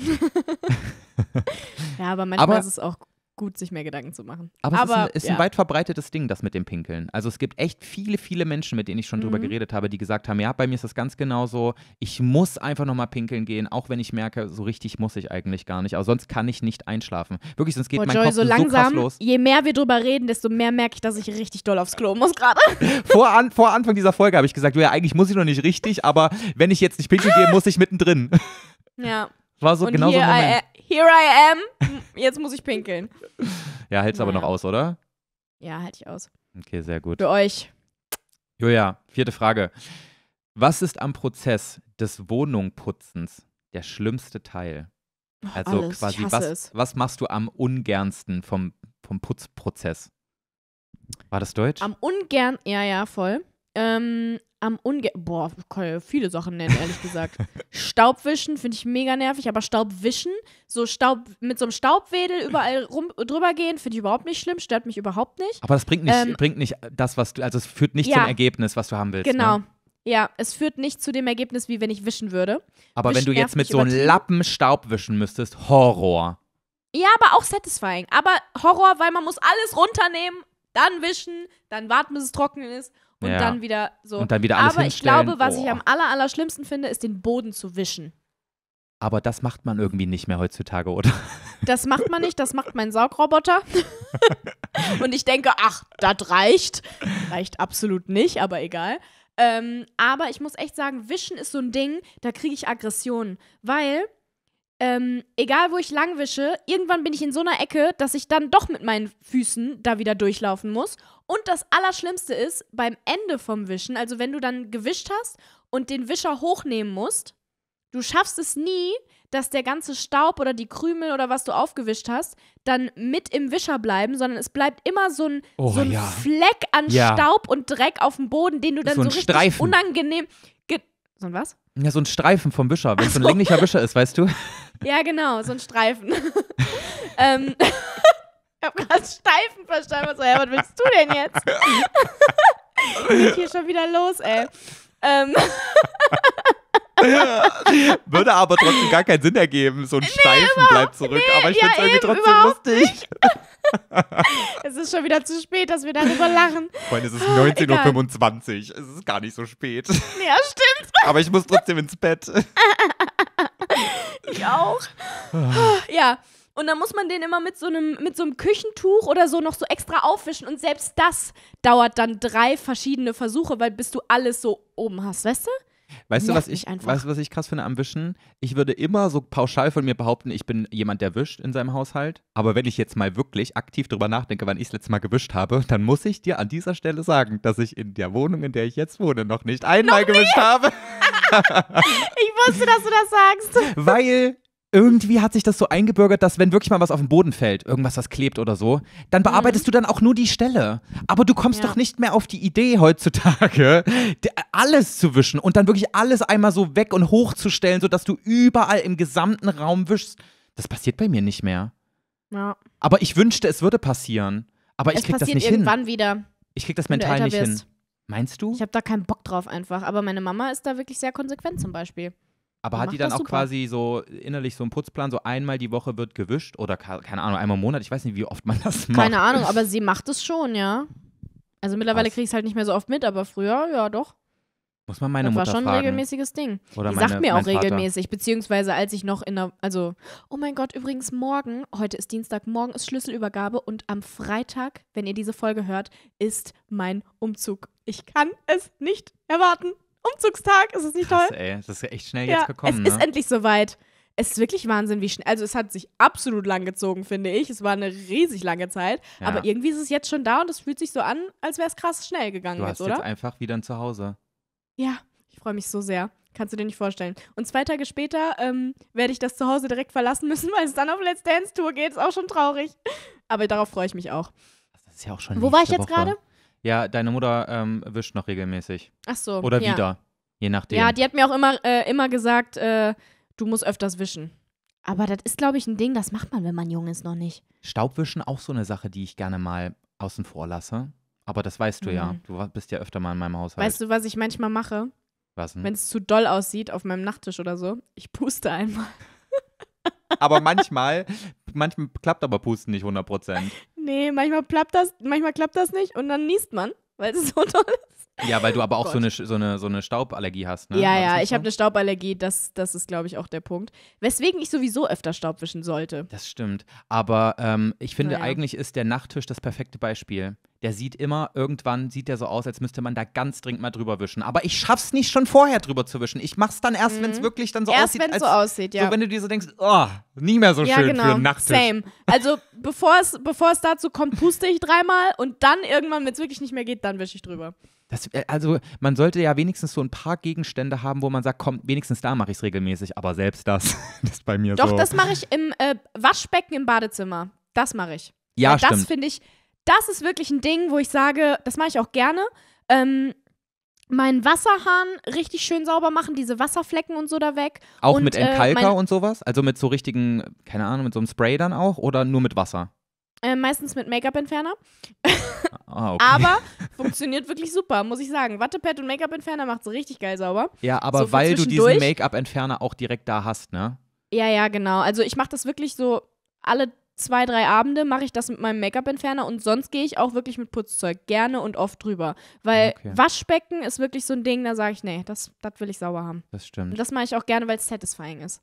Speaker 1: ja,
Speaker 2: aber manchmal aber, ist es auch gut gut, sich mehr Gedanken zu machen. Aber, Aber es ist, ein, ist ja. ein, weit
Speaker 1: verbreitetes Ding, das mit dem Pinkeln. Also es gibt echt viele, viele Menschen, mit denen ich schon mhm. drüber geredet habe, die gesagt haben, ja, bei mir ist das ganz genauso. Ich muss einfach nochmal pinkeln gehen, auch wenn ich merke, so richtig muss ich eigentlich gar nicht. Aber also sonst kann ich nicht einschlafen. Wirklich, sonst geht Boah, mein Joy, Kopf so, langsam, so krass los.
Speaker 2: Je mehr wir drüber reden, desto mehr merke ich, dass ich richtig doll aufs Klo muss gerade.
Speaker 1: vor, an, vor Anfang dieser Folge habe ich gesagt, ja, eigentlich muss ich noch nicht richtig, aber wenn ich jetzt nicht pinkeln gehe, muss ich mittendrin.
Speaker 2: Ja. War so genau so ein Moment. Äh, here I am, jetzt muss ich pinkeln. Ja, hältst naja. aber noch aus, oder? Ja, halte ich aus.
Speaker 1: Okay, sehr gut. Für euch. Julia, vierte Frage. Was ist am Prozess des Wohnungputzens der schlimmste Teil? Also Alles. quasi, was, es. was machst du am ungernsten vom, vom Putzprozess? War das Deutsch? Am
Speaker 2: ungern, ja, ja, voll. Ähm, am unge boah, kann ja viele Sachen nennen, ehrlich gesagt. Staubwischen finde ich mega nervig, aber Staubwischen, so Staub mit so einem Staubwedel überall rum drüber gehen, finde ich überhaupt nicht schlimm, stört mich überhaupt nicht. Aber das bringt nicht, ähm,
Speaker 1: bringt nicht das, was du, also es führt nicht ja, zum Ergebnis, was du haben willst. Genau. Ne?
Speaker 2: Ja, es führt nicht zu dem Ergebnis, wie wenn ich wischen würde. Aber wischen wenn du jetzt mit so einem
Speaker 1: Lappen Staub wischen müsstest, Horror.
Speaker 2: Ja, aber auch satisfying. Aber Horror, weil man muss alles runternehmen, dann wischen, dann warten, bis es trocken ist und ja. dann wieder so. Und dann wieder alles Aber ich glaube, was oh. ich am aller, aller schlimmsten finde, ist den Boden zu wischen.
Speaker 1: Aber das macht man irgendwie nicht mehr heutzutage, oder?
Speaker 2: Das macht man nicht, das macht mein Saugroboter. und ich denke, ach, das reicht. Reicht absolut nicht, aber egal. Ähm, aber ich muss echt sagen, Wischen ist so ein Ding, da kriege ich Aggressionen. Weil, ähm, egal wo ich lang wische, irgendwann bin ich in so einer Ecke, dass ich dann doch mit meinen Füßen da wieder durchlaufen muss. Und das Allerschlimmste ist, beim Ende vom Wischen, also wenn du dann gewischt hast und den Wischer hochnehmen musst, du schaffst es nie, dass der ganze Staub oder die Krümel oder was du aufgewischt hast, dann mit im Wischer bleiben, sondern es bleibt immer so ein, oh, so ein ja. Fleck an ja. Staub und Dreck auf dem Boden, den du dann so, so richtig Streifen. unangenehm. So ein was?
Speaker 1: Ja, so ein Streifen vom Wischer, wenn es so. ein länglicher Wischer ist, weißt du?
Speaker 2: Ja, genau, so ein Streifen. ähm, Ich habe gerade steifen verstanden. So, ja, was willst du denn jetzt? Geht hier schon wieder los, ey. Ähm.
Speaker 1: Würde aber trotzdem gar keinen Sinn ergeben. So ein nee, Steifen bleibt zurück. Nee, aber ich ja, finde es irgendwie trotzdem
Speaker 2: lustig. es ist schon wieder zu spät, dass wir darüber lachen.
Speaker 1: Freunde, es ist 19.25 ah, Uhr. Es ist gar nicht so spät. Ja,
Speaker 2: stimmt. aber
Speaker 1: ich muss trotzdem ins Bett.
Speaker 2: ich auch. ja. Und dann muss man den immer mit so einem, mit so einem Küchentuch oder so noch so extra aufwischen. Und selbst das dauert dann drei verschiedene Versuche, weil bis du alles so oben hast, weißt du? Weißt du, was ich, weißt,
Speaker 1: was ich krass finde am Wischen? Ich würde immer so pauschal von mir behaupten, ich bin jemand, der wischt in seinem Haushalt. Aber wenn ich jetzt mal wirklich aktiv drüber nachdenke, wann ich das letzte Mal gewischt habe, dann muss ich dir an dieser Stelle sagen, dass ich in der Wohnung, in der ich jetzt wohne, noch nicht einmal noch gewischt habe. ich
Speaker 2: wusste, dass du das sagst.
Speaker 1: Weil irgendwie hat sich das so eingebürgert, dass wenn wirklich mal was auf den Boden fällt, irgendwas, was klebt oder so, dann mhm. bearbeitest mhm. du dann auch nur die Stelle. Aber du kommst ja. doch nicht mehr auf die Idee heutzutage, alles zu wischen und dann wirklich alles einmal so weg und hochzustellen, sodass du überall im gesamten Raum wischst. Das passiert bei mir nicht mehr. Ja. Aber ich wünschte, es würde passieren. Aber ich es krieg das nicht irgendwann
Speaker 2: hin. irgendwann wieder. Ich krieg das mental nicht bist. hin. Meinst du? Ich habe da keinen Bock drauf einfach. Aber meine Mama ist da wirklich sehr konsequent zum Beispiel. Aber hat die dann auch super. quasi
Speaker 1: so innerlich so einen Putzplan, so einmal die Woche wird gewischt oder keine Ahnung, einmal im Monat? Ich weiß nicht, wie oft man das macht. Keine Ahnung, aber
Speaker 2: sie macht es schon, ja. Also mittlerweile kriege ich es halt nicht mehr so oft mit, aber früher, ja, doch.
Speaker 1: Muss man meine Mutter fragen. Das war schon ein regelmäßiges Ding. Oder die meine, sagt mir auch regelmäßig,
Speaker 2: beziehungsweise als ich noch in der, also, oh mein Gott, übrigens morgen, heute ist Dienstag, morgen ist Schlüsselübergabe und am Freitag, wenn ihr diese Folge hört, ist mein Umzug. Ich kann es nicht erwarten. Umzugstag. Ist es nicht Krass, toll? Ey,
Speaker 1: das ist echt schnell ja, jetzt gekommen. Es ne? ist endlich
Speaker 2: soweit. Es ist wirklich Wahnsinn, wie schnell. Also, es hat sich absolut lang gezogen, finde ich. Es war eine riesig lange Zeit. Ja. Aber irgendwie ist es jetzt schon da und es fühlt sich so an, als wäre es krass schnell gegangen. Du hast jetzt, oder? jetzt
Speaker 1: einfach wieder ein Zuhause.
Speaker 2: Ja, ich freue mich so sehr. Kannst du dir nicht vorstellen. Und zwei Tage später ähm, werde ich das Zuhause direkt verlassen müssen, weil es dann auf Let's Dance Tour geht. Ist auch schon traurig. Aber darauf freue ich mich auch.
Speaker 1: Das ist ja auch schon. Wo war ich jetzt gerade? Ja, deine Mutter ähm, wischt noch regelmäßig. Ach so. Oder ja. wieder. Je nachdem. Ja, die
Speaker 2: hat mir auch immer, äh, immer gesagt, äh, du musst öfters wischen. Aber das ist, glaube ich, ein Ding, das macht man, wenn man jung ist, noch nicht.
Speaker 1: Staubwischen auch so eine Sache, die ich gerne mal außen vor lasse. Aber das weißt du mhm. ja. Du bist ja öfter mal in meinem Haushalt. Weißt
Speaker 2: du, was ich manchmal mache? Was denn? Wenn es zu doll aussieht auf meinem Nachttisch oder so. Ich puste einmal.
Speaker 1: aber manchmal, manchmal klappt aber Pusten nicht 100 Prozent.
Speaker 2: nee, manchmal klappt das, manchmal klappt das nicht und dann niest man, weil es so toll ist.
Speaker 1: Ja, weil du oh aber auch so eine, so, eine, so eine Stauballergie hast, ne? Ja, ja,
Speaker 2: ich habe eine Stauballergie, das, das ist, glaube ich, auch der Punkt. Weswegen ich sowieso öfter Staub wischen sollte. Das
Speaker 1: stimmt. Aber ähm, ich finde, naja. eigentlich ist der Nachttisch das perfekte Beispiel. Der sieht immer, irgendwann sieht der so aus, als müsste man da ganz dringend mal drüber wischen. Aber ich schaff's nicht schon vorher drüber zu wischen. Ich mach's dann erst, mhm. wenn es
Speaker 2: wirklich dann so erst aussieht. Erst wenn es so aussieht, ja. So, wenn du
Speaker 1: dir so denkst, oh, nie mehr so ja, schön genau. für einen Nachttisch. Same.
Speaker 2: Also bevor es, bevor es dazu kommt, puste ich dreimal und dann irgendwann, wenn es wirklich nicht mehr geht, dann wische ich drüber.
Speaker 1: Das, äh, also man sollte ja wenigstens so ein paar Gegenstände haben, wo man sagt, komm, wenigstens da mache ich es regelmäßig, aber selbst das ist bei mir Doch, so. Doch, das mache
Speaker 2: ich im äh, Waschbecken im Badezimmer. Das mache ich. Ja, Weil stimmt. Das finde ich, das ist wirklich ein Ding, wo ich sage, das mache ich auch gerne. Ähm, meinen Wasserhahn richtig schön sauber machen, diese Wasserflecken und so da weg. Auch und, mit äh, Entkalker äh, und sowas?
Speaker 1: Also mit so richtigen, keine Ahnung, mit so einem Spray dann auch oder nur mit Wasser?
Speaker 2: Äh, meistens mit Make-up-Entferner.
Speaker 1: Ah, okay. aber
Speaker 2: funktioniert wirklich super, muss ich sagen. Wattepad und Make-up-Entferner macht es richtig geil sauber. Ja, aber so weil du diesen
Speaker 1: Make-up-Entferner auch direkt da hast, ne?
Speaker 2: Ja, ja, genau. Also ich mache das wirklich so alle zwei, drei Abende mache ich das mit meinem Make-up-Entferner und sonst gehe ich auch wirklich mit Putzzeug gerne und oft drüber. Weil ah, okay. Waschbecken ist wirklich so ein Ding, da sage ich, nee, das, das will ich sauber haben. Das stimmt. Und das mache ich auch gerne, weil es satisfying ist.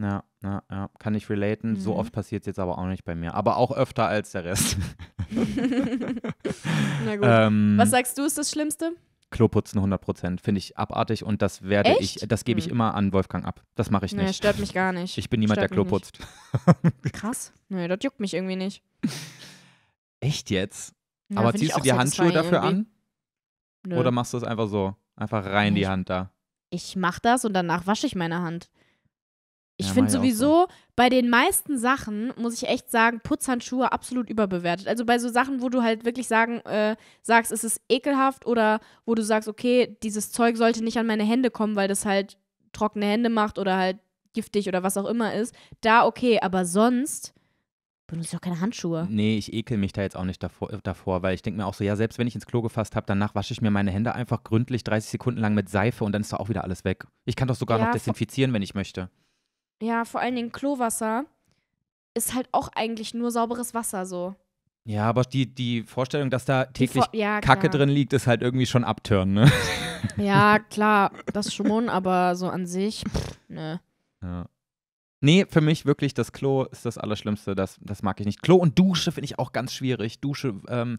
Speaker 1: Ja, ja, ja, kann ich relaten. Mhm. So oft passiert es jetzt aber auch nicht bei mir. Aber auch öfter als der Rest.
Speaker 2: Na gut. Ähm, Was sagst du, ist das Schlimmste?
Speaker 1: Kloputzen 100%. Finde ich abartig und das werde Echt? ich, das gebe ich hm. immer an Wolfgang ab. Das mache ich nicht. Nee, stört mich gar nicht. Ich bin niemand, stört der putzt.
Speaker 2: Krass. Nee, das juckt mich irgendwie nicht.
Speaker 1: Echt jetzt? Ja, Aber ziehst du die Handschuhe dafür irgendwie. an? Nö. Oder machst du es einfach so? Einfach rein ich, die Hand da?
Speaker 2: Ich mache das und danach wasche ich meine Hand.
Speaker 1: Ich ja, finde sowieso,
Speaker 2: so. bei den meisten Sachen, muss ich echt sagen, Putzhandschuhe absolut überbewertet. Also bei so Sachen, wo du halt wirklich sagen, äh, sagst, es ist ekelhaft oder wo du sagst, okay, dieses Zeug sollte nicht an meine Hände kommen, weil das halt trockene Hände macht oder halt giftig oder was auch immer ist. Da okay, aber sonst
Speaker 1: benutze ich doch keine Handschuhe. Nee, ich ekel mich da jetzt auch nicht davor, äh, davor weil ich denke mir auch so, ja, selbst wenn ich ins Klo gefasst habe, danach wasche ich mir meine Hände einfach gründlich 30 Sekunden lang mit Seife und dann ist da auch wieder alles weg. Ich kann doch sogar ja, noch desinfizieren, wenn ich möchte.
Speaker 2: Ja, vor allen Dingen Klowasser ist halt auch eigentlich nur sauberes Wasser so.
Speaker 1: Ja, aber die, die Vorstellung, dass da täglich Vor ja, Kacke drin liegt, ist halt irgendwie schon abtören, ne?
Speaker 2: Ja, klar, das schon, aber so an sich, pff, ne.
Speaker 1: Ja. Nee, für mich wirklich, das Klo ist das Allerschlimmste, das, das mag ich nicht. Klo und Dusche finde ich auch ganz schwierig. Dusche ähm,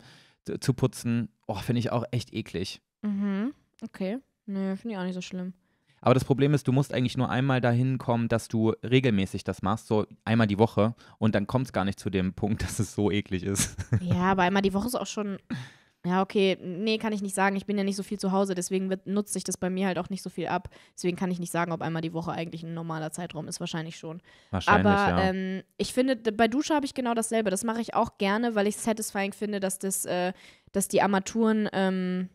Speaker 1: zu putzen, oh, finde ich auch echt eklig.
Speaker 2: Mhm, okay. Nö, nee, finde ich auch nicht so schlimm.
Speaker 1: Aber das Problem ist, du musst eigentlich nur einmal dahin kommen, dass du regelmäßig das machst, so einmal die Woche. Und dann kommt es gar nicht zu dem Punkt, dass es so eklig ist.
Speaker 2: Ja, aber einmal die Woche ist auch schon. Ja, okay. Nee, kann ich nicht sagen. Ich bin ja nicht so viel zu Hause, deswegen wird, nutzt sich das bei mir halt auch nicht so viel ab. Deswegen kann ich nicht sagen, ob einmal die Woche eigentlich ein normaler Zeitraum ist. Wahrscheinlich schon. Wahrscheinlich, Aber ja. ähm, ich finde, bei Dusche habe ich genau dasselbe. Das mache ich auch gerne, weil ich es satisfying finde, dass, das, äh, dass die Armaturen ähm,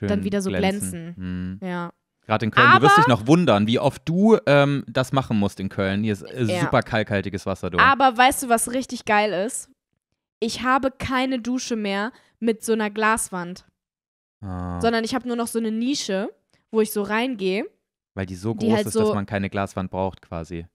Speaker 2: dann wieder so glänzen. glänzen. Mhm. Ja. Gerade in Köln, aber, du wirst dich noch
Speaker 1: wundern, wie oft du ähm, das machen musst in Köln. Hier ist äh, ja. super kalkhaltiges Wasser durch.
Speaker 2: Aber weißt du, was richtig geil ist? Ich habe keine Dusche mehr mit so einer Glaswand.
Speaker 1: Ah. Sondern
Speaker 2: ich habe nur noch so eine Nische, wo ich so reingehe.
Speaker 1: Weil die so groß die halt ist, so dass man keine Glaswand braucht, quasi.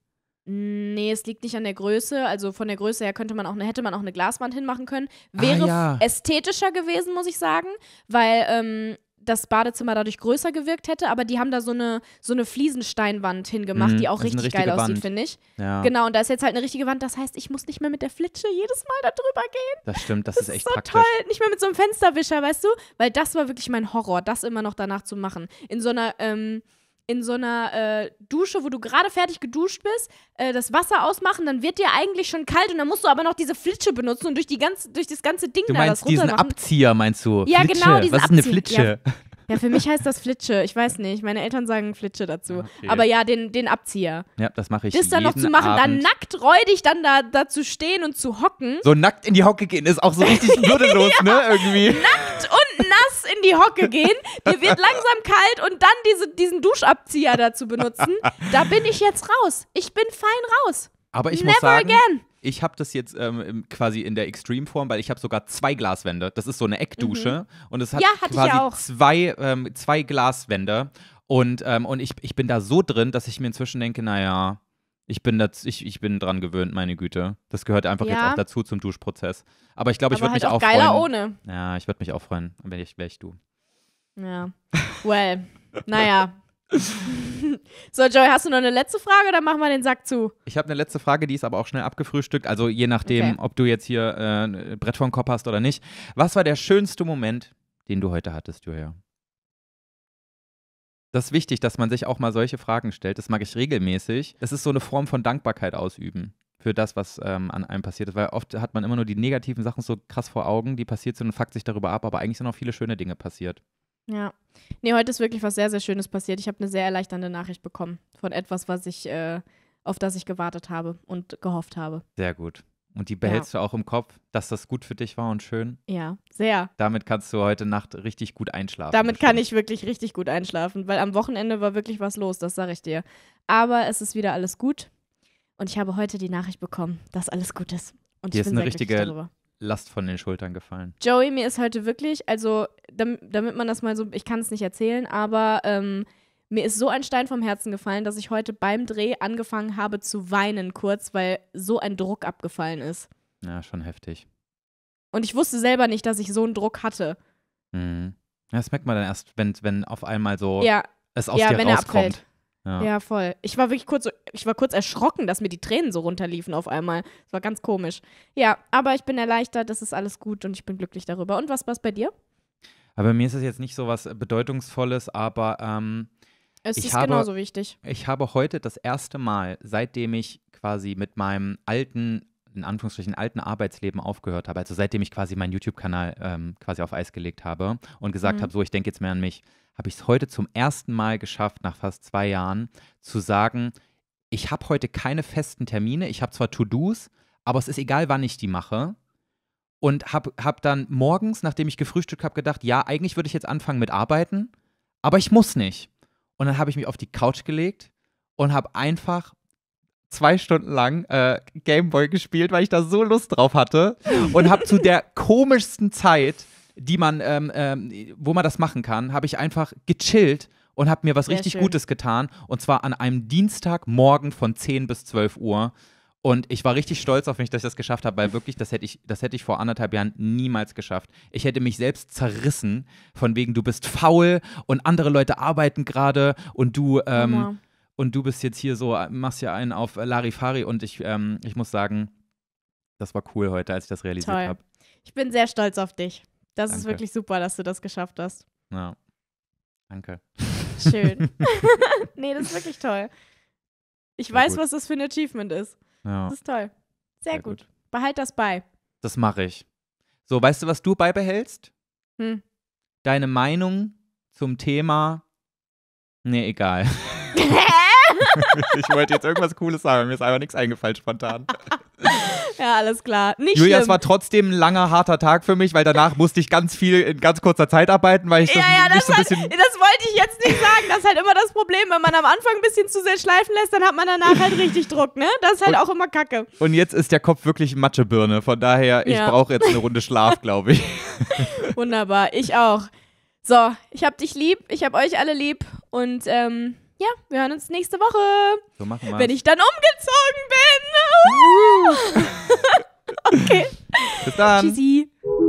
Speaker 2: Nee, es liegt nicht an der Größe. Also von der Größe her könnte man auch ne, hätte man auch eine Glaswand hinmachen können.
Speaker 1: Ah, Wäre ah, ja.
Speaker 2: ästhetischer gewesen, muss ich sagen, weil ähm, das Badezimmer dadurch größer gewirkt hätte, aber die haben da so eine, so eine Fliesensteinwand hingemacht, mhm, die auch richtig geil aussieht, finde ich. Ja. Genau, und da ist jetzt halt eine richtige Wand, das heißt, ich muss nicht mehr mit der Flitsche jedes Mal da drüber gehen.
Speaker 1: Das stimmt, das, das ist echt so praktisch. toll,
Speaker 2: nicht mehr mit so einem Fensterwischer, weißt du? Weil das war wirklich mein Horror, das immer noch danach zu machen. In so einer ähm, in so einer äh, Dusche, wo du gerade fertig geduscht bist, äh, das Wasser ausmachen, dann wird dir eigentlich schon kalt und dann musst du aber noch diese Flitsche benutzen und durch, die ganz, durch das ganze Ding du meinst da das diesen Abzieher
Speaker 1: meinst du? Ja, genau Flitsche. genau. Diesen Was ist eine Flitsche? Ja.
Speaker 2: Ja, für mich heißt das Flitsche. Ich weiß nicht. Meine Eltern sagen Flitsche dazu. Ah, okay. Aber ja, den, den Abzieher.
Speaker 1: Ja, das mache ich. Das dann noch zu machen, Abend. dann
Speaker 2: nackt räudig dann da, da zu stehen und zu hocken.
Speaker 1: So nackt in die Hocke gehen ist auch so richtig würdelos, ne, ja. ne? Irgendwie.
Speaker 2: Nackt und nass in die Hocke gehen. Mir wird langsam kalt und dann diese, diesen Duschabzieher dazu benutzen. Da bin ich jetzt raus. Ich bin fein raus. Aber ich Never muss sagen, again.
Speaker 1: Ich habe das jetzt ähm, quasi in der Extreme-Form, weil ich habe sogar zwei Glaswände. Das ist so eine Eckdusche mhm. und es hat ja, quasi zwei, ähm, zwei Glaswände. Und, ähm, und ich, ich bin da so drin, dass ich mir inzwischen denke, naja, ich bin, das, ich, ich bin dran gewöhnt, meine Güte. Das gehört einfach ja. jetzt auch dazu zum Duschprozess. Aber ich glaube, ich würde halt mich auch, auch geiler freuen. ohne. Ja, ich würde mich auch freuen, wenn ich, wär ich du.
Speaker 2: Ja. Well, naja, So, Joey, hast du noch eine letzte Frage oder machen wir den Sack zu?
Speaker 1: Ich habe eine letzte Frage, die ist aber auch schnell abgefrühstückt. Also je nachdem, okay. ob du jetzt hier äh, ein Brett vom Kopf hast oder nicht. Was war der schönste Moment, den du heute hattest, Julia? Das ist wichtig, dass man sich auch mal solche Fragen stellt. Das mag ich regelmäßig. Es ist so eine Form von Dankbarkeit ausüben für das, was ähm, an einem passiert ist. Weil oft hat man immer nur die negativen Sachen so krass vor Augen, die passiert sind und fuckt sich darüber ab. Aber eigentlich sind auch viele schöne Dinge passiert.
Speaker 2: Ja. Nee, heute ist wirklich was sehr, sehr Schönes passiert. Ich habe eine sehr erleichternde Nachricht bekommen von etwas, was ich, äh, auf das ich gewartet habe und gehofft habe.
Speaker 1: Sehr gut. Und die behältst ja. du auch im Kopf, dass das gut für dich war und schön? Ja, sehr. Damit kannst du heute Nacht richtig gut
Speaker 2: einschlafen. Damit bestimmt. kann ich wirklich richtig gut einschlafen, weil am Wochenende war wirklich was los, das sage ich dir. Aber es ist wieder alles gut. Und ich habe heute die Nachricht bekommen, dass alles gut ist. Und Hier ich bin ist eine richtige
Speaker 1: Last von den Schultern gefallen.
Speaker 2: Joey, mir ist heute wirklich, also damit, damit man das mal so, ich kann es nicht erzählen, aber ähm, mir ist so ein Stein vom Herzen gefallen, dass ich heute beim Dreh angefangen habe zu weinen kurz, weil so ein Druck abgefallen ist.
Speaker 1: Ja, schon heftig.
Speaker 2: Und ich wusste selber nicht, dass ich so einen Druck hatte.
Speaker 1: Mhm. Das merkt man dann erst, wenn, wenn auf einmal so ja. es aus ja, dir wenn rauskommt. Er abfällt. Ja.
Speaker 2: ja. voll. Ich war wirklich kurz, ich war kurz erschrocken, dass mir die Tränen so runterliefen auf einmal. Es war ganz komisch. Ja, aber ich bin erleichtert, das ist alles gut und ich bin glücklich darüber. Und was war es bei dir?
Speaker 1: Aber bei mir ist es jetzt nicht so was Bedeutungsvolles, aber ähm, es ist habe, genauso wichtig. Ich habe heute das erste Mal, seitdem ich quasi mit meinem alten in Anführungsstrichen alten Arbeitsleben aufgehört habe, also seitdem ich quasi meinen YouTube-Kanal ähm, quasi auf Eis gelegt habe und gesagt mhm. habe, so, ich denke jetzt mehr an mich, habe ich es heute zum ersten Mal geschafft, nach fast zwei Jahren, zu sagen, ich habe heute keine festen Termine, ich habe zwar To-Dos, aber es ist egal, wann ich die mache. Und habe hab dann morgens, nachdem ich gefrühstückt habe, gedacht, ja, eigentlich würde ich jetzt anfangen mit Arbeiten, aber ich muss nicht. Und dann habe ich mich auf die Couch gelegt und habe einfach zwei Stunden lang äh, Gameboy gespielt, weil ich da so Lust drauf hatte und habe zu der komischsten Zeit, die man, ähm, ähm, wo man das machen kann, habe ich einfach gechillt und habe mir was Sehr richtig schön. Gutes getan und zwar an einem Dienstagmorgen von 10 bis 12 Uhr. Und ich war richtig stolz auf mich, dass ich das geschafft habe, weil wirklich, das hätte ich, das hätte ich vor anderthalb Jahren niemals geschafft. Ich hätte mich selbst zerrissen, von wegen, du bist faul und andere Leute arbeiten gerade und du, ähm, und du bist jetzt hier so, äh, machst ja einen auf Larifari und ich, ähm, ich muss sagen, das war cool heute, als ich das realisiert habe.
Speaker 2: Ich bin sehr stolz auf dich. Das Danke. ist wirklich super, dass du das geschafft hast.
Speaker 1: Ja. Danke.
Speaker 2: Schön. nee, das ist wirklich toll. Ich Sehr weiß, gut. was das für ein Achievement ist. Ja. Das ist toll. Sehr, Sehr gut. gut. Behalt das bei.
Speaker 1: Das mache ich. So, weißt du, was du beibehältst? Hm. Deine Meinung zum Thema. Nee, egal. ich wollte jetzt irgendwas Cooles sagen, mir ist einfach nichts eingefallen spontan.
Speaker 2: Ja, alles klar. Nicht Julia, schlimm. es war
Speaker 1: trotzdem ein langer, harter Tag für mich, weil danach musste ich ganz viel in ganz kurzer Zeit arbeiten, weil ich ja, so, ja, das, so ein bisschen halt,
Speaker 2: das wollte ich jetzt nicht sagen. Das ist halt immer das Problem, wenn man am Anfang ein bisschen zu sehr schleifen lässt, dann hat man danach halt richtig Druck, ne? Das ist halt und, auch immer Kacke.
Speaker 1: Und jetzt ist der Kopf wirklich Matschebirne, von daher, ich ja. brauche jetzt eine Runde Schlaf, glaube ich.
Speaker 2: Wunderbar, ich auch. So, ich hab dich lieb, ich hab euch alle lieb und ähm, ja, wir hören uns nächste Woche. So machen wir Wenn ich dann umgezogen bin. okay. Bis dann. Tschüssi.